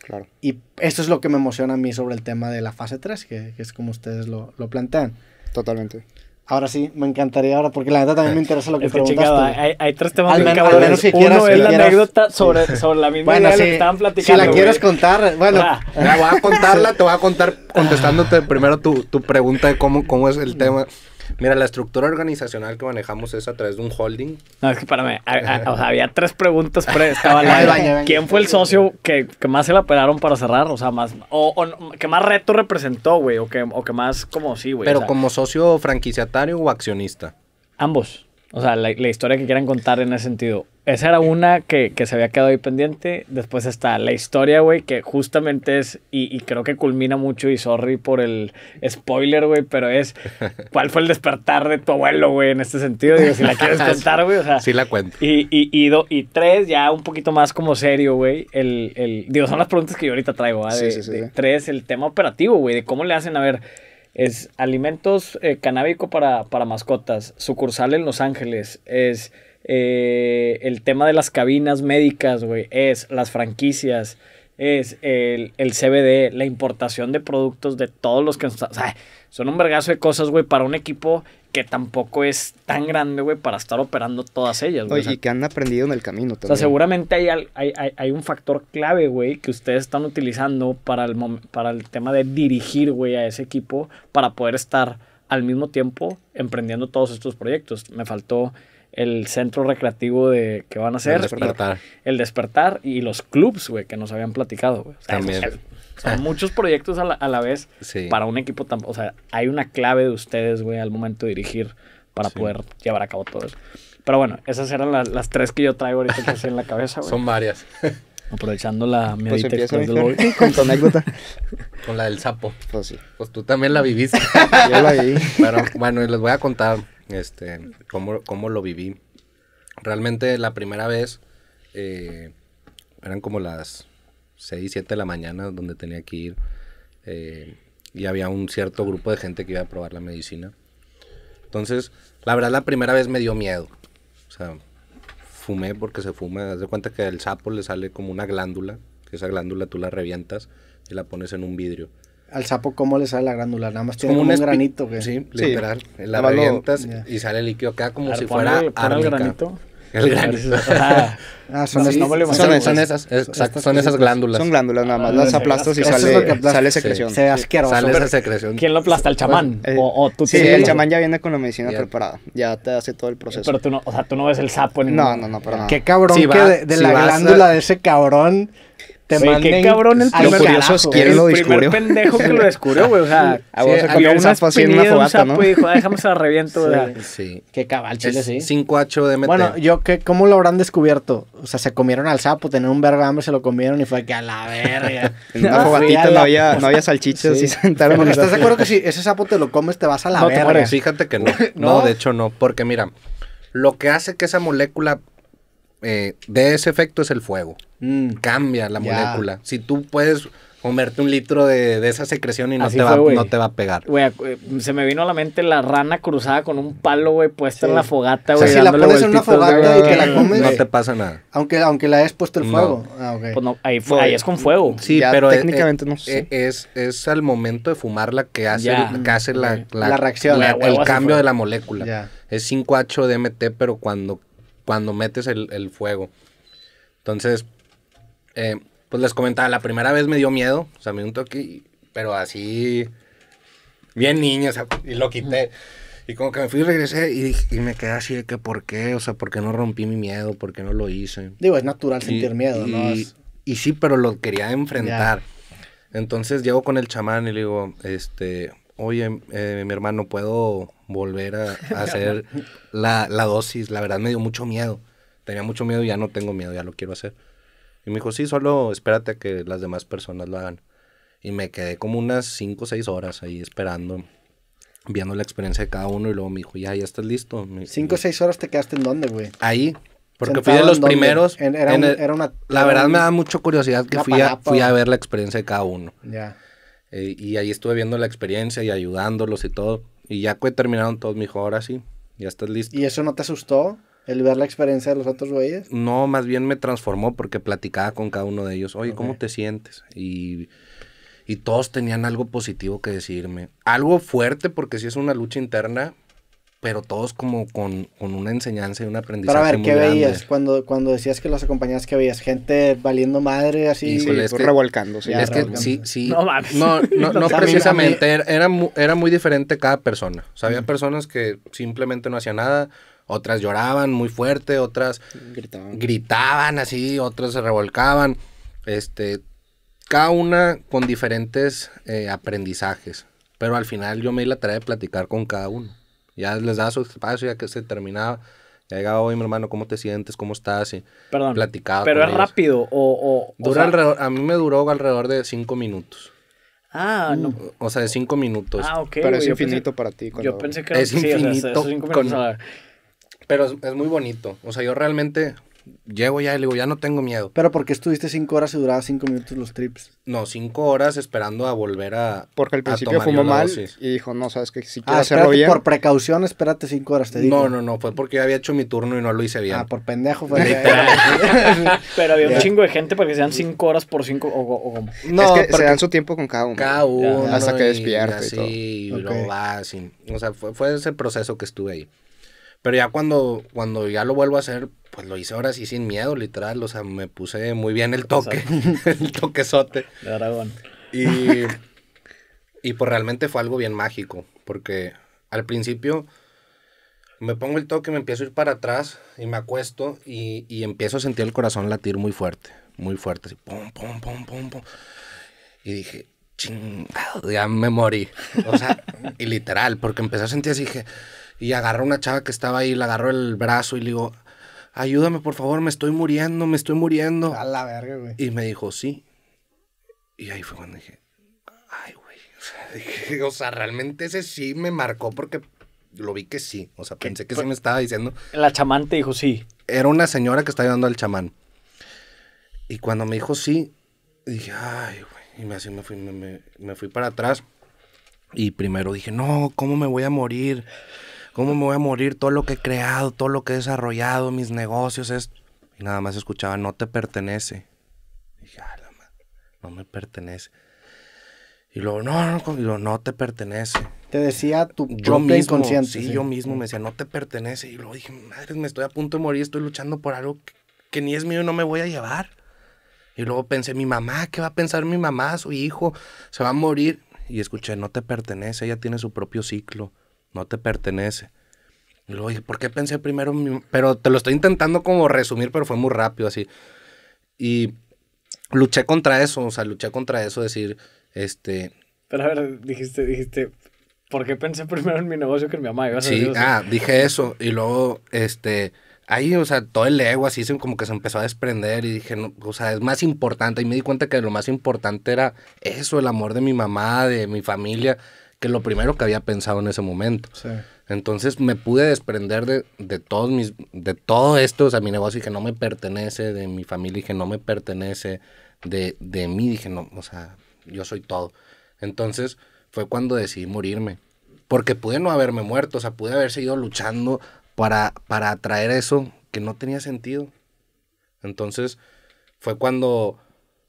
Claro. Y eso es lo que me emociona a mí sobre el tema de la fase 3, que, es como ustedes lo, lo plantean. Totalmente. Ahora sí, me encantaría ahora, porque la verdad también me interesa lo que, <laughs> es que preguntaste. hay, tres temas al, al menos que quieras, Uno es la anécdota sobre, sobre la misma idea que estaban platicando. Si la quieres contar, bueno. Ah. <laughs> voy a contarla, te voy a contar <laughs> contestándote primero tu, tu pregunta de cómo, cómo es el mm. tema. Mira, la estructura organizacional que manejamos es a través de un holding. No, es que espérame, había tres preguntas, estaba <laughs> la, ¿Quién fue el socio que, más se la pelaron para cerrar? O sea, más, o, que más reto representó, güey, o que, o que más como sí, güey. Pero como socio franquiciatario o accionista. Ambos. O sea, la, la historia que quieran contar en ese sentido. Esa era una que, se había quedado ahí pendiente. Después está la historia, güey, que justamente es, y, creo que culmina mucho, y sorry por el spoiler, güey, pero es, <laughs> ¿cuál fue el despertar de tu abuelo, güey, en este sentido? Digo, si la quieres <laughs> contar, güey, o sea. Sí la cuento. Y, y, y, y tres, ya un poquito más como serio, güey, el, el, digo, son las preguntas que yo ahorita traigo, sí, sí, tres, el tema operativo, güey, de cómo le hacen a ver es alimentos eh, canábicos para, para mascotas, sucursal en Los Ángeles, es eh, el tema de las cabinas médicas, güey, es las franquicias, es el, CBD, la importación de productos de todos los que... O sea, son un vergazo de cosas, güey, para un equipo que tampoco es tan grande, güey, para estar operando todas ellas, güey. y que han aprendido en el camino O sea, seguramente hay, hay, un factor clave, güey, que ustedes están utilizando para el, para el tema de dirigir, güey, a ese equipo para poder estar al mismo tiempo emprendiendo todos estos proyectos. Me faltó el centro recreativo de que van a hacer. El despertar. Y, el despertar y los clubs, güey, que nos habían platicado, O sea, También. son muchos proyectos a la, vez para un equipo tan... O sea, hay una clave de ustedes, güey, al momento de dirigir para poder llevar a cabo todo eso. Pero bueno, esas eran las, tres que yo traigo ahorita que en la cabeza, güey. Son varias. <laughs> Aprovechando la mi pues <laughs> con tu anécdota. Con la del sapo. Pues sí. Pues tú también la viviste. <laughs> yo la viví. Pero bueno, les voy a contar este, cómo, cómo lo viví. Realmente la primera vez eh, eran como las 6, 7 de la mañana donde tenía que ir eh, y había un cierto grupo de gente que iba a probar la medicina. Entonces, la verdad la primera vez me dio miedo. O sea, fumé porque se fuma. Haz de cuenta que al sapo le sale como una glándula, que esa glándula tú la revientas y la pones en un vidrio al sapo cómo le sale la glándula, nada más tiene un, granito. Que... Sí, literal. La revientas y sale el líquido acá como si fuera el granito. El granito. <laughs> ah, son, esas, exacto, son esas glándulas. Son glándulas nada más, ah, las aplastas y sale, secreción. se asqueroso. Sale esa secreción. ¿Quién lo aplasta? ¿El chamán? o, tú sí, el chamán ya viene con la medicina preparada, ya te hace todo el proceso. Pero tú no, o sea, tú no ves el sapo en No, no, no, para nada. Qué cabrón que de, la glándula de ese cabrón qué cabrón el primer, curioso quién lo descubrió. El primer pendejo que lo <laughs> descubrió, güey. O sea, se había un sapo ¿no? Y dijo, ah, déjame se la reviento. Sí, sí. Qué cabal, sí. 5H de Bueno, yo, ¿qué, ¿cómo lo habrán descubierto? O sea, se comieron al sapo, tenían un verga hambre, se lo comieron y fue que a la verga. <laughs> en una fogatita no había, no había salchichas sí. sentaron. estás de acuerdo que si ese sapo te lo comes, te vas a la verga. Fíjate que <laughs> no. No, de hecho no. Porque mira, lo que hace que esa molécula eh, de ese efecto es el fuego. Mm. Cambia la molécula. Si tú puedes comerte un litro de, esa secreción y no, te, va, a pegar. Eh, se me vino a la mente la rana cruzada con un palo, güey, puesta en la fogata, si la pones en una fogata y te la comes. No te pasa nada. Aunque, aunque la hayas puesto el fuego. Ah, pues ahí, es con fuego. Sí, pero eh, técnicamente no Es, es, al momento de fumarla que hace, que hace la, la, reacción. el cambio de la molécula. Es 5 DMT pero cuando cuando metes el, fuego. Entonces, eh, pues les comentaba, la primera vez me dio miedo, o sea, me dio un toque, pero así, bien niño, o sea, y lo quité. Y como que me fui y regresé y, me quedé así de que, ¿por qué? O sea, ¿por qué no rompí mi miedo? ¿Por qué no lo hice? Digo, es natural sentir miedo, ¿no? Y sí, pero lo quería enfrentar. Entonces llego con el chamán y le digo, este, oye, eh, mi hermano, ¿puedo volver a, <laughs> hacer la, dosis. La verdad me dio mucho miedo. Tenía mucho miedo y ya no tengo miedo, ya lo quiero hacer. Y me dijo, sí, solo espérate a que las demás personas lo hagan. Y me quedé como unas 5 o 6 horas ahí esperando, viendo la experiencia de cada uno. Y luego me dijo, ya, ya estás listo. 5 o 6 horas te quedaste en dónde, güey? Ahí, porque fui de los primeros. era, una, la verdad me da mucha curiosidad que fui, a, fui a, ver la experiencia de cada uno. Ya. Eh, y ahí estuve viendo la experiencia y ayudándolos y todo. Y ya que terminaron todos, me dijo, sí, ya estás listo. ¿Y eso no te asustó? ¿El ver la experiencia de los otros güeyes? No, más bien me transformó porque platicaba con cada uno de ellos. Oye, ¿cómo te sientes? Y, y todos tenían algo positivo que decirme. Algo fuerte porque si es una lucha interna, pero todos como con, una enseñanza y un aprendizaje. grande. a ver, ¿qué veías cuando, cuando decías que las acompañabas? que veías? Gente valiendo madre así, sí, revolcándose. Es que sí, No, no, <laughs> precisamente. Era, era, muy diferente cada persona. O sea, había personas que simplemente no hacían nada. Otras lloraban muy fuerte, otras gritaban, así, otras se revolcaban. Este, cada una con diferentes eh, aprendizajes. Pero al final yo me di la tarea de platicar con cada uno. Ya les daba su espacio, ya que se terminaba. Ya llegaba, hoy mi hermano, ¿cómo te sientes? ¿Cómo estás? Y Perdón, platicaba. Pero es rápido o... o, alrededor, a mí me duró alrededor de cinco minutos. Ah, no. O sea, de cinco minutos. Ah, ok. pareció es infinito para ti. Cuando... Yo pensé que era... Es infinito. Pero es muy bonito. O sea, yo realmente llego ya y le digo, ya no tengo miedo. Pero porque estuviste cinco horas y duraba cinco minutos los trips? No, cinco horas esperando a volver a. Porque al principio fumó mal y dijo, no, sabes que si ah, quiero hacerlo bien. Por precaución, espérate cinco horas, te digo. No, no, no, fue porque había hecho mi turno y no lo hice bien. Ah, por pendejo fue. <laughs> Pero había un chingo de gente porque sean cinco horas por cinco o, No, es que se dan su tiempo con cada uno. Cada uno. hasta que despierta y, todo. Lo va, así. O sea, fue, fue ese proceso que estuve ahí. Pero ya cuando, cuando ya lo vuelvo a hacer, pues lo hice ahora sí sin miedo, literal. O sea, me puse muy bien el toque, <laughs> el toquezote. De Aragón. Y, y pues realmente fue algo bien mágico, porque al principio me pongo el toque, me empiezo a ir para atrás y me acuesto y, empiezo a sentir el corazón latir muy fuerte, muy fuerte, pum, pum, pum, pum, pum. Y dije, chingado, ya me morí. O sea, y literal, porque empecé a sentir así, dije, y agarró una chava que estaba ahí, le agarró el brazo y le digo, ayúdame por favor, me estoy muriendo, me estoy muriendo. A la verga, güey. Y me dijo, sí. Y ahí fue cuando dije, ay, güey. <laughs> O sea, o sea realmente ese sí me marcó porque lo vi que sí. O sea, pensé que se me estaba diciendo. La chamán te dijo sí. Era una señora que estaba ayudando al chamán. Y cuando me dijo sí, dije, ay, güey. Y así me fui, me fui para atrás. Y primero dije, no, ¿cómo me voy a morir? ¿Cómo me voy a morir? Todo lo que he creado, todo lo que he desarrollado, mis negocios, es... Y nada más escuchaba, no te pertenece. dije, ah, la madre, no me pertenece. Y luego, no, no, no te pertenece. Te decía tu yo mismo, inconsciente. Sí, yo mismo me decía, no te pertenece. Y luego dije, madre, me estoy a punto de morir, estoy luchando por algo que, que ni es mío y no me voy a llevar. Y luego pensé, mi mamá, ¿qué va a pensar mi mamá? Su hijo se va a morir. Y escuché, no te pertenece, ella tiene su propio ciclo no te pertenece. Y luego dije, ¿por qué pensé primero? Mi... Pero te lo estoy intentando como resumir, pero fue muy rápido así. Y luché contra eso, o sea, luché contra eso, decir, este... Pero a ver, dijiste, dijiste, ¿por qué pensé primero en mi negocio que en mi mamá? Ibas ah, dije eso, y luego, este, ahí, o sea, todo el ego así como que se empezó a desprender, y dije, o sea, es más importante, y me di cuenta que lo más importante era eso, el amor de mi mamá, de mi familia, que lo primero que había pensado en ese momento. Entonces me pude desprender de, de, todos mis, de todo esto, o sea, mi negocio que no me pertenece, de mi familia que no me pertenece, de, de mí, dije, no, o sea, yo soy todo. Entonces fue cuando decidí morirme, porque pude no haberme muerto, o sea, pude haber seguido luchando para, para atraer eso que no tenía sentido. Entonces fue cuando,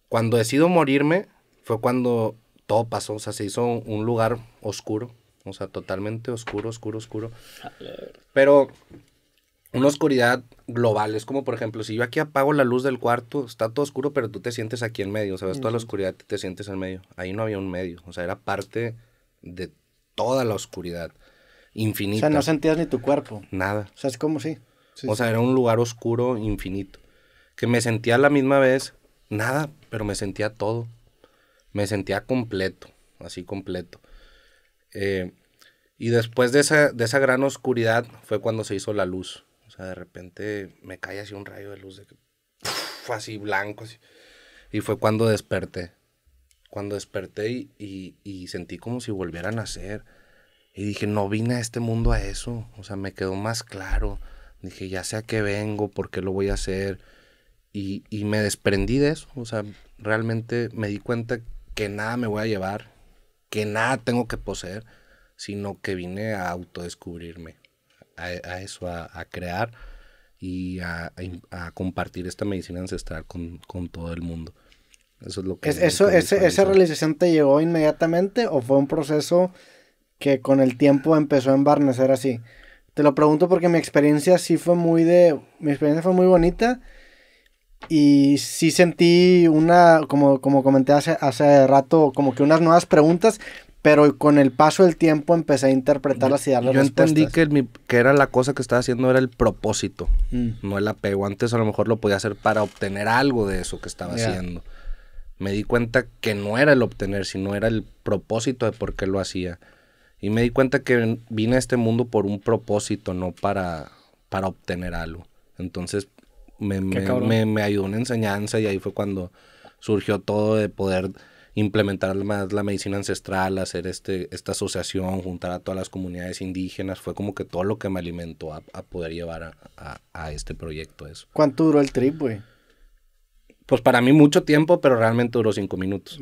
cuando decido morirme, fue cuando todo pasó, o sea, se hizo un lugar oscuro, o sea, totalmente oscuro, oscuro, oscuro. Pero una oscuridad global, es como por ejemplo, si yo aquí apago la luz del cuarto, está todo oscuro, pero tú te sientes aquí en medio, o sea, ves Toda la oscuridad y te sientes en medio. Ahí no había un medio, o sea, era parte de toda la oscuridad, infinita. O sea, no sentías ni tu cuerpo. Nada. O sea, es como si. o sea, era un lugar oscuro, infinito. Que me sentía a la misma vez nada, pero me sentía todo me sentía completo, así completo. Eh, y después de esa, gran oscuridad fue cuando se hizo la luz. O sea, de repente me cae así un rayo de luz, de así blanco. Y fue cuando desperté. Cuando desperté y, sentí como si volviera a nacer. Y dije, no vine a este mundo a eso. O sea, me quedó más claro. Dije, ya sé a qué vengo, por qué lo voy a hacer. Y, y me desprendí de eso. O sea, realmente me di cuenta que nada me voy a llevar, que nada tengo que poseer, sino que vine a autodescubrirme, a, eso, a, crear y a, compartir esta medicina ancestral con, todo el mundo. Eso es lo que... Es, ¿Esa realización te llegó inmediatamente o fue un proceso que con el tiempo empezó a embarnecer así? Te lo pregunto porque mi experiencia sí fue muy de... Mi experiencia fue muy bonita y sí sentí una, como, como comenté hace, hace rato, como que unas nuevas preguntas, pero con el paso del tiempo empecé a interpretarlas y darle Yo entendí que, que era la cosa que estaba haciendo era el propósito, mm. no el apego. Antes a lo mejor lo podía hacer para obtener algo de eso que estaba haciendo. Me di cuenta que no era el obtener, sino era el propósito de por qué lo hacía. Y me di cuenta que vine a este mundo por un propósito, no para, para obtener algo. Entonces, me, me, ayudó una enseñanza y ahí fue cuando surgió todo de poder implementar más la medicina ancestral, hacer este, esta asociación, juntar a todas las comunidades indígenas, fue como que todo lo que me alimentó a, poder llevar a, este proyecto eso. ¿Cuánto duró el trip, güey? Pues para mí mucho tiempo, pero realmente duró cinco minutos.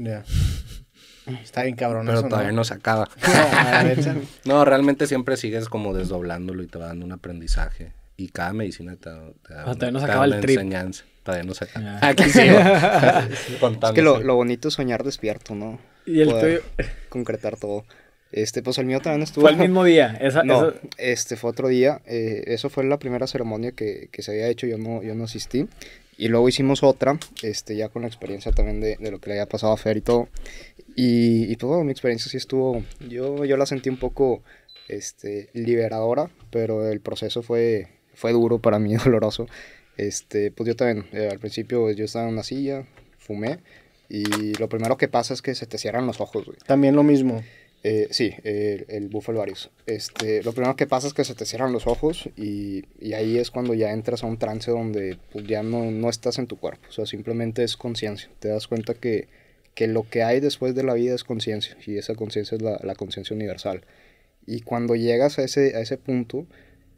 Está bien cabrón. Pero todavía no se acaba. <laughs> <laughs> no, realmente siempre sigues como desdoblándolo y te va dando un aprendizaje. Y cada medicina te, da, acaba enseñanza. Todavía no se acaba. Aquí sigo. <laughs> es que lo, bonito es soñar despierto, ¿no? Y el tuyo. <laughs> concretar todo. Este, pues el mío también estuvo. ¿Fue el mismo día? no, este fue otro día. Eh, eso fue la primera ceremonia que, se había hecho. Yo no, yo no asistí. Y luego hicimos otra, este, ya con la experiencia también de, lo que le había pasado a Fer y todo. Y, y pues mi experiencia sí estuvo. Yo, yo la sentí un poco este, liberadora, pero el proceso fue fue duro para mí, <laughs> doloroso. Este, pues yo también, eh, al principio yo estaba en una silla, fumé, y lo primero que pasa es que se te cierran los ojos, También lo mismo. Eh, sí, el, Buffalo búfalo Este, lo primero que pasa es que se te cierran los ojos y, ahí es cuando ya entras a un trance donde pues, ya no, no, estás en tu cuerpo. O sea, simplemente es conciencia. Te das cuenta que, que, lo que hay después de la vida es conciencia y esa conciencia es la, conciencia universal. Y cuando llegas a ese, a ese punto,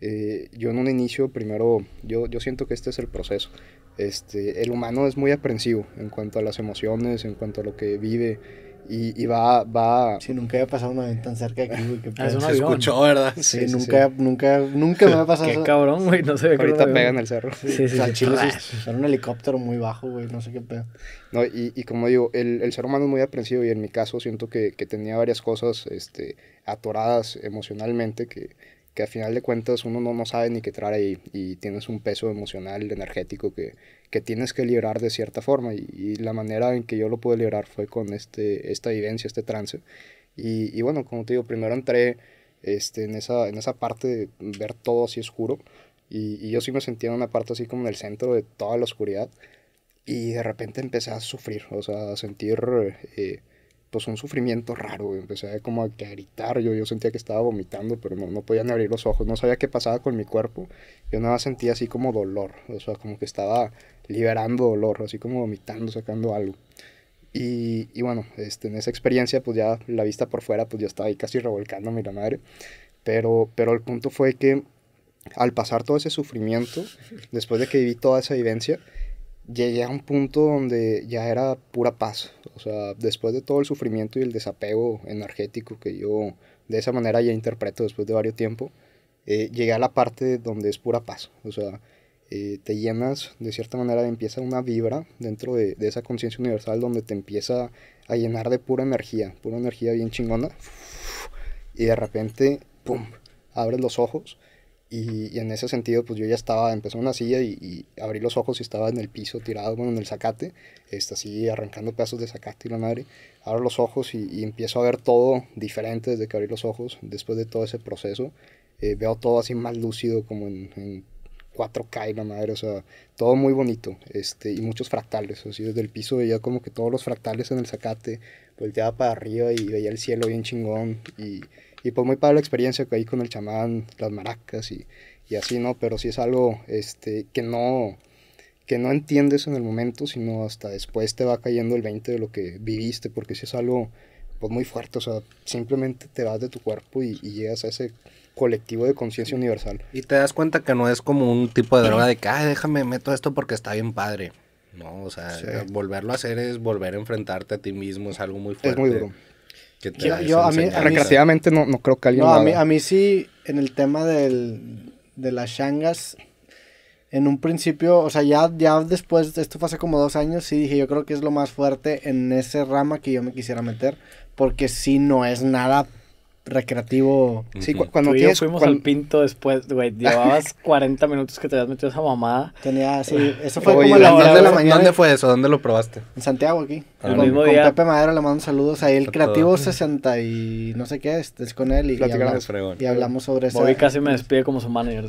eh, yo en un inicio, primero, yo, yo siento que este es el proceso. Este, el humano es muy aprensivo en cuanto a las emociones, en cuanto a lo que vive y, va, va... Si sí, nunca había pasado una vez tan cerca aquí, güey, que ah, es un se escuchó, ¿verdad? Sí, nunca, nunca, nunca me ha pasado... <laughs> qué cabrón, güey, no sé. ve ahorita pega en el cerro. Sí, sí, o sea, un helicóptero muy bajo, güey, no sé qué pedo. No, y, y como digo, el, el, ser humano es muy aprensivo y en mi caso siento que, que tenía varias cosas, este, atoradas emocionalmente que que al final de cuentas uno no, sabe ni qué traer y, y tienes un peso emocional, energético que, tienes que liberar de cierta forma y, la manera en que yo lo pude liberar fue con este, esta vivencia, este trance. Y, y bueno, como te digo, primero entré este, en, esa, en esa parte de ver todo así oscuro y, yo sí me sentía en una parte así como en el centro de toda la oscuridad y de repente empecé a sufrir, o sea, a sentir... Eh, pues un sufrimiento raro, empecé como a gritar, yo, yo sentía que estaba vomitando, pero no, no podía abrir los ojos, no sabía qué pasaba con mi cuerpo, yo nada sentía así como dolor, o sea, como que estaba liberando dolor, así como vomitando, sacando algo. Y, bueno, este, en esa experiencia, pues ya la vista por fuera, pues ya estaba ahí casi revolcándome la madre, pero, pero el punto fue que al pasar todo ese sufrimiento, después de que viví toda esa vivencia, llegué a un punto donde ya era pura paz. O sea, después de todo el sufrimiento y el desapego energético que yo de esa manera ya interpreto después de varios tiempo, eh, llegué a la parte donde es pura paz. O sea, eh, te llenas, de cierta manera empieza una vibra dentro de, de esa conciencia universal donde te empieza a llenar de pura energía, pura energía bien chingona. Y de repente, ¡pum!, abres los ojos y, en ese sentido, pues yo ya estaba, empezó una silla y, abrí los ojos y estaba en el piso tirado, bueno, en el zacate, está así arrancando pedazos de zacate y la madre. Abro los ojos y, empiezo a ver todo diferente desde que abrí los ojos, después de todo ese proceso. Eh, veo todo así más lúcido, como en, en 4K y la madre, o sea, todo muy bonito, este, y muchos fractales, así desde el piso veía como que todos los fractales en el zacate, volteaba para arriba y veía el cielo bien chingón, y y pues muy padre la experiencia que hay con el chamán, las maracas y, así, ¿no? Pero sí es algo este, que no que no entiendes en el momento, sino hasta después te va cayendo el 20 de lo que viviste, porque sí es algo pues, muy fuerte, o sea, simplemente te vas de tu cuerpo y, llegas a ese colectivo de conciencia universal. Y te das cuenta que no es como un tipo de droga de que, ay déjame, meto esto porque está bien padre. No, o sea, volverlo a hacer es volver a enfrentarte a ti mismo, es algo muy fuerte. Es muy duro yo, a mí, Recreativamente no, creo que alguien A, mí, sí, en el tema de las changas, en un principio, o sea, ya, ya después, esto fue hace como dos años, sí dije, yo creo que es lo más fuerte en ese rama que yo me quisiera meter, porque sí no es nada recreativo. Sí, cuando yo fuimos al pinto después, güey, llevabas 40 <laughs> minutos que te habías metido esa mamada. Tenía, sí, <laughs> eso fue como la hora. de la mañana? ¿Dónde fue eso? ¿Dónde lo probaste? En Santiago, aquí. mismo ah, día. Con Pepe Madero le mando saludos ahí, el creativo 60 y no sé qué, Estás con él y, hablamos, sobre eso. Hoy casi me despide como su manager.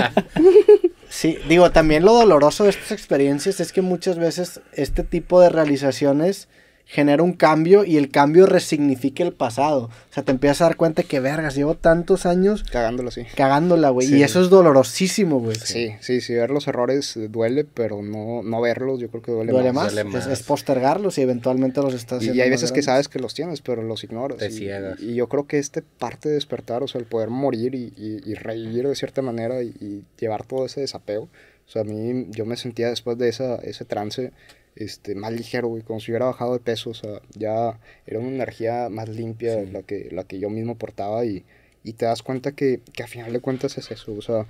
<laughs> sí, digo, también lo doloroso de estas experiencias es que muchas veces este tipo de realizaciones genera un cambio y el cambio resignifica el pasado. O sea, te empiezas a dar cuenta que, vergas, llevo tantos años... Cagándola, sí. Cagándola, güey. Y eso es dolorosísimo, güey. Sí, sí, sí, ver los errores eh, duele, pero no, no verlos yo creo que duele, más. Duele más. Es, postergarlos y eventualmente los estás haciendo Y hay veces que sabes que los tienes, pero los ignoras. Te y, Y yo creo que este parte de despertar, o sea, el poder morir y, y, reír de cierta manera y, y llevar todo ese desapego, o sea, a mí yo me sentía después de esa, ese trance este, más ligero, güey, como si hubiera bajado de peso, o sea, ya era una energía más limpia la, que, la que yo mismo portaba y, y te das cuenta que, que a final de cuentas es eso, o sea,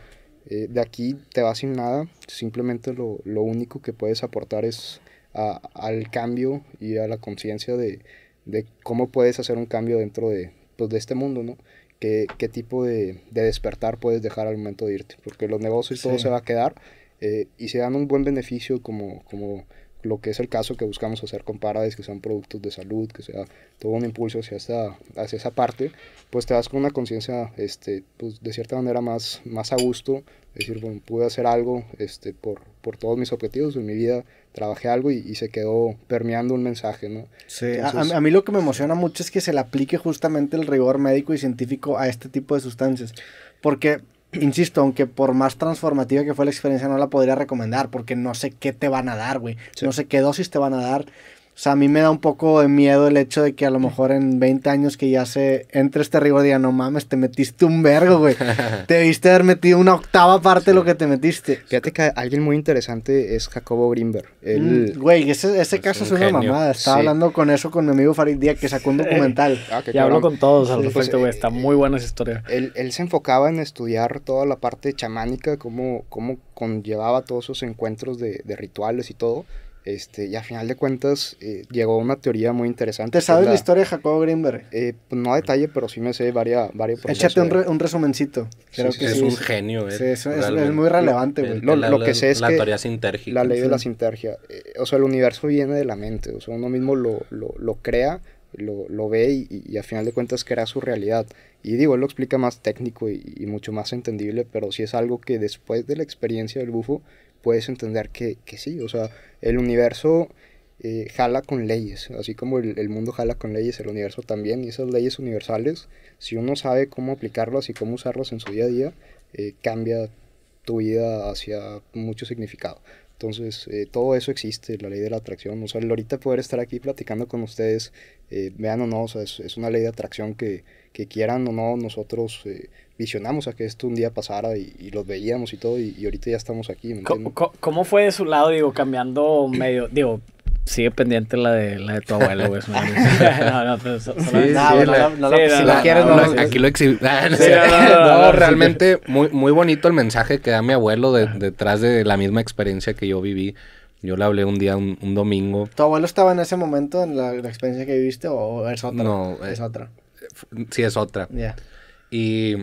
eh, de aquí te vas sin nada, simplemente lo, lo único que puedes aportar es a, al cambio y a la conciencia de, de, cómo puedes hacer un cambio dentro de, pues, de este mundo, ¿no? Qué, qué tipo de, de, despertar puedes dejar al momento de irte, porque los negocios y todo se va a quedar eh, y se dan un buen beneficio como, como lo que es el caso que buscamos hacer con Parades, que sean productos de salud, que sea todo un impulso hacia, hacia esa parte, pues te das con una conciencia, este, pues de cierta manera más, más a gusto, decir, bueno, pude hacer algo este, por, por todos mis objetivos en mi vida, trabajé algo y, se quedó permeando un mensaje, ¿no? Sí, a, mí lo que me emociona mucho es que se le aplique justamente el rigor médico y científico a este tipo de sustancias, porque insisto, aunque por más transformativa que fue la experiencia, no la podría recomendar porque no sé qué te van a dar, güey. No sé qué dosis te van a dar, o sea, a mí me da un poco de miedo el hecho de que a lo mejor en 20 años que ya se entre este río diga, no mames, te metiste un vergo, güey. <laughs> te viste haber metido una octava parte de lo que te metiste. Fíjate que alguien muy interesante es Jacobo Grimberg. Mm, güey, ese, caso es una mamada. Estaba hablando con eso con mi amigo Farid Díaz, que sacó un <laughs> documental. ya ah, y habló con todos al pues, respecto, güey. Está muy buena esa historia. Él, se enfocaba en estudiar toda la parte chamánica, cómo, cómo conllevaba todos esos encuentros de, de rituales y todo este, y a final de cuentas eh, llegó una teoría muy interesante. ¿Te sabes la, historia de Jacobo Greenberg? Eh, pues no a detalle, pero sí me sé varias... varias Échate un, un resumencito. Creo que es un genio. Eh, es, es, muy relevante. Lo, que sé es la teoría sintérgica. La ley de la sintergia. o sea, el universo viene de la mente. O sea, uno mismo lo, crea, lo, ve y, y, a final de cuentas crea su realidad. Y digo, él lo explica más técnico y, y mucho más entendible, pero sí es algo que después de la experiencia del bufo puedes entender que, que sí, o sea, el universo eh, jala con leyes, así como el, mundo jala con leyes, el universo también, y esas leyes universales, si uno sabe cómo aplicarlas y cómo usarlas en su día a día, eh, cambia tu vida hacia mucho significado. Entonces, eh, todo eso existe, la ley de la atracción. O sea, el ahorita poder estar aquí platicando con ustedes, vean o no, o sea, es, una ley de atracción que, quieran o no, nosotros visionamos a que esto un día pasara y, lo los veíamos y todo, y, ahorita ya estamos aquí. ¿Cómo, fue de su lado, digo, cambiando medio, digo, sigue pendiente la de, tu abuelo, güey? no, no, no, si quieres, aquí lo no, realmente muy, bonito el mensaje que da mi abuelo detrás de la misma experiencia que yo viví. Yo le hablé un día, un, domingo. ¿Tu abuelo estaba en ese momento en la, experiencia que viviste o es otra? No, es, eh, otra. Sí, es otra. Y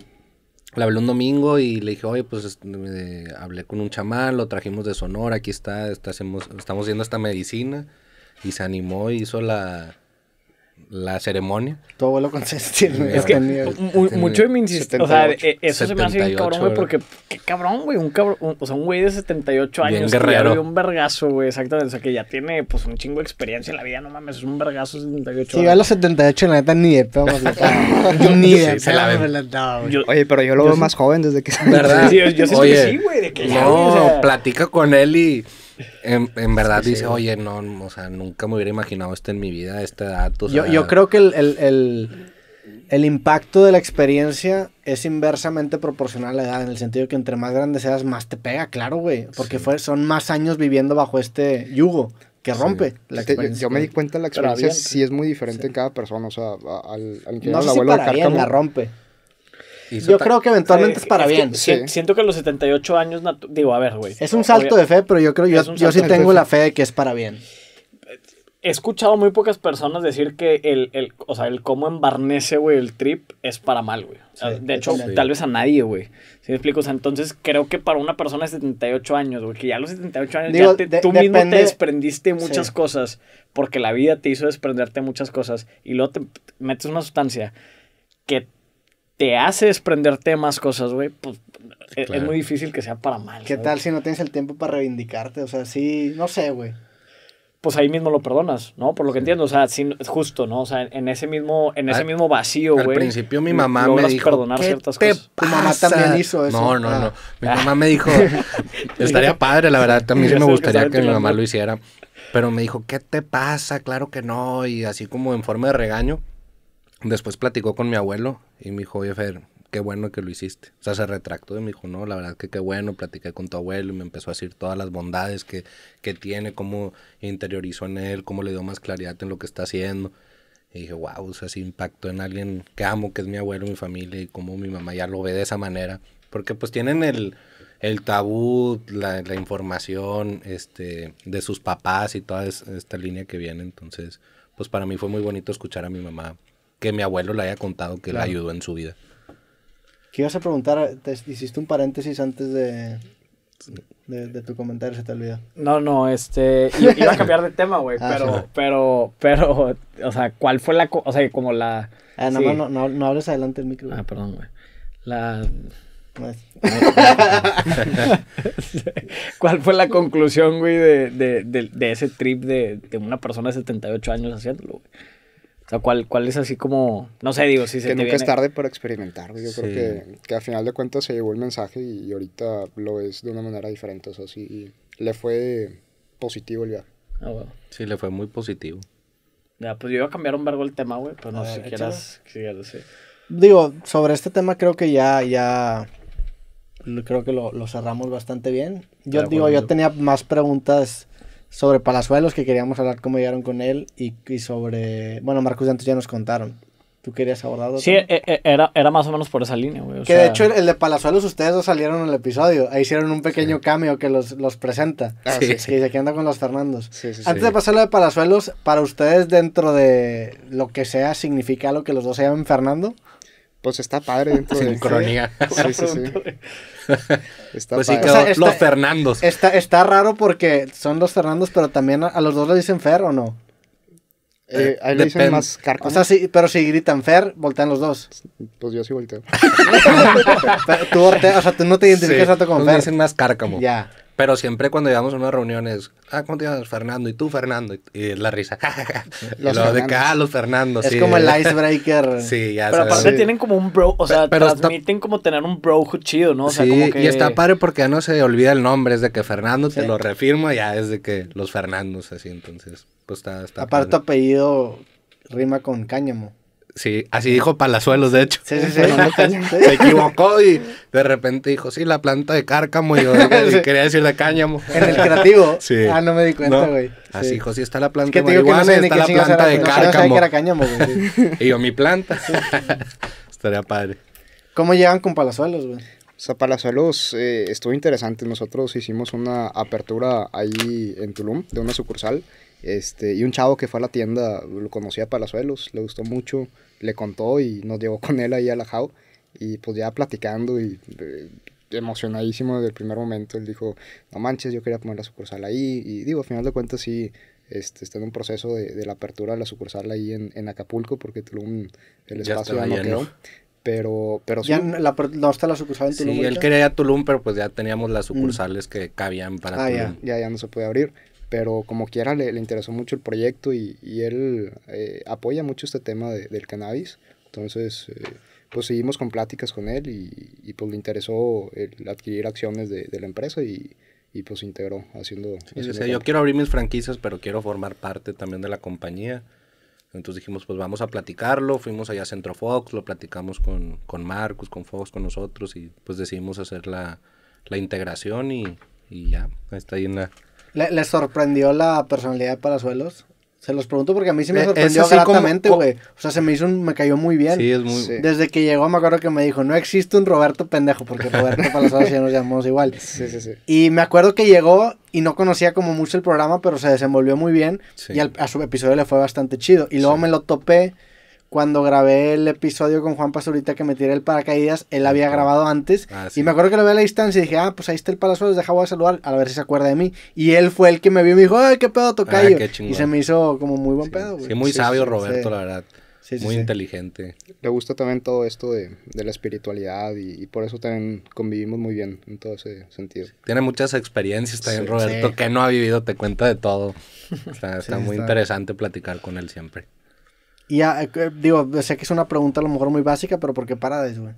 le hablé un domingo y le dije, oye, pues este, hablé con un chamán, lo trajimos de Sonora, aquí está, está estamos viendo esta medicina. Y se animó y hizo la, la ceremonia. todo abuelo con <laughs> Es que mucho de mi insistencia. O sea, e, eso se me hace un cabrón, güey, porque qué cabrón, güey. Un cabrón, o sea, un güey de 78 años. Un guerrero. un vergazo, güey, exactamente. O sea, que ya tiene, pues, un chingo de experiencia en la vida. No mames, es un vergazo 78. Si sí, a los 78, la neta, ni de pedo <laughs> Yo ni de pedo Oye, pero yo lo veo más joven desde que... ¿Verdad? Sí, yo, yo sé que sí, güey, No, platica con él y... En, verdad dice, oye, no, o sea, nunca me hubiera imaginado esto en mi vida, este dato. yo, creo que el, impacto de la experiencia es inversamente proporcional a la edad, en el sentido que entre más grande seas, más te pega, claro, güey. Porque fue, son más años viviendo bajo este yugo que rompe la experiencia. Yo, me di cuenta la experiencia sí es muy diferente en cada persona. O sea, al, al, no al bien la rompe. Yo creo que eventualmente es para bien. Siento que los 78 años, digo, a ver, güey. Es un salto de fe, pero yo creo, yo, yo sí tengo la fe de que es para bien. He escuchado muy pocas personas decir que el, el o sea, el cómo embarnece, güey, el trip es para mal, güey. de hecho, tal vez a nadie, güey. Si me explico? O sea, entonces creo que para una persona de 78 años, güey, que ya a los 78 años ya tú mismo te desprendiste muchas cosas, porque la vida te hizo desprenderte muchas cosas, y luego te metes una sustancia que te hace desprenderte más cosas, güey, pues e-, es muy difícil que sea para mal. ¿Qué tal si no tienes el tiempo para reivindicarte? O sea, sí, no sé, güey. Pues ahí mismo lo perdonas, ¿no? Por lo que entiendo, o sea, es justo, ¿no? O sea, en ese mismo, en ese mismo vacío, güey. Al principio mi mamá me dijo, perdonar ciertas te Pasa? Tu mamá también hizo eso. No, no, no. Ah. Mi mamá me dijo, <laughs> estaría padre, la verdad, también <laughs> sí me gustaría que mi mamá lo hiciera. Pero me dijo, ¿qué te pasa? Claro que no. Y así como en forma de regaño. Después platicó con mi abuelo y me dijo, oye, Fer, qué bueno que lo hiciste. O sea, se retractó de mi hijo, no, la verdad que qué bueno, platiqué con tu abuelo y me empezó a decir todas las bondades que, tiene, cómo interiorizó en él, cómo le dio más claridad en lo que está haciendo. Y dije, wow, o sea, sí impactó en alguien que amo, que es mi abuelo, mi familia, y cómo mi mamá ya lo ve de esa manera. Porque pues tienen el, el tabú, la, información este, de sus papás y toda esta línea que viene. Entonces, pues para mí fue muy bonito escuchar a mi mamá que mi abuelo le haya contado que le ayudó en su vida. ¿Qué ibas a preguntar? hiciste un paréntesis antes de, de, tu comentario, se te olvidó. No, no, este, iba a cambiar de tema, güey, <laughs> ah, pero, pero, pero, o sea, ¿cuál fue la, o sea, como la... Ah, no, hables adelante el micro. Ah, perdón, güey. La... <laughs> <laughs> ¿Cuál fue la conclusión, güey, de, de ese trip de, una persona de 78 años haciéndolo, güey? O sea, ¿cuál, cuál es así como, no sé, digo, si se Que nunca es tarde para experimentar, Yo creo que, que al final de cuentas se llevó el mensaje y, ahorita lo es de una manera diferente. O sea, sí, le fue positivo el viaje. Ah, Sí, le fue muy positivo. Ya, pues yo iba a cambiar un verbo el tema, güey, pero no sé si quieras, Digo, sobre este tema creo que ya, ya, creo que lo, cerramos bastante bien. Yo digo, yo tenía más preguntas sobre Palazuelos, que queríamos hablar cómo llegaron con él, y, sobre. Bueno, Marcus antes ya nos contaron. ¿Tú querías abordarlo? Sí, e, e, era, era más o menos por esa línea, güey. que de hecho el, de Palazuelos, ustedes dos salieron en el episodio. E hicieron un pequeño cambio cameo que los, los presenta. Ah, sí, sí. Que dice que anda con los Fernandos. Antes de pasar lo de Palazuelos, para ustedes, dentro de lo que sea, significa lo que los dos se llamen Fernando pues está padre dentro Sincronía. de... Sincronía. Sí, sí, sí. Está pues sí padre. los Fernandos. Está, está raro porque son los Fernandos, pero también a, los dos le dicen Fer o no. Eh, ahí le dicen más Cárcamo. O sea, sí, pero si gritan Fer, voltean los dos. Pues yo sí volteo. <laughs> tú, o sea, tú no te identificas tanto con pues Fer. dicen más cárcamo. Ya. Pero siempre cuando llegamos a unas reuniones, ah, ¿cómo te llamas? Fernando, y tú, Fernando, y, la risa. <laughs> los lo de que, ah, los Fernando. Es como el icebreaker. <laughs> sí, ya Pero aparte tienen como un bro, o sea, transmiten como tener un bro chido, ¿no? O sea, como que... y está padre porque ya no se olvida el nombre, es de que Fernando te lo refirmo, ya es de que los Fernandos, así, entonces, pues está, está Aparte tu apellido rima con cáñamo. Sí, así dijo Palazuelos, de hecho. Sí, sí, <laughs> sí. Se equivocó y de repente dijo, sí, la planta de cárcamo. Y yo <laughs> quería decir de cáñamo. En el creativo. <laughs> Sí. Ah, no me di cuenta, güey. Así dijo, sí, está la planta es que de marihuana, no sé está la planta de cárcamo. Era cáñamo, güey. y yo, mi planta. Estaría padre. ¿Cómo llegan con Palazuelos, güey? O sea, Palazuelos eh, estuvo interesante. Nosotros hicimos una apertura ahí en Tulum, de una sucursal. Este, y un chavo que fue a la tienda, lo conocía para suelos le gustó mucho, le contó y nos llevó con él ahí a la JAU. Y pues ya platicando y eh, emocionadísimo desde el primer momento, él dijo, no manches, yo quería poner la sucursal ahí. Y digo, al final de cuentas sí, este, está en un proceso de, la apertura de la sucursal ahí en, Acapulco, porque Tulum, el espacio ya, no quedó. Pero, pero sí. Ya la, no está la sucursal en Tulum. Sí, él quería Tulum, pero pues ya teníamos las mm. sucursales que cabían para ah, Tulum. Ya, ya, ya no se puede abrir pero como quiera le, le interesó mucho el proyecto y, y él eh, apoya mucho este tema de, del cannabis. Entonces, eh, pues seguimos con pláticas con él y, y pues le interesó el adquirir acciones de, de la empresa y, y, pues integró haciendo... yo quiero abrir mis franquicias, pero quiero formar parte también de la compañía. Entonces dijimos, pues vamos a platicarlo. Fuimos allá a Centro Fox, lo platicamos con, con Marcus, con Fox, con nosotros y pues decidimos hacer la, la integración y, y ya, está ahí en la ¿Le, sorprendió la personalidad de Parazuelos? Se los pregunto porque a mí sí me eh, sorprendió gratamente, güey. O sea, se me hizo un, me cayó muy bien. Sí, es muy... Desde que llegó me acuerdo que me dijo, no existe un Roberto pendejo, porque Roberto Palazuelos ya nos llamamos igual. <laughs> Sí, sí, sí. Y me acuerdo que llegó y no conocía como mucho el programa, pero se desenvolvió muy bien. Y a su episodio le fue bastante chido. Y luego me lo topé cuando grabé el episodio con Juan Pazurita que me tiré el paracaídas, él había grabado antes. Ah, y me acuerdo que lo vi a la distancia y dije, ah, pues ahí está el palazo les dejaba a saludar, a ver si se acuerda de mí. Y él fue el que me vio y me dijo, ay, qué pedo ah, tocayo. y se me hizo como muy buen pedo, Sí, muy sabio Roberto, la verdad. muy inteligente. Le gusta también todo esto de, la espiritualidad y, por eso también convivimos muy bien en todo ese sentido. Tiene muchas experiencias también Roberto que no ha vivido, te cuenta de todo. <laughs> está muy interesante platicar con él siempre. Y ya, eh, eh, digo, sé que es una pregunta a lo mejor muy básica, pero ¿por qué Paradise, güey?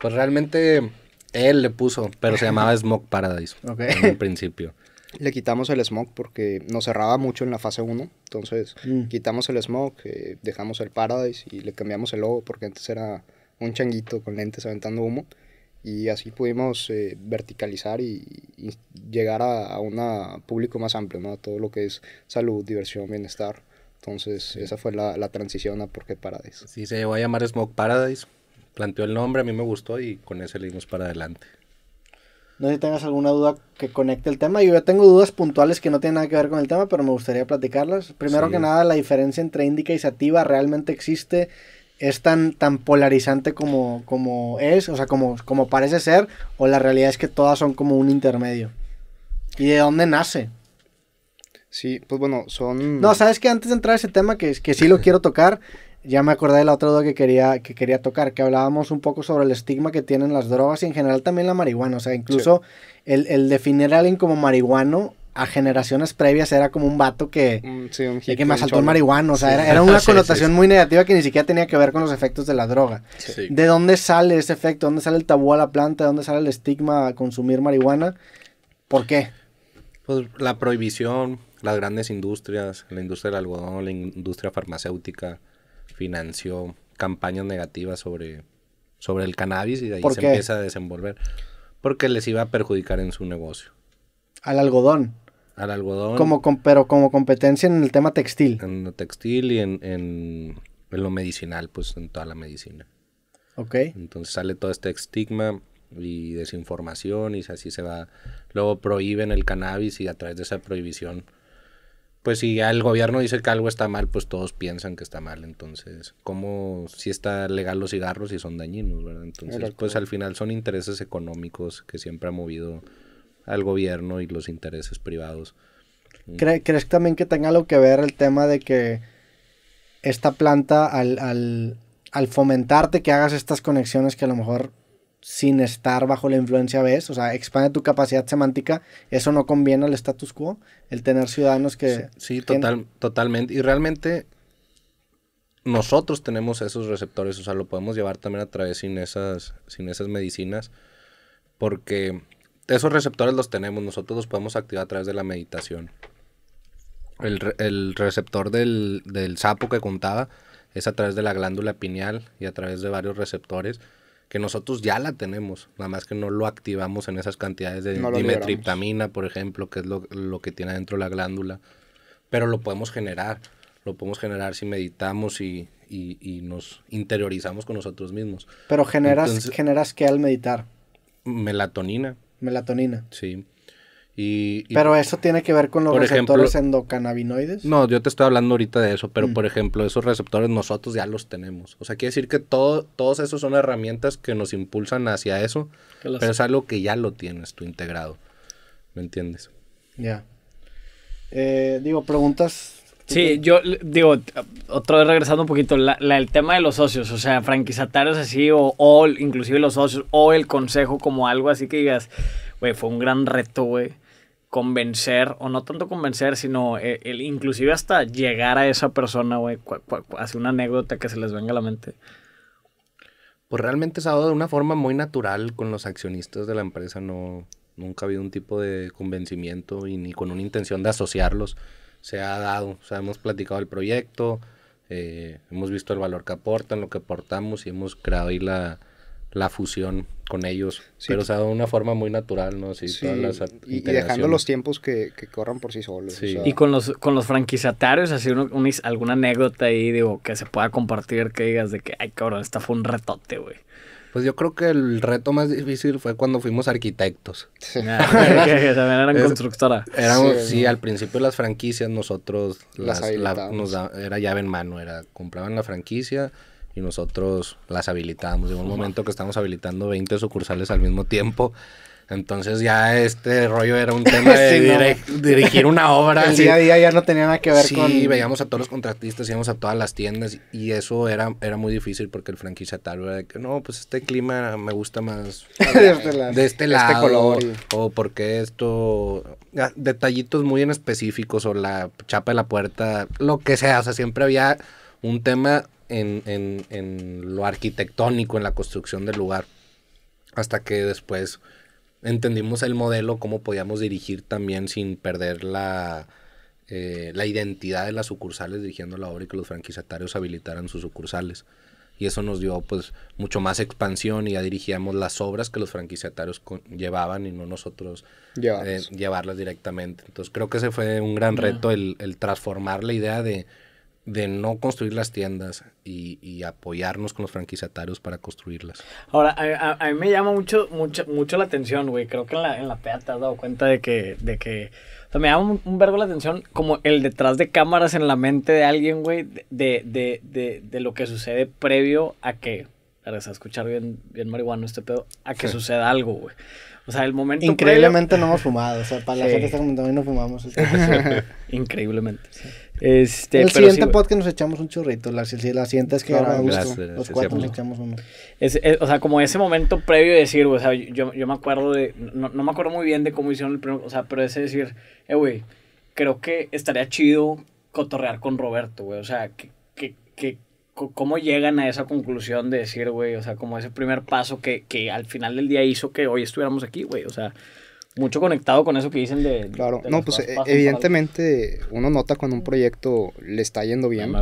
Pues realmente él le puso, pero se llamaba <laughs> Smoke Paradise en un principio. Le quitamos el smoke porque nos cerraba mucho en la fase 1. Entonces, mm. quitamos el smoke, eh, dejamos el Paradise y le cambiamos el logo porque antes era un changuito con lentes aventando humo. Y así pudimos verticalizar y, llegar a, a un público más amplio, ¿no? A todo lo que es salud, diversión, bienestar. Entonces, esa fue la, la, transición a Por qué Paradise. Sí, se llevó a llamar Smoke Paradise. Planteó el nombre, a mí me gustó y con ese le dimos para adelante. No sé si tengas alguna duda que conecte el tema. Yo ya tengo dudas puntuales que no tienen nada que ver con el tema, pero me gustaría platicarlas. Primero que nada, la diferencia entre índica y sativa realmente existe. ¿Es tan, tan polarizante como, como es? O sea, como, como parece ser. ¿O la realidad es que todas son como un intermedio? ¿Y de dónde nace? Sí, pues bueno, son... No, sabes que antes de entrar a ese tema, que, que sí lo quiero tocar, ya me acordé de la otra duda que quería, que quería tocar, que hablábamos un poco sobre el estigma que tienen las drogas y en general también la marihuana. O sea, incluso el, definir a alguien como marihuano a generaciones previas era como un vato que, que me asaltó el marihuano. O sea, era, era, una <laughs> connotación muy negativa que ni siquiera tenía que ver con los efectos de la droga. ¿De dónde sale ese efecto? ¿Dónde sale el tabú a la planta? ¿De dónde sale el estigma a consumir marihuana? ¿Por qué? Pues la prohibición, las grandes industrias, la industria del algodón, la industria farmacéutica, financió campañas negativas sobre, sobre el cannabis y de ahí se empieza a desenvolver. Porque les iba a perjudicar en su negocio. Al algodón. Al algodón. Como pero como competencia en el tema textil. En lo textil y en, en lo medicinal, pues en toda la medicina. Ok. Entonces sale todo este estigma y desinformación y así se va. Luego prohíben el cannabis y a través de esa prohibición pues si el gobierno dice que algo está mal, pues todos piensan que está mal. Entonces, ¿cómo si está legal los cigarros y son dañinos, verdad? Entonces, pues al final son intereses económicos que siempre ha movido al gobierno y los intereses privados. Mm. crees ¿Crees también que tenga algo que ver el tema de que esta planta al, al fomentarte que hagas estas conexiones que a lo mejor sin estar bajo la influencia ¿ves? o sea, expande tu capacidad semántica, eso no conviene al status quo, el tener ciudadanos que... Sí, total, totalmente, y realmente nosotros tenemos esos receptores, o sea, lo podemos llevar también a través sin esas, sin esas medicinas, porque esos receptores los tenemos, nosotros los podemos activar a través de la meditación. El, receptor del, del sapo que contaba es a través de la glándula pineal y a través de varios receptores que nosotros ya la tenemos, nada más que no lo activamos en esas cantidades de dimetriptamina, por ejemplo, que es lo, que tiene adentro la glándula, pero lo podemos generar, lo podemos generar si meditamos y, nos interiorizamos con nosotros mismos. Pero generas, generas qué al meditar? Melatonina. Melatonina. Sí pero eso tiene que ver con los receptores endocannabinoides. No, yo te estoy hablando ahorita de eso, pero mm. por ejemplo, esos receptores nosotros ya los tenemos. O sea, quiere decir que todo, todos esos son herramientas que nos impulsan hacia eso, pero es algo que ya lo tienes tú integrado. ¿Me entiendes? Ya. Eh, digo, preguntas. Sí, yo digo, otra vez regresando un poquito, el tema de los socios, o sea, franquizatarios así, o, o inclusive los socios, o el consejo como algo así que digas, güey, fue un gran reto, güey convencer, o no tanto convencer, sino eh, el, inclusive hasta llegar a esa persona, güey, hace una anécdota que se les venga a la mente. Pues realmente se ha dado de una forma muy natural con los accionistas de la empresa, no, nunca ha habido un tipo de convencimiento y ni con una intención de asociarlos, se ha dado, o sea, hemos platicado el proyecto, eh, hemos visto el valor que aportan, lo que aportamos y hemos creado ahí la, la fusión con ellos. Pero o sea, de una forma muy natural, ¿no? sí, y, dejando los tiempos que, corran por sí solos. Y con los, con los franquiciatarios, así uno, alguna anécdota ahí, digo, que se pueda compartir, que digas de que, ay, cabrón, esta fue un retote, güey. Pues yo creo que el reto más difícil fue cuando fuimos arquitectos. Sí. Ah, también eran <laughs> constructora. sí, al principio las franquicias nosotros las, nos era llave en mano, era compraban la franquicia, y nosotros las habilitábamos. Llegó un momento que estamos habilitando 20 sucursales al mismo tiempo. Entonces ya este rollo era un tema de <laughs> dirigir una obra. El día a día ya no tenía nada que ver con... Sí, veíamos a todos los contratistas, íbamos a todas las tiendas y eso era, era muy difícil porque el franquiciatario era de que, no, pues este clima me gusta más <laughs> de este lado, de este, este color. o porque esto... Detallitos muy en específicos o la chapa de la puerta, lo que sea. O sea, siempre había un tema en, en, en lo arquitectónico, en la construcción del lugar, hasta que después entendimos el modelo, cómo podíamos dirigir también sin perder la, eh, la identidad de las sucursales dirigiendo la obra y que los franquiciatarios habilitaran sus sucursales. Y eso nos dio pues mucho más expansión y ya dirigíamos las obras que los franquiciatarios llevaban y no nosotros eh, llevarlas directamente. Entonces creo que ese fue un gran reto el transformar la idea de de no construir las tiendas y, apoyarnos con los franquiciatarios para construirlas. Ahora, a, a, mí me llama mucho, mucho, mucho la atención, güey. Creo que en la, en la PEA te has dado cuenta de que, de que o me llama un, verbo la atención como el detrás de cámaras en la mente de alguien, güey, de, lo que sucede previo a que, a escuchar bien, bien este pedo, a que suceda algo, güey. O sea, el momento. Increíblemente no hemos fumado. O sea, para la gente está como también no fumamos. <laughs> <laughs> Increíblemente. Sí. Este, el siguiente sí, que nos echamos un chorrito. La, siguiente es que ahora Los cuatro nos echamos uno. o sea, como ese momento previo de decir, o sea, yo, yo me acuerdo de. No, no, me acuerdo muy bien de cómo hicieron el primer. O sea, pero ese decir, eh, güey, creo que estaría chido cotorrear con Roberto, güey. O sea, que, que, que ¿cómo llegan a esa conclusión de decir, güey, o sea, como ese primer paso que, que, al final del día hizo que hoy estuviéramos aquí, güey? O sea, mucho conectado con eso que dicen de... Claro, no, pues e, evidentemente uno nota cuando un proyecto le está yendo bien.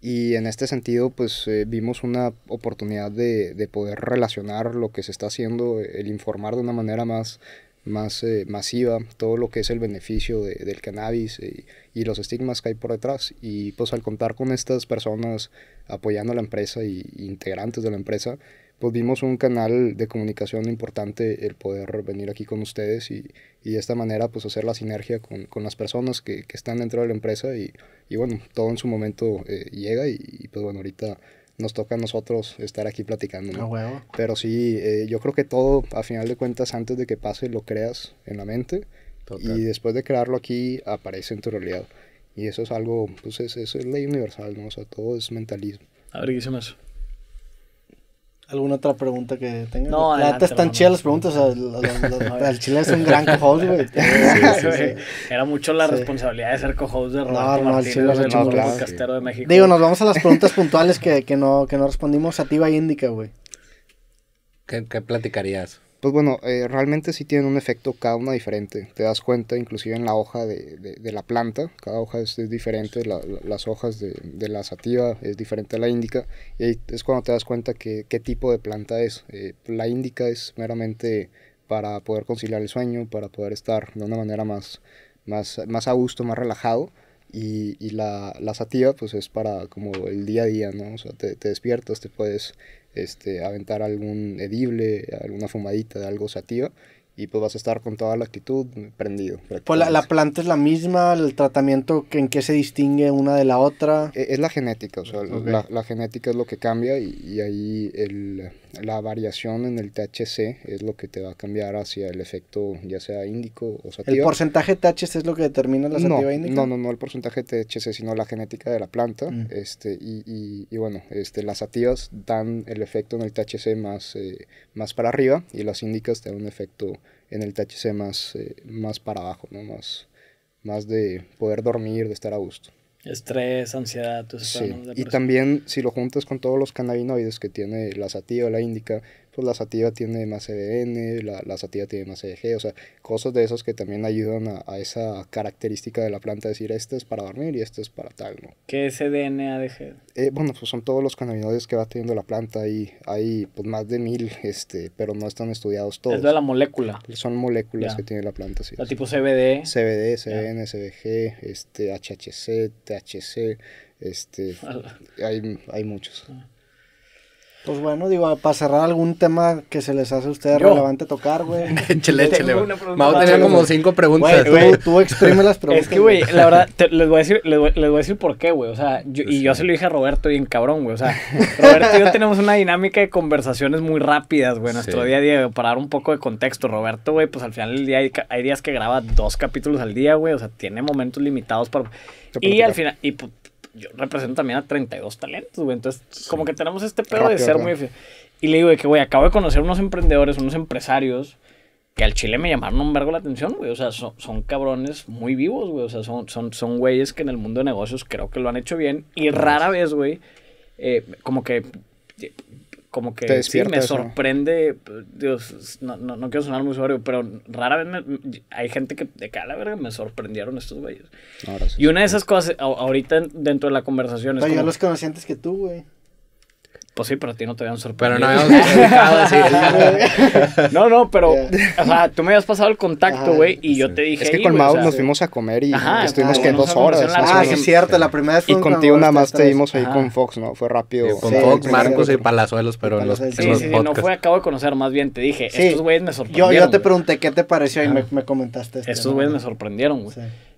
y en este sentido, pues eh, vimos una oportunidad de, poder relacionar lo que se está haciendo, el informar de una manera más, más eh, masiva todo lo que es el beneficio del cannabis eh, y, los estigmas que hay por detrás. Y pues al contar con estas personas apoyando a la empresa e integrantes de la empresa, pues un canal de comunicación importante el poder venir aquí con ustedes y, y de esta manera pues hacer la sinergia con, con las personas que, que, están dentro de la empresa y, y bueno, todo en su momento eh, llega y, pues bueno, ahorita nos toca a nosotros estar aquí platicando. ¿no? Pero sí, eh, yo creo que todo a final de cuentas antes de que pase lo creas en la mente y después de crearlo aquí aparece en tu realidad. Y eso es algo, pues es, eso es ley universal, ¿no? O sea, todo es mentalismo. A ver, ¿qué dice más? ¿Alguna otra pregunta que tengas? No, la neta están chidas las preguntas. O <laughs> chile es un gran co-host, güey. <laughs> Era mucho la responsabilidad de ser co-host de Roberto no, no, el Digo, nos vamos a las preguntas puntuales que, que, no, que no respondimos a Tiva Indica, güey. ¿Qué, ¿Qué platicarías? pues bueno, eh, realmente sí tienen un efecto cada una diferente. Te das cuenta inclusive en la hoja de, de, la planta, cada hoja es, diferente, las hojas de, de, la sativa es diferente a la índica, y ahí es cuando te das cuenta que, qué tipo de planta es. Eh, la índica es meramente para poder conciliar el sueño, para poder estar de una manera más, más, más a gusto, más relajado, y, y la, la, sativa pues es para como el día a día, ¿no? O sea, te, te despiertas, te puedes este, aventar algún edible, alguna fumadita, de algo sativa, y pues vas a estar con toda la actitud prendido. Pues la, planta es la misma, el tratamiento, ¿en qué se distingue una de la otra? E, es, la genética, o sea, la, genética es lo que cambia y, y ahí el, la variación en el THC es lo que te va a cambiar hacia el efecto ya sea índico o sativa. ¿El porcentaje de THC es lo que determina la sativa no, índica? No, no, no el porcentaje de THC, sino la genética de la planta. Mm. Este, y, y, bueno, este, las sativas dan el efecto en el THC más, eh, más para arriba y las índicas te dan un efecto en el THC más, eh, más para abajo, más, más de poder dormir, de estar a gusto. Estrés, ansiedad, Y también si lo juntas con todos los cannabinoides que tiene la sativa, la índica, pues la sativa tiene más CDN, e la, la, sativa tiene más CDG, e o sea, cosas de esas que también ayudan a, esa característica de la planta, decir, este es para dormir y este es para tal, ¿no? ¿Qué es CDN, e ADG? Eh, bueno, pues son todos los cannabinoides que va teniendo la planta y hay pues más de mil, este, pero no están estudiados todos. Es de la molécula. Son moléculas que tiene la planta, sí. Este, <laughs> la tipo CBD. CBD, CBN, CDG, CBG, este, HHC, THC, este, hay, hay muchos. Ah. Pues bueno, digo, ah, para cerrar algún tema que se les hace a ustedes relevante tocar, güey. <laughs> échale, échale, güey. a tenía como cinco preguntas. Güey, tú, tú, exprime las preguntas. <laughs> Es que, güey, la verdad, <laughs> les, voy a decir, les, voy, a decir por qué, güey. O sea, y yo se lo dije a Roberto bien cabrón, güey. O sea, Roberto y yo tenemos una dinámica de conversaciones muy rápidas, güey, nuestro día a día. Para dar un poco de contexto, Roberto, güey, pues al final del día hay, días que graba dos capítulos al día, güey. O sea, tiene momentos limitados para... Y al final, y pues, yo represento también a 32 talentos, güey. Entonces, como que tenemos este pedo de ser muy muy... Y le digo que, güey, acabo de conocer unos emprendedores, unos empresarios que al chile me llamaron un vergo la atención, güey. O sea, son, son cabrones muy vivos, güey. O sea, son, son, son güeyes que en el mundo de negocios creo que lo han hecho bien. Y rara vez, güey, eh, como que como que sí, me sorprende. Pues, dios, no, no, quiero sonar muy suave, pero rara vez me, hay gente que de cada verga me sorprendieron estos güeyes. y una de esas cosas, ahorita dentro de la conversación. Es yo los conocientes que tú, güey. Pues sí, pero a ti no te habían sorprendido. Pero no <laughs> habíamos dedicado así. <laughs> no, no, pero, o sea, tú me habías pasado el contacto, güey, y yo te dije. Es que con Mau nos fuimos a comer y estuvimos que dos horas. ah, sí, es cierto, la primera vez fue Y contigo nada más te dimos ahí con Fox, ¿no? Fue rápido. con Fox, Marcos y Palazuelos, pero en los. Sí, sí, sí, no fue, acabo de conocer, más bien te dije, estos güeyes me sorprendieron. Yo te pregunté qué te pareció y me comentaste esto. Estos güeyes me sorprendieron, güey.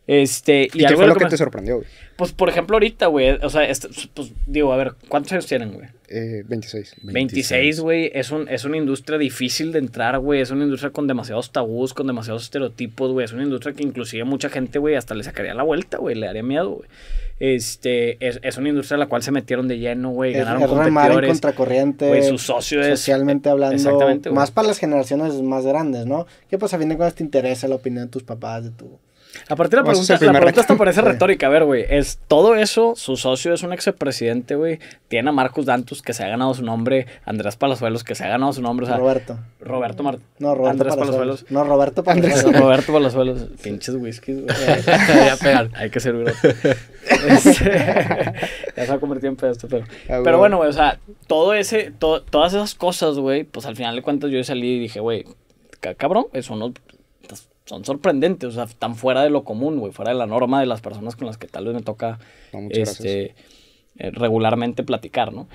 Este, ¿Y, qué fue lo que, te sorprendió, güey? Pues, por ejemplo, ahorita, güey, o sea, pues, digo, a ver, ¿cuántos años tienen, güey? 26. Eh, 26, güey, es, un, es una industria difícil de entrar, güey, es una industria con demasiados tabús, con demasiados estereotipos, güey, es una industria que inclusive mucha gente, güey, hasta le sacaría la vuelta, güey, le daría miedo, güey. Este, es, una industria a la cual se metieron de lleno, güey, ganaron es competidores. En contracorriente. Güey, su socio es... Socialmente hablando. Exactamente, Más para las generaciones más grandes, ¿no? Que, pues, a fin de cuentas te interesa la opinión de tus papás, de tu Aparte la pregunta, la pregunta hasta parece retórica, a ver, güey, es todo eso, su socio es un expresidente, güey, tiene a Marcos Dantus que se ha ganado su nombre, Andrés Palazuelos que se ha ganado su nombre, o sea, Roberto. Roberto Martín. No, Roberto Andrés Palazuelos. No, Roberto Palazuelos. <laughs> Roberto, Palazuelos, pinches whiskies, güey. <laughs> Hay que servir. <laughs> Este, ya se ha convertido en pedazo, este ah, pero. pero bueno, güey, o sea, todo ese, todas esas cosas, güey, pues al final de cuentas yo salí y dije, güey, cabrón, eso no son sorprendentes, o sea, están fuera de lo común, güey, fuera de la norma de las personas con las que tal vez me toca este, eh, regularmente platicar, ¿no?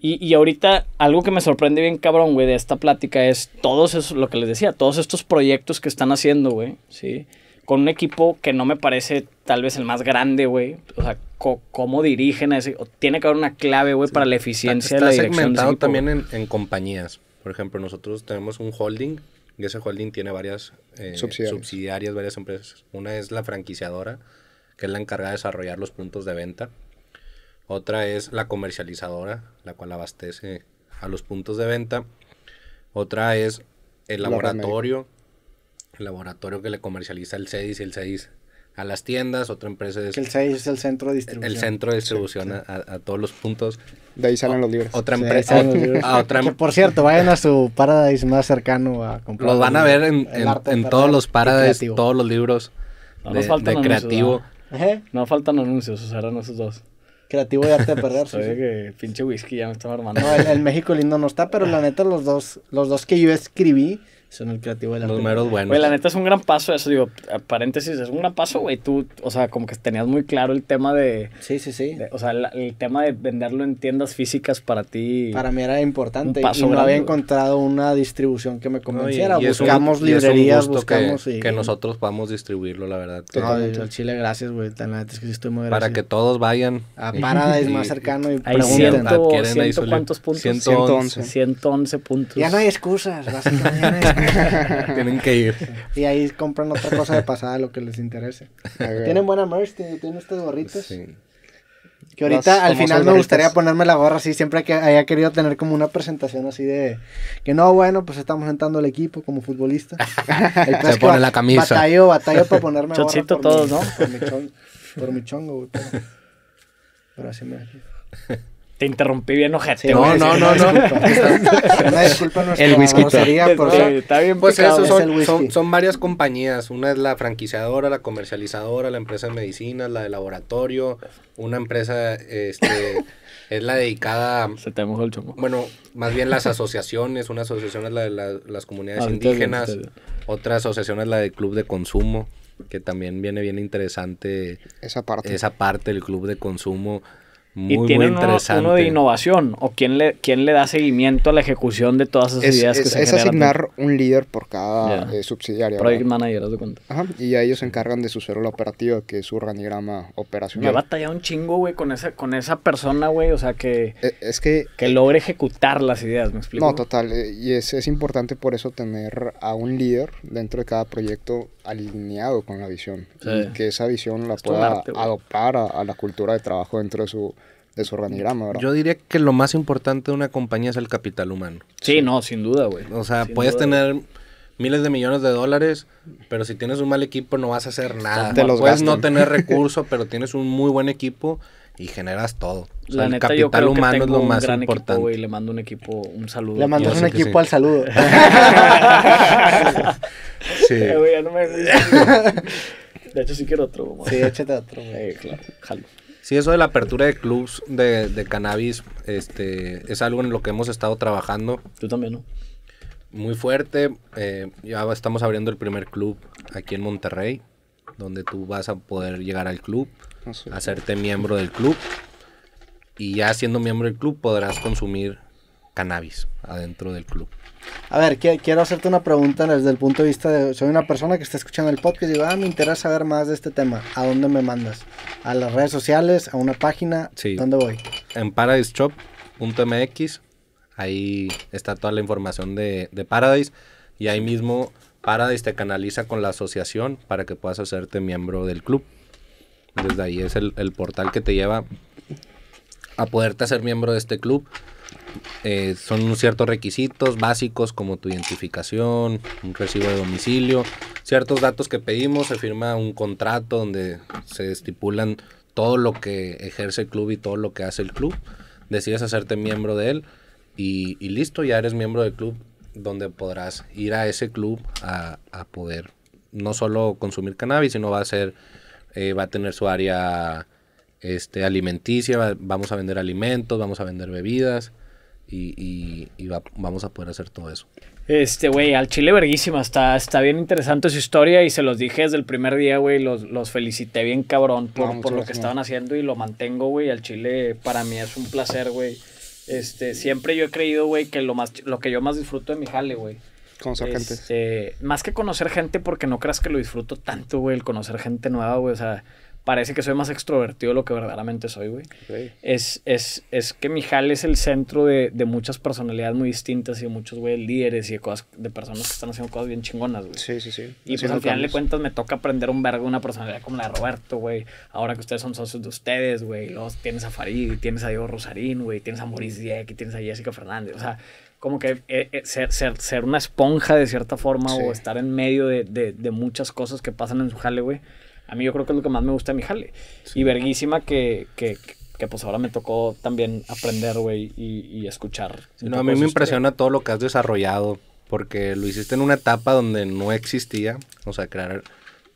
Y, y, ahorita algo que me sorprende bien cabrón, güey, de esta plática es todos eso, lo que les decía, todos estos proyectos que están haciendo, güey, ¿sí? Con un equipo que no me parece tal vez el más grande, güey. O sea, cómo dirigen a ese... Tiene que haber una clave, güey, para la eficiencia de la dirección. Está segmentado también en, en compañías. Por ejemplo, nosotros tenemos un holding ese Holding tiene varias eh, subsidiarias. varias empresas. Una es la franquiciadora, que es la encargada de desarrollar los puntos de venta. Otra es la comercializadora, la cual abastece a los puntos de venta. Otra es el laboratorio, el laboratorio que le comercializa el CEDIS y el CEDIS a las tiendas, otra empresa el 6 es el centro de distribución. El centro de distribución A, todos los puntos. De ahí salen los libros. Otra empresa... <laughs> Que, por cierto, vayan a su Paradise más cercano a comprar. Los van a ver en, todos los Paradise, todos los libros de, creativo. ¿no? faltan anuncios, o esos dos. Creativo y arte de perder. <laughs> que pinche whisky ya me está armando. No, el, el, México lindo no está, pero la neta los dos, los dos que yo escribí son el creativo de la Los números buenos. la neta es un gran paso eso, digo, paréntesis, es un gran paso, güey. Tú, o sea, como que tenías muy claro el tema de... Sí, sí, sí. o sea, el, tema de venderlo en tiendas físicas para ti... Para mí era importante. Un paso no había encontrado una distribución que me convenciera. buscamos librerías, buscamos... Que, y, que nosotros podamos distribuirlo, la verdad. No, el Chile, gracias, güey. La neta es que sí estoy muy Para que todos vayan. A es más cercano y Hay pregunten. Ciento, ciento, ¿Cuántos puntos? 111. 111 puntos. Ya no hay excusas, básicamente ya no hay excusas. <laughs> <laughs> Tienen que ir. Y ahí compran otra cosa de pasada, lo que les interese. Tienen buena merch, tienen estos gorritos. Que ahorita al final me gustaría ponerme la gorra así, siempre que haya querido tener como una presentación así de que no, bueno, pues estamos sentando el equipo como futbolista. <laughs> Se pone la camisa. Batallo, batallo para ponerme la gorra. todos, Por mi, chongo, <laughs> Te interrumpí bien, ojete. no, no, no, no. disculpa, <laughs> El whisky. Está bien, pues eso son, son, varias compañías. Una es la franquiciadora, la comercializadora, la empresa de medicinas, la de laboratorio. Una empresa este, <laughs> es la dedicada. Se te Bueno, más bien las asociaciones. Una asociación es la de las comunidades ah, indígenas. otra asociación es la del club de consumo que también viene bien interesante esa parte. Esa parte el club de consumo y tienen muy Uno, de innovación o quién le, quién le da seguimiento a la ejecución de todas esas ideas que se Es asignar un líder por cada eh, subsidiario. subsidiaria. Project manager, de cuenta. Ajá, y a ellos se encargan de su célula operativa, que es su organigrama operacional. Me ha batallado un chingo, güey, con esa, con esa persona, güey, o sea, que, e, es que, que logre ejecutar las ideas, ¿me explico? No, total, eh, y es, es importante por eso tener a un líder dentro de cada proyecto alineado con la visión. Y que esa visión la pueda adoptar a, la cultura de trabajo dentro de su de su organigrama, ¿verdad? Yo diría que lo más importante de una compañía es el capital humano. Sí, no, sin duda, güey. O sea, puedes tener miles de millones de dólares, pero si tienes un mal equipo no vas a hacer nada. Te los puedes no tener <laughs> recursos, pero tienes un muy buen equipo y generas todo. el capital humano es lo más importante. Equipo, le mando un equipo, un saludo. Le mandas un equipo al saludo. <laughs> Eh, <laughs> sí. De hecho, sí quiero otro. Sí, échate otro. claro, jalo. Sí, eso de la apertura de clubs de, cannabis este, es algo en lo que hemos estado trabajando. Tú también, ¿no? Muy fuerte. Eh, ya estamos abriendo el primer club aquí en Monterrey, donde tú vas a poder llegar al club, ah, hacerte miembro del club. Y ya siendo miembro del club podrás consumir cannabis adentro del club. A ver, quiero hacerte una pregunta desde el punto de vista de... Soy una persona que está escuchando el podcast y digo, ah, me interesa saber más de este tema. ¿A dónde me mandas? ¿A las redes sociales? ¿A una página? Sí. ¿Dónde voy? En paradiseshop.mx. Ahí está toda la información de, Paradise. Y ahí mismo Paradise te canaliza con la asociación para que puedas hacerte miembro del club. Desde ahí es el, el portal que te lleva a poderte hacer miembro de este club eh, son ciertos requisitos básicos como tu identificación, un recibo de domicilio, ciertos datos que pedimos, se firma un contrato donde se estipulan todo lo que ejerce el club y todo lo que hace el club, decides hacerte miembro de él y, listo, ya eres miembro del club donde podrás ir a ese club a, poder no solo consumir cannabis, sino va a ser, eh, va a tener su área este, alimenticia, vamos a vender alimentos, vamos a vender bebidas, y, vamos a poder hacer todo eso. Este, güey, al chile verguísima, está, está bien interesante su historia y se los dije desde el primer día, güey, los, los, felicité bien cabrón por, lo que estaban haciendo y lo mantengo, güey, al chile para mí es un placer, güey. Este, siempre yo he creído, güey, que lo, más, lo que yo más disfruto de mi jale, güey. Conocer este, Más que conocer gente, porque no creas que lo disfruto tanto, güey, el conocer gente nueva, güey, o sea parece que soy más extrovertido de lo que verdaderamente soy, güey. Es, es, que mi jale es el centro de, muchas personalidades muy distintas y de muchos, güey, líderes y de, cosas, de personas que están haciendo cosas bien chingonas, güey. Sí, sí, sí. Y pues al final de cuentas me toca aprender un vergo una personalidad como la de Roberto, güey. Ahora que ustedes son socios de ustedes, güey. tienes a Farid, tienes a Diego Rosarín, güey. Tienes a Maurice Dieck y tienes a Jessica Fernández. O sea, como que eh, eh, ser, ser, una esponja de cierta forma o estar en medio de, de muchas cosas que pasan en su jale, güey a mí yo creo que es lo que más me gusta de mi jale. Y verguísima que, que, que, pues ahora me tocó también aprender, güey, y, escuchar. no, a mí me impresiona todo lo que has desarrollado, porque lo hiciste en una etapa donde no existía, o sea, crear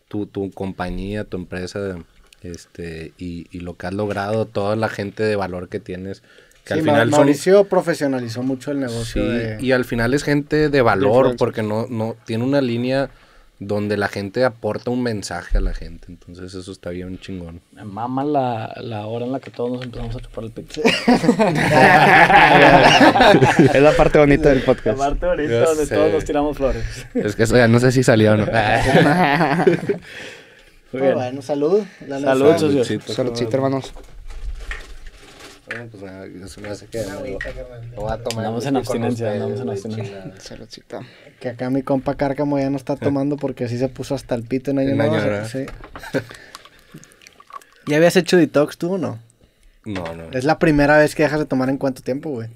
tu, tu compañía, tu empresa, este, y, y lo que has logrado, toda la gente de valor que tienes. Que sí, al final Mauricio profesionalizó mucho el negocio. y al final es gente de valor, porque no, no tiene una línea donde la gente aporta un mensaje a la gente. Entonces eso está bien chingón. Me mama la, la hora en la que todos nos empezamos a chupar el pizza. <laughs> es la parte bonita del podcast. La parte bonita donde todos nos tiramos flores. Es que eso ya no sé si salió o no. <laughs> Muy bien. bueno, salud. La salud, salud, pues, hermanos. O pues, ah, que. en abstinencia, este <laughs> Que acá mi compa Cárcamo ya no está tomando porque así se puso hasta el pito en año ¿Ya habías hecho detox tú o no? No, no. Es la primera vez que dejas de tomar en cuánto tiempo, güey.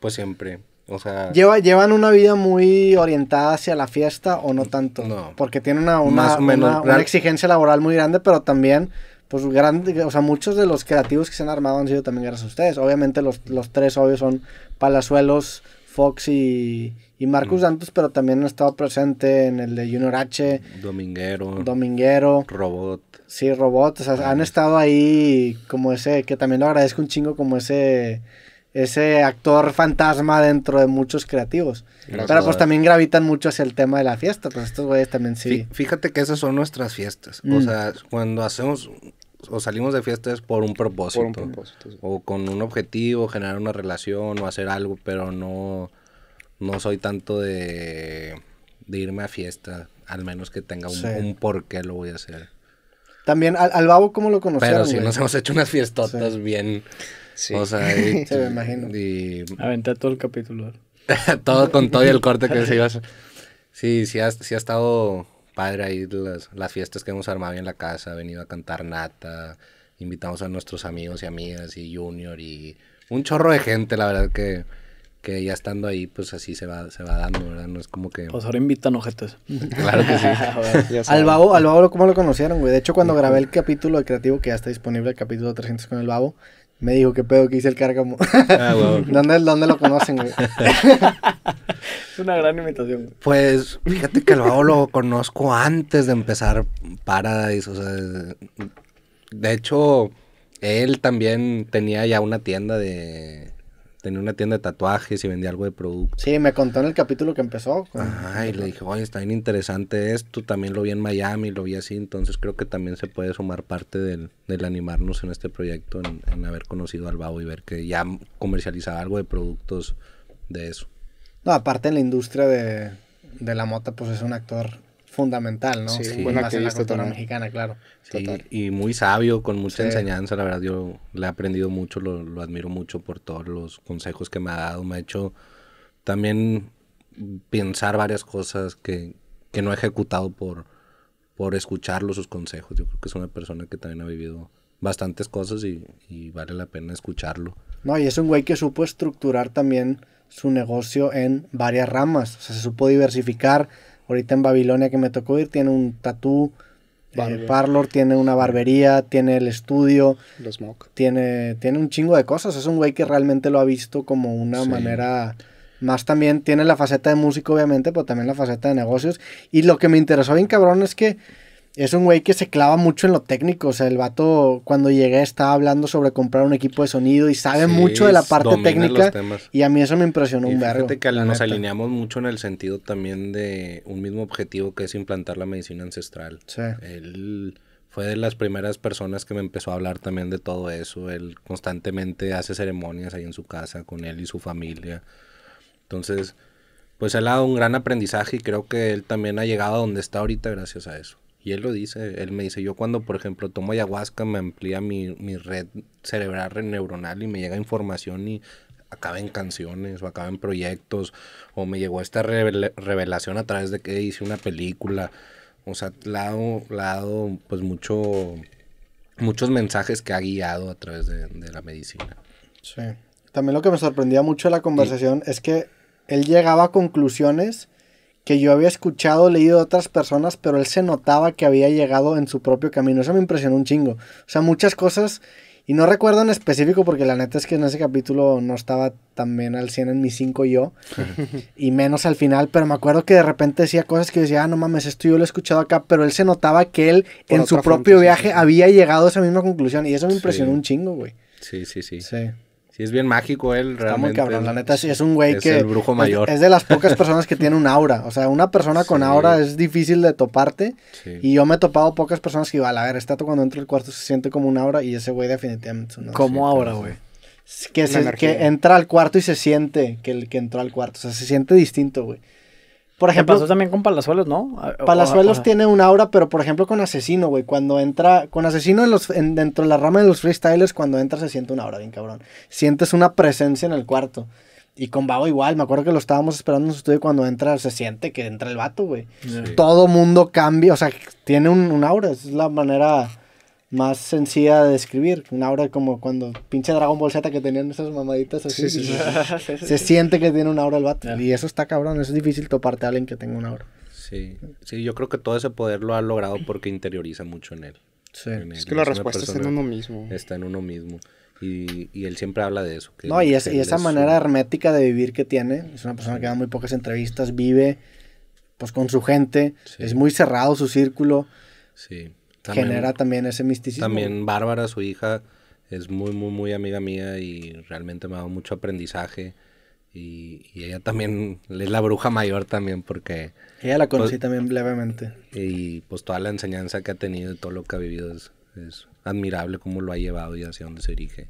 Pues siempre. O sea. Lleva, llevan una vida muy orientada hacia la fiesta o no tanto. No. Porque tiene una, una exigencia laboral muy grande, pero también pues grande, o sea, muchos de los creativos que se han armado han sido también gracias a ustedes. Obviamente los, tres obvios son Palazuelos, Fox y, Marcus mm. Dantos, pero también han estado presente en el de Junior H. Dominguero. Dominguero. Robot. Sí, Robot. O sea, han estado ahí como ese, que también lo agradezco un chingo, como ese ese actor fantasma dentro de muchos creativos. Pero pues también gravitan mucho hacia el tema de la fiesta, pues estos güeyes también sí. Fíjate que esas son nuestras fiestas. O mm. sea, cuando hacemos o salimos de fiestas por un propósito. propósito O con un objetivo, generar una relación o hacer algo, pero no, no soy tanto de, de irme a fiesta, al menos que tenga un, por qué lo voy a hacer. También, al, al babo, ¿cómo lo conocieron? Pero sí, nos hemos hecho unas fiestotas bien. O sea, <laughs> y, me imagino. Y... Aventé todo el capítulo. <laughs> todo con todo y el corte que <laughs> se iba a hacer. Sí, sí sí ha estado padre ahí las, las fiestas que hemos armado en la casa, ha venido a cantar nata, invitamos a nuestros amigos y amigas y Junior y un chorro de gente, la verdad que que ya estando ahí, pues así se va, se va dando, ¿verdad? No es como que. Pues ahora invitan objetos. <laughs> claro que sí. <laughs> al Babo, al Babo, ¿cómo lo conocieron, güey? De hecho, cuando grabé el capítulo de creativo, que ya está disponible el capítulo 300 con el Babo, me dijo, que pedo que hice el cárgamo. Ah, <laughs> ¿Dónde, lo conocen, güey? <laughs> es una gran imitación. Pues, fíjate que el lo conozco antes de empezar Paradise. O sea, de hecho, él también tenía ya una tienda de, tenía una tienda de tatuajes y vendía algo de productos. Sí, me contó en el capítulo que empezó. Ay, y le dije, oye, está bien interesante esto, también lo vi en Miami, lo vi así, entonces creo que también se puede sumar parte del, del animarnos en este proyecto, en, haber conocido al Babo y ver que ya comercializaba algo de productos de eso. No, aparte en la industria de, de la mota, pues es un actor fundamental, ¿no? Sí, sí bueno, más la cultura mexicana, claro. y muy sabio, con mucha enseñanza, la verdad yo le he aprendido mucho, lo, admiro mucho por todos los consejos que me ha dado, me ha hecho también pensar varias cosas que, no he ejecutado por, por escucharlo, sus consejos. Yo creo que es una persona que también ha vivido bastantes cosas y, y vale la pena escucharlo. No, y es un güey que supo estructurar también su negocio en varias ramas, o sea, se supo diversificar, Ahorita en Babilonia que me tocó ir, tiene un tatú. Eh, parlor tiene una barbería, tiene el estudio. Tiene, tiene un chingo de cosas. Es un güey que realmente lo ha visto como una manera. Más también tiene la faceta de músico, obviamente, pero también la faceta de negocios. Y lo que me interesó bien, cabrón, es que es un güey que se clava mucho en lo técnico. O sea, el vato cuando llegué estaba hablando sobre comprar un equipo de sonido y sabe mucho de la parte técnica. Y a mí eso me impresionó un verbo. Fíjate que nos alineamos mucho en el sentido también de un mismo objetivo que es implantar la medicina ancestral. Él fue de las primeras personas que me empezó a hablar también de todo eso. Él constantemente hace ceremonias ahí en su casa con él y su familia. Entonces, pues él ha dado un gran aprendizaje y creo que él también ha llegado a donde está ahorita gracias a eso. Y él lo dice, él me dice, yo cuando, por ejemplo, tomo ayahuasca me amplía mi, red cerebral, neuronal y me llega información y acaba en canciones o acaba en proyectos o me llegó esta revelación a través de que hice una película. O sea, ha dado, pues mucho, muchos mensajes que ha guiado a través de, la medicina. Sí. También lo que me sorprendía mucho de la conversación es que él llegaba a conclusiones que yo había escuchado, leído de otras personas, pero él se notaba que había llegado en su propio camino. Eso me impresionó un chingo. O sea, muchas cosas, y no recuerdo en específico, porque la neta es que en ese capítulo no estaba tan bien al 100 en mi 5 yo, <laughs> y menos al final, pero me acuerdo que de repente decía cosas que decía, ah, no mames, esto yo lo he escuchado acá, pero él se notaba que él en su propio viaje había llegado a esa misma conclusión, y eso me impresionó un chingo, güey. Sí, sí, sí. Sí. Sí, es bien mágico él, realmente. la neta es un güey es que... el brujo mayor. Es, de las pocas personas que tiene un aura. O sea, una persona con aura es difícil de toparte. Y yo me he topado pocas personas que, igual a ver, esta cuando entra al cuarto se siente como un aura y ese güey definitivamente es aura. aura, güey? Que, que entra al cuarto y se siente que el que entró al cuarto. O sea, se siente distinto, güey. Por ejemplo. pasó también con Palazuelos, ¿no? Palazuelos tiene un aura, pero por ejemplo con Asesino, güey. Cuando entra. Con Asesino los, dentro de la rama de los freestylers, cuando entra se siente una aura, bien cabrón. Sientes una presencia en el cuarto. Y con Babo igual, me acuerdo que lo estábamos esperando en su estudio cuando entra, se siente que entra el vato, güey. Todo mundo cambia, o sea, tiene un, un aura, es la manera más sencilla de describir. Una aura como cuando pinche Dragon Ball Z que tenían esas mamaditas así. <laughs> Se siente que tiene una aura el vato. Y eso está cabrón, es difícil toparte a alguien que tenga una aura... Sí, sí, yo creo que todo ese poder lo ha logrado porque interioriza mucho en él. Sí. Es que la respuesta está en uno mismo. Está en uno mismo. Y, él siempre habla de eso. no, y, esa manera hermética de vivir que tiene. Es una persona que da muy pocas entrevistas, vive pues con su gente, es muy cerrado su círculo. Sí genera también ese misticismo. También Bárbara, su hija, es muy, muy, muy amiga mía y realmente me ha dado mucho aprendizaje. Y, ella también es la bruja mayor también porque... Ella la conocí pues, también brevemente. Y pues toda la enseñanza que ha tenido y todo lo que ha vivido es, admirable cómo lo ha llevado y hacia dónde se dirige.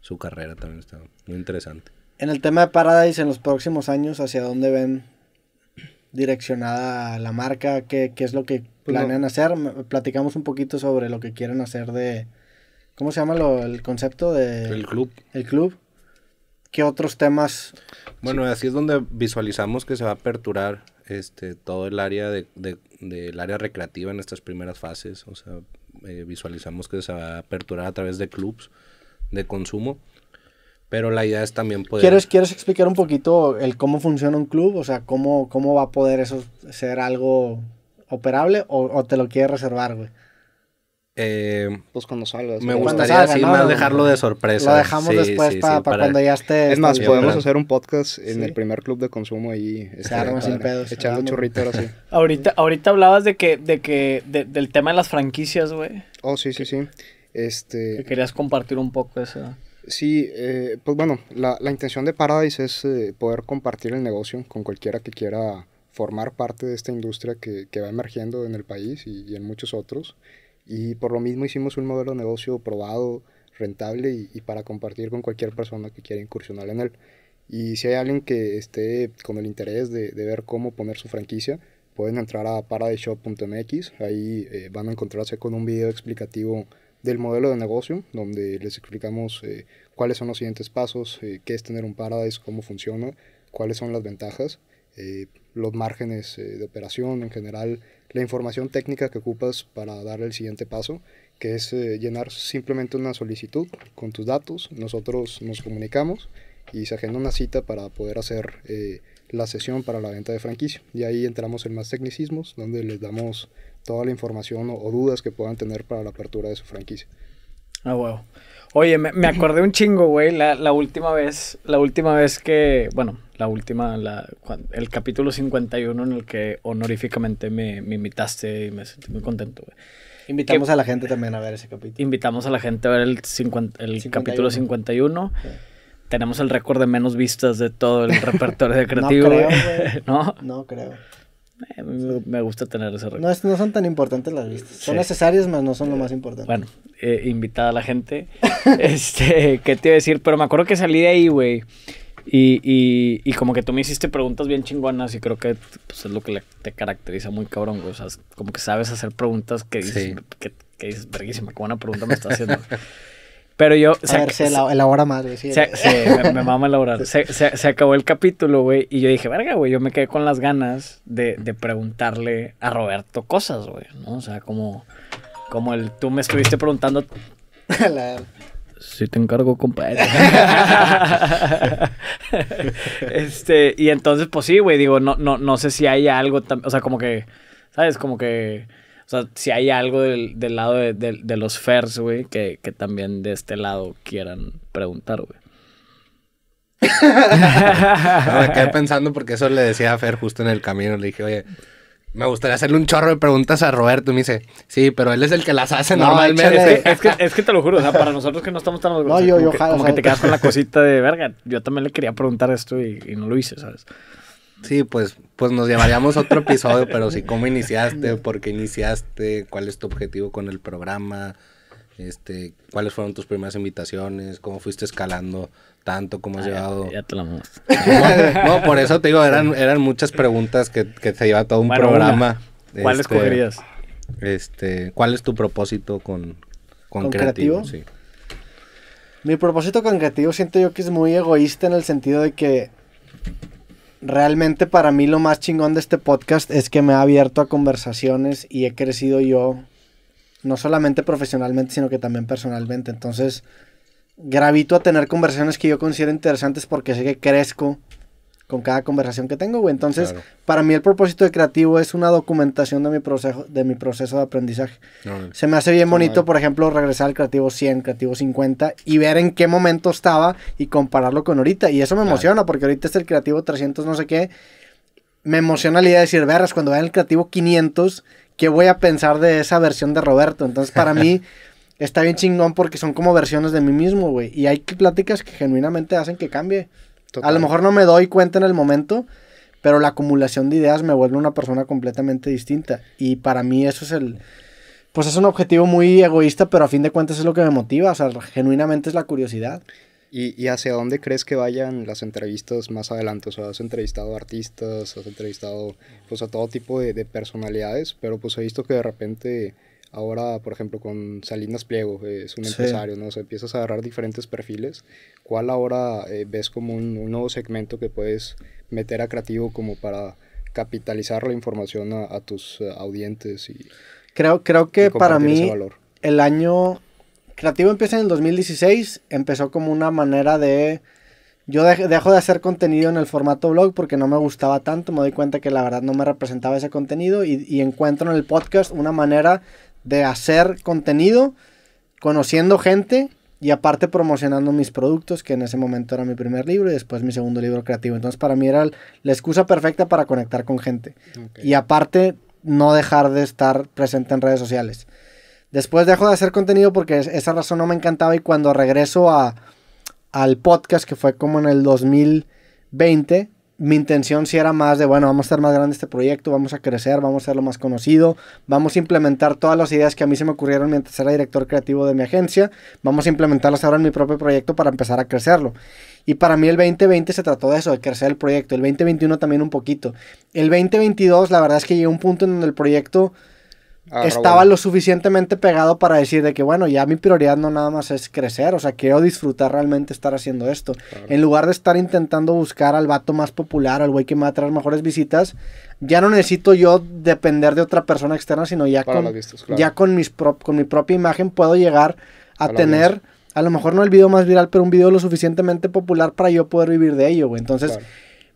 Su carrera también está muy interesante. En el tema de Paradise, en los próximos años, ¿hacia dónde ven direccionada a la marca, qué, qué es lo que pues planean hacer. Platicamos un poquito sobre lo que quieren hacer de... ¿Cómo se llama lo, el concepto de... El club. El club. ¿Qué otros temas? Bueno, así es donde visualizamos que se va a aperturar este, todo el área de, de, del área recreativa en estas primeras fases. O sea, eh, visualizamos que se va a aperturar a través de clubs de consumo pero la idea es también poder... ¿Quieres, explicar un poquito el cómo funciona un club? O sea, cómo, cómo va a poder eso ser algo operable o, te lo quieres reservar, güey. Eh, pues cuando salgas. Me gustaría así dejarlo de sorpresa. Lo dejamos después para, cuando ya esté. Es más, podemos hacer un podcast en el primer club de consumo y este, sin pedos. Echando churrito ahora sí. <laughs> Ahorita, ahorita hablabas de que, de que, del tema de las franquicias, güey. Oh, sí, sí, sí. Este. querías compartir un poco eso. Sí, eh, pues bueno, la, intención de Paradise es eh, poder compartir el negocio con cualquiera que quiera formar parte de esta industria que, va emergiendo en el país y, en muchos otros. Y por lo mismo hicimos un modelo de negocio probado, rentable y, para compartir con cualquier persona que quiera incursionar en él. Y si hay alguien que esté con el interés de, ver cómo poner su franquicia, pueden entrar a paradiseshop.mx, ahí eh, van a encontrarse con un video explicativo del modelo de negocio, donde les explicamos eh, cuáles son los siguientes pasos, eh, qué es tener un paradise, cómo funciona, cuáles son las ventajas, eh, los márgenes de operación en general, la información técnica que ocupas para dar el siguiente paso, que es llenar simplemente una solicitud con tus datos, nosotros nos comunicamos y se agenda una cita para poder hacer la sesión para la venta de franquicia. Y ahí entramos en más tecnicismos, donde les damos toda la información o, dudas que puedan tener para la apertura de su franquicia. Ah, wow. Oye, me, acordé un chingo, güey, la, última vez, la última vez que, bueno, la última, el capítulo 51 en el que honoríficamente me, invitaste y me sentí muy contento, güey. Invitamos a la gente también a ver ese capítulo. Invitamos a la gente a ver el, el capítulo 51. tenemos el récord de menos vistas de todo el repertorio de <laughs> creativo. no creo, güey. ¿No? No creo. Eh, me, gusta tener ese recuerdo. No, no son tan importantes las vistas. Son necesarias, pero no son lo eh, más importante. Bueno, eh, invitada a la gente. <laughs> este, ¿qué te iba a decir? Pero me acuerdo que salí de ahí, güey. Y, y, como que tú me hiciste preguntas bien chingonas y creo que pues, es lo que te caracteriza muy cabrón, O sea, como que sabes hacer preguntas que dices, que, verguísima, qué una pregunta me estás haciendo. <laughs> Pero yo... se, elabora más, güey. Sí, se, me, vamos mama elaborar. Se, se, acabó el capítulo, güey, y yo dije, verga, güey, yo me quedé con las ganas de, de preguntarle a Roberto cosas, güey, ¿no? O sea, como, como el... Tú me estuviste preguntando... <laughs> si Sí, te encargo, compadre. <laughs> este, y entonces, pues sí, güey, digo, no, no, no sé si hay algo, o sea, como que, ¿sabes? Como que o sea, si hay algo del, lado de, los Fers, güey, que, también de este lado quieran preguntar, güey. <laughs> me quedé pensando porque eso le decía a Fer justo en el camino. Le dije, oye, me gustaría hacerle un chorro de preguntas a Roberto. Y me dice, sí, pero él es el que las hace normalmente. Es que, te lo juro, o sea, para nosotros que no estamos tan... No, yo, como que, que te quedas con la <laughs> cosita de, verga, yo también le quería preguntar esto y no lo hice, ¿sabes? Sí, pues pues nos llevaríamos otro episodio, pero sí, ¿cómo iniciaste? ¿Por qué iniciaste? ¿Cuál es tu objetivo con el programa? Este, ¿Cuáles fueron tus primeras invitaciones? ¿Cómo fuiste escalando tanto? ¿Cómo has llegado. Ah, llevado? Ya te lo no, <laughs> no, por eso te digo, eran, eran muchas preguntas que, que te lleva todo un programa. ¿Cuál este, este, ¿Cuál es tu propósito con, con, creativo? Sí. Mi propósito con creativo siento yo que es muy egoísta en el sentido de que realmente para mí lo más chingón de este podcast es que me ha abierto a conversaciones y he crecido yo, no solamente profesionalmente, sino que también personalmente. Entonces, gravito a tener conversaciones que yo considero interesantes porque sé que crezco con cada conversación que tengo, güey. Entonces, para mí el propósito de creativo es una documentación de mi proceso de, mi proceso de aprendizaje. Ah, Se me hace bien bonito, por ejemplo, regresar al creativo 100, creativo 50 y ver en qué momento estaba y compararlo con ahorita. Y eso me emociona porque ahorita es el creativo 300 no sé qué. Me emociona la idea de decir, verás, cuando vean el creativo 500, ¿qué voy a pensar de esa versión de Roberto? Entonces, para mí... <laughs> Está bien chingón porque son como versiones de mí mismo, güey. Y hay pláticas que genuinamente hacen que cambie. A lo mejor no me doy cuenta en el momento, pero la acumulación de ideas me vuelve una persona completamente distinta. Y para mí eso es el... Pues es un objetivo muy egoísta, pero a fin de cuentas es lo que me motiva, o sea, genuinamente es la curiosidad. ¿Y, hacia dónde crees que vayan las entrevistas más adelante? O sea, has entrevistado artistas, has entrevistado pues a todo tipo de, de personalidades, pero pues he visto que de repente Ahora, por ejemplo, con Salinas Pliego, es un empresario, ¿no? O sea, empiezas a agarrar diferentes perfiles. ¿Cuál ahora eh, ves como un, nuevo segmento que puedes meter a creativo como para capitalizar la información a, tus audiencias eh, audientes? Y, creo, creo que para mí el año creativo empieza en el 2016. Empezó como una manera de... Yo dejo de hacer contenido en el formato blog porque no me gustaba tanto. Me doy cuenta que la verdad no me representaba ese contenido y, y encuentro en el podcast una manera de hacer contenido, conociendo gente y aparte promocionando mis productos, que en ese momento era mi primer libro y después mi segundo libro creativo. Entonces para mí era la excusa perfecta para conectar con gente. Y aparte no dejar de estar presente en redes sociales. Después dejo de hacer contenido porque esa razón no me encantaba y cuando regreso a, al podcast, que fue como en el 2020, mi intención sí era más de, bueno, vamos a hacer más grande este proyecto, vamos a crecer, vamos a ser lo más conocido, vamos a implementar todas las ideas que a mí se me ocurrieron mientras era director creativo de mi agencia, vamos a implementarlas ahora en mi propio proyecto para empezar a crecerlo. Y para mí el 2020 se trató de eso, de crecer el proyecto, el 2021 también un poquito. El 2022 la verdad es que a un punto en donde el proyecto Ah, estaba lo suficientemente pegado para decir de que, bueno, ya mi prioridad no nada más es crecer, o sea, quiero disfrutar realmente estar haciendo esto. En lugar de estar intentando buscar al vato más popular, al güey que me va a traer mejores visitas, ya no necesito yo depender de otra persona externa, sino ya, con, ya con, mis con mi propia imagen puedo llegar a, tener, a lo mejor no el video más viral, pero un video lo suficientemente popular para yo poder vivir de ello, güey. Entonces...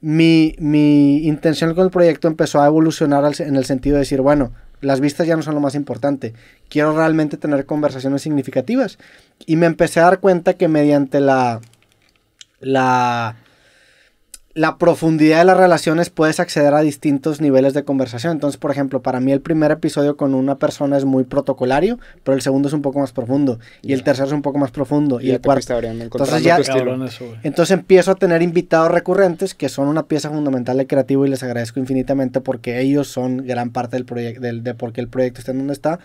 Mi, mi intención con el proyecto empezó a evolucionar en el sentido de decir, bueno, las vistas ya no son lo más importante. Quiero realmente tener conversaciones significativas. Y me empecé a dar cuenta que mediante la, la la profundidad de las relaciones puedes acceder a distintos niveles de conversación. Entonces, por ejemplo, para mí el primer episodio con una persona es muy protocolario, pero el segundo es un poco más profundo y el tercero es un poco más profundo y, el cuarto. Entonces ya, entonces empiezo a tener invitados recurrentes que son una pieza fundamental de creativo y les agradezco infinitamente porque ellos son gran parte del proyecto, de por qué el proyecto está en donde está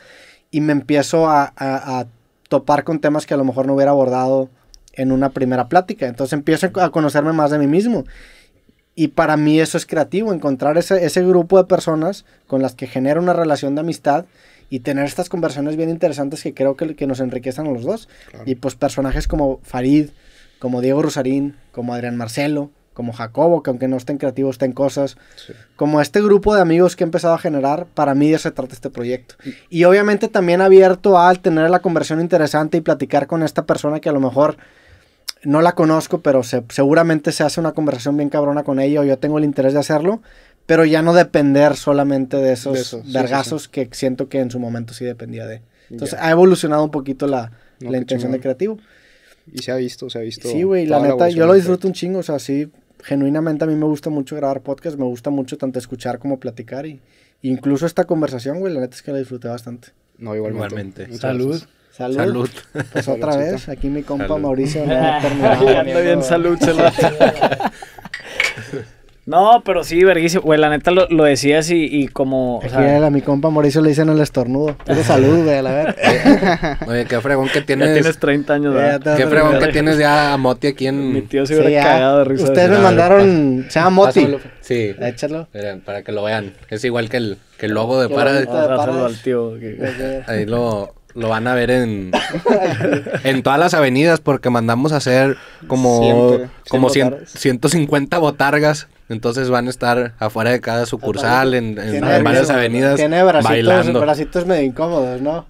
y me empiezo a topar con temas que a lo mejor no hubiera abordado en una primera plática. Entonces empiezo a conocerme más de mí mismo y para mí eso es creativo, encontrar ese, grupo de personas con las que genera una relación de amistad y tener estas conversaciones bien interesantes que creo que, que nos enriquecen a los dos. Y pues personajes como Farid, como Diego Rosarín, como Adrián Marcelo, como Jacobo, que aunque no estén creativos, estén cosas. Como este grupo de amigos que he empezado a generar, para mí ya se trata este proyecto. Y obviamente también abierto al tener la conversión interesante y platicar con esta persona que a lo mejor no la conozco, pero seguramente se hace una conversación bien cabrona con ella o yo tengo el interés de hacerlo, pero ya no depender solamente de esos vergazos que siento que en su momento sí dependía de. Entonces ha evolucionado un poquito la, la intención de creativo. Y se ha visto, se ha visto. Sí, güey, la neta, yo lo disfruto un chingo, o sea, sí, genuinamente a mí me gusta mucho grabar podcast, me gusta mucho tanto escuchar como platicar y incluso esta conversación, güey, la neta es que la disfruté bastante. No, igualmente. Salud. Salud. Pues <laughs> otra vez, aquí mi compa Mauricio <laughs> no Anda bien, salud, salud. <laughs> No, pero sí, verguísimo. Güey, la neta lo, decías y, y como. O a mi compa Mauricio le dicen el estornudo. de salud, güey, a la ver. Eh, oye, qué fregón que tienes. Ya tienes 30 años, güey. qué fregón que tienes ya a Moti aquí en. Mi tío se hubiera cagado de risa. Ustedes me mandaron. Se llama Moti. Sí. Échalo. Miren, para que lo vean. Es igual que el, que el logo de para. Vamos a al tío. Ahí lo lo van a ver en, en todas las avenidas porque mandamos a hacer como, como 150 botargas. Entonces van a estar afuera de cada sucursal, en, varias avenidas. Tiene bracitos, medio incómodos, ¿no?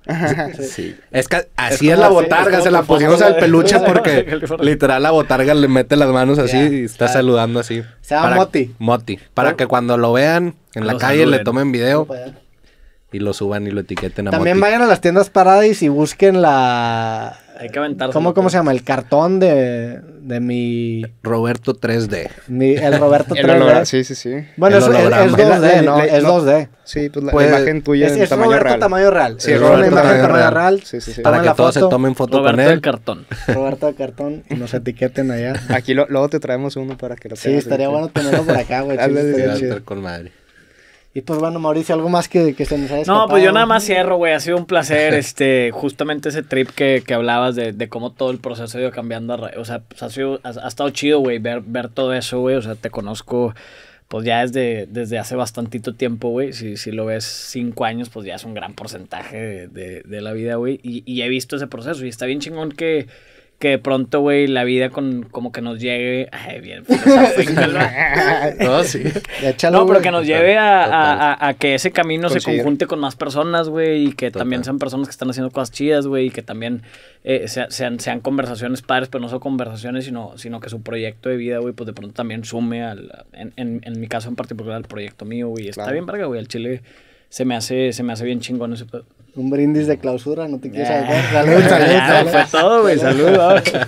Sí. Es que así es, la botarga, se la pusimos al peluche <laughs> porque <laughs> literal la botarga le mete las manos así y está saludando así. Se llama Moti. Moti. Para que cuando lo vean en la calle le tomen video y lo suban y lo etiqueten a También vayan a las tiendas Paradise y busquen la. Hay que aventarse. ¿Cómo, ¿Cómo, se llama? El cartón de, de mi. Roberto 3D. el Roberto 3D. sí, sí, sí. Bueno, es, 2D, ¿no? es 2D. Sí, pues la, pues, imagen tuya es, en es tamaño real. tamaño real. Sí, es Roberto una imagen tamaño real. Sí, sí, sí. Para que todos se tomen foto Roberto con él. Roberto cartón. Roberto cartón y nos etiqueten allá. Aquí luego te traemos uno para que lo tengas. Sí, estaría bueno tenerlo por acá, güey. <laughs> con madre. Y pues bueno, Mauricio, ¿algo más que, que se nos ha No, pues yo nada más cierro, güey. Ha sido un placer, <laughs> este, justamente ese trip que, hablabas de, cómo todo el proceso ha ido cambiando. O sea, pues, ha, sido, ha, estado chido, güey, ver, ver todo eso, güey. O sea, te conozco pues ya desde, desde hace bastantito tiempo, güey. Si, lo ves cinco años, pues ya es un gran porcentaje de, la vida, güey. Y, y, he visto ese proceso y está bien chingón que, que de pronto, güey, la vida con como que nos llegue. Ay, bien, pues, <laughs> No, sí. no, pero que nos lleve a, que ese camino se conjunte con más personas, güey, y que también sean personas que están haciendo cosas chidas, güey, y que también eh, sean, conversaciones padres, pero no son conversaciones, sino, sino que su proyecto de vida, güey, pues de pronto también sume al. En, mi caso en particular, al proyecto mío, güey. Está bien, que, güey, al chile se me hace, se me hace bien chingón ese un brindis de clausura, no te quieres saludar. Ah, Saludos. Saludos. Saludos. Fue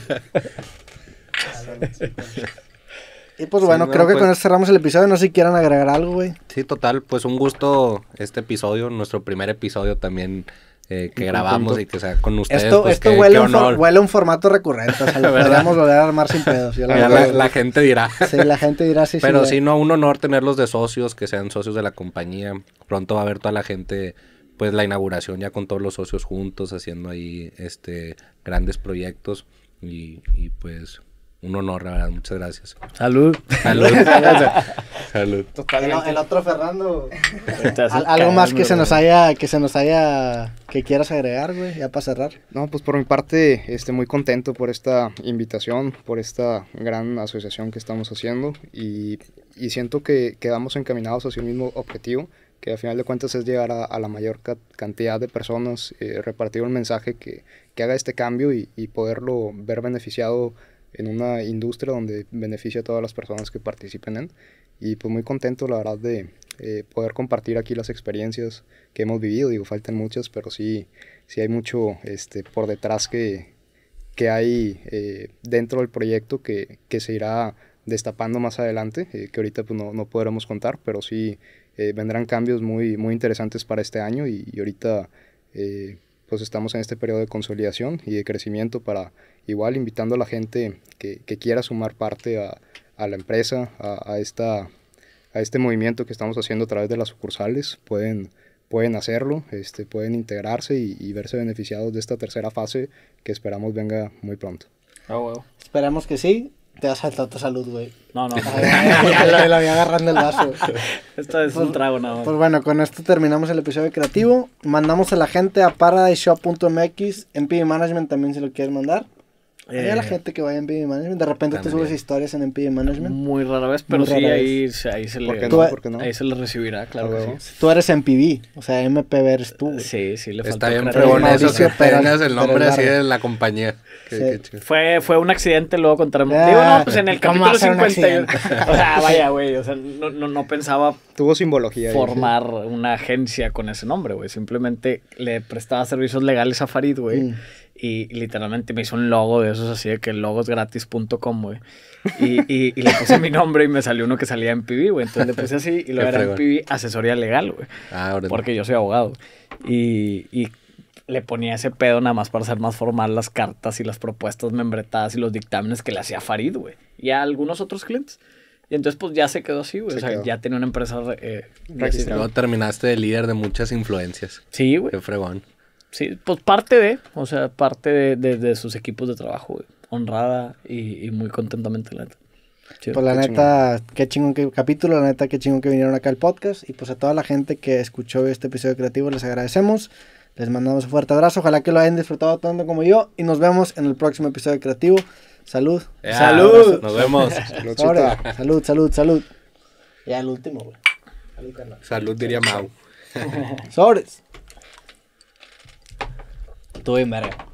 todo, güey, Y pues bueno, creo que pues. con esto cerramos el episodio. No sé si quieran agregar algo, güey. Sí, total. Pues un gusto este episodio, nuestro primer episodio también eh, que grabamos y que sea con ustedes. Esto, pues, huele, un formato recurrente. O sea, <laughs> lo podríamos volver a armar sin pedos. la, gente dirá. Sí, la gente dirá sí. Pero sí, no, un honor tenerlos de socios, que sean socios de la compañía. Pronto va a haber toda la gente pues la inauguración ya con todos los socios juntos, haciendo ahí este grandes proyectos y, y pues un honor, la verdad, muchas gracias. Salud. Salud. <laughs> Salud. El, otro Fernando. algo más que se nos haya, que se nos haya, que quieras agregar, güey, ya para cerrar. No, pues por mi parte, este, muy contento por esta invitación, por esta gran asociación que estamos haciendo y, y siento que quedamos encaminados hacia el mismo objetivo que al final de cuentas es llegar a, la mayor cantidad de personas, eh, repartir un mensaje que, haga este cambio y, poderlo ver beneficiado en una industria donde beneficia a todas las personas que participen en. Y pues muy contento, la verdad, de eh, poder compartir aquí las experiencias que hemos vivido. Digo, faltan muchas, pero sí, sí hay mucho este, por detrás que, hay eh, dentro del proyecto que, se irá destapando más adelante, que ahorita pues, no, no podremos contar, pero sí eh, vendrán cambios muy, muy interesantes para este año y, ahorita eh, pues estamos en este periodo de consolidación y de crecimiento para igual invitando a la gente que, quiera sumar parte a, la empresa, a, esta, a este movimiento que estamos haciendo a través de las sucursales, pueden, pueden hacerlo, este, pueden integrarse y, verse beneficiados de esta tercera fase que esperamos venga muy pronto. Ah, esperamos que sí. Te ha saltado tu salud, güey. No, no. La, la voy agarrando el vaso. Esto es un pues, trago nada más. Pues bueno, con esto terminamos el episodio creativo. Mandamos a la gente a paradiseshop.mx. En Management también si lo quieres mandar. ¿Hay a la eh, gente que vaya en MPB Management. De repente te tú subes historias en MPB Management. Muy rara vez, pero sí, Ahí, se ¿Por le, qué no? ¿Por qué no? ahí se le recibirá, claro. Que sí. Tú eres MPB, o sea, MPB eres tú. Sí, sí, le falta. Está bien bueno, eso que el nombre así de la compañía. fue, fue un accidente, luego contra el ah. Digo, no, pues en el <laughs> capítulo 51. <laughs> o sea, vaya, güey, o sea, no, no, no pensaba. Tuvo simbología. Formar una agencia con ese nombre, güey. Simplemente le prestaba servicios legales a Farid, güey. Mm y literalmente me hizo un logo de esos así de que logosgratis.com, güey. Y, y, y, le puse mi nombre y me salió uno que salía en PB, güey. Entonces le puse así y lo era en PB asesoría legal, güey. Ah, porque yo soy abogado. Y, le ponía ese pedo nada más para hacer más formal las cartas y las propuestas membretadas y los dictámenes que le hacía Farid, güey. Y a algunos otros clientes. Y entonces, pues ya se quedó así, güey. o sea, ya tenía una empresa. Eh, Luego terminaste de líder de muchas influencias. Sí, güey. Qué fregón. Sí, pues parte de, o sea, parte de, de, sus equipos de trabajo, Honrada y, muy contentamente, la neta. Pues la neta, qué chingón que capítulo, la neta, qué chingón que vinieron acá al podcast. Y pues a toda la gente que escuchó este episodio creativo, les agradecemos. Les mandamos un fuerte abrazo. Ojalá que lo hayan disfrutado tanto como yo. Y nos vemos en el próximo episodio creativo. Salud. salud. Nos vemos. salud, salud, salud. Ya el último, güey. Salud, Salud, diría Mau. Sobres. तोय मरे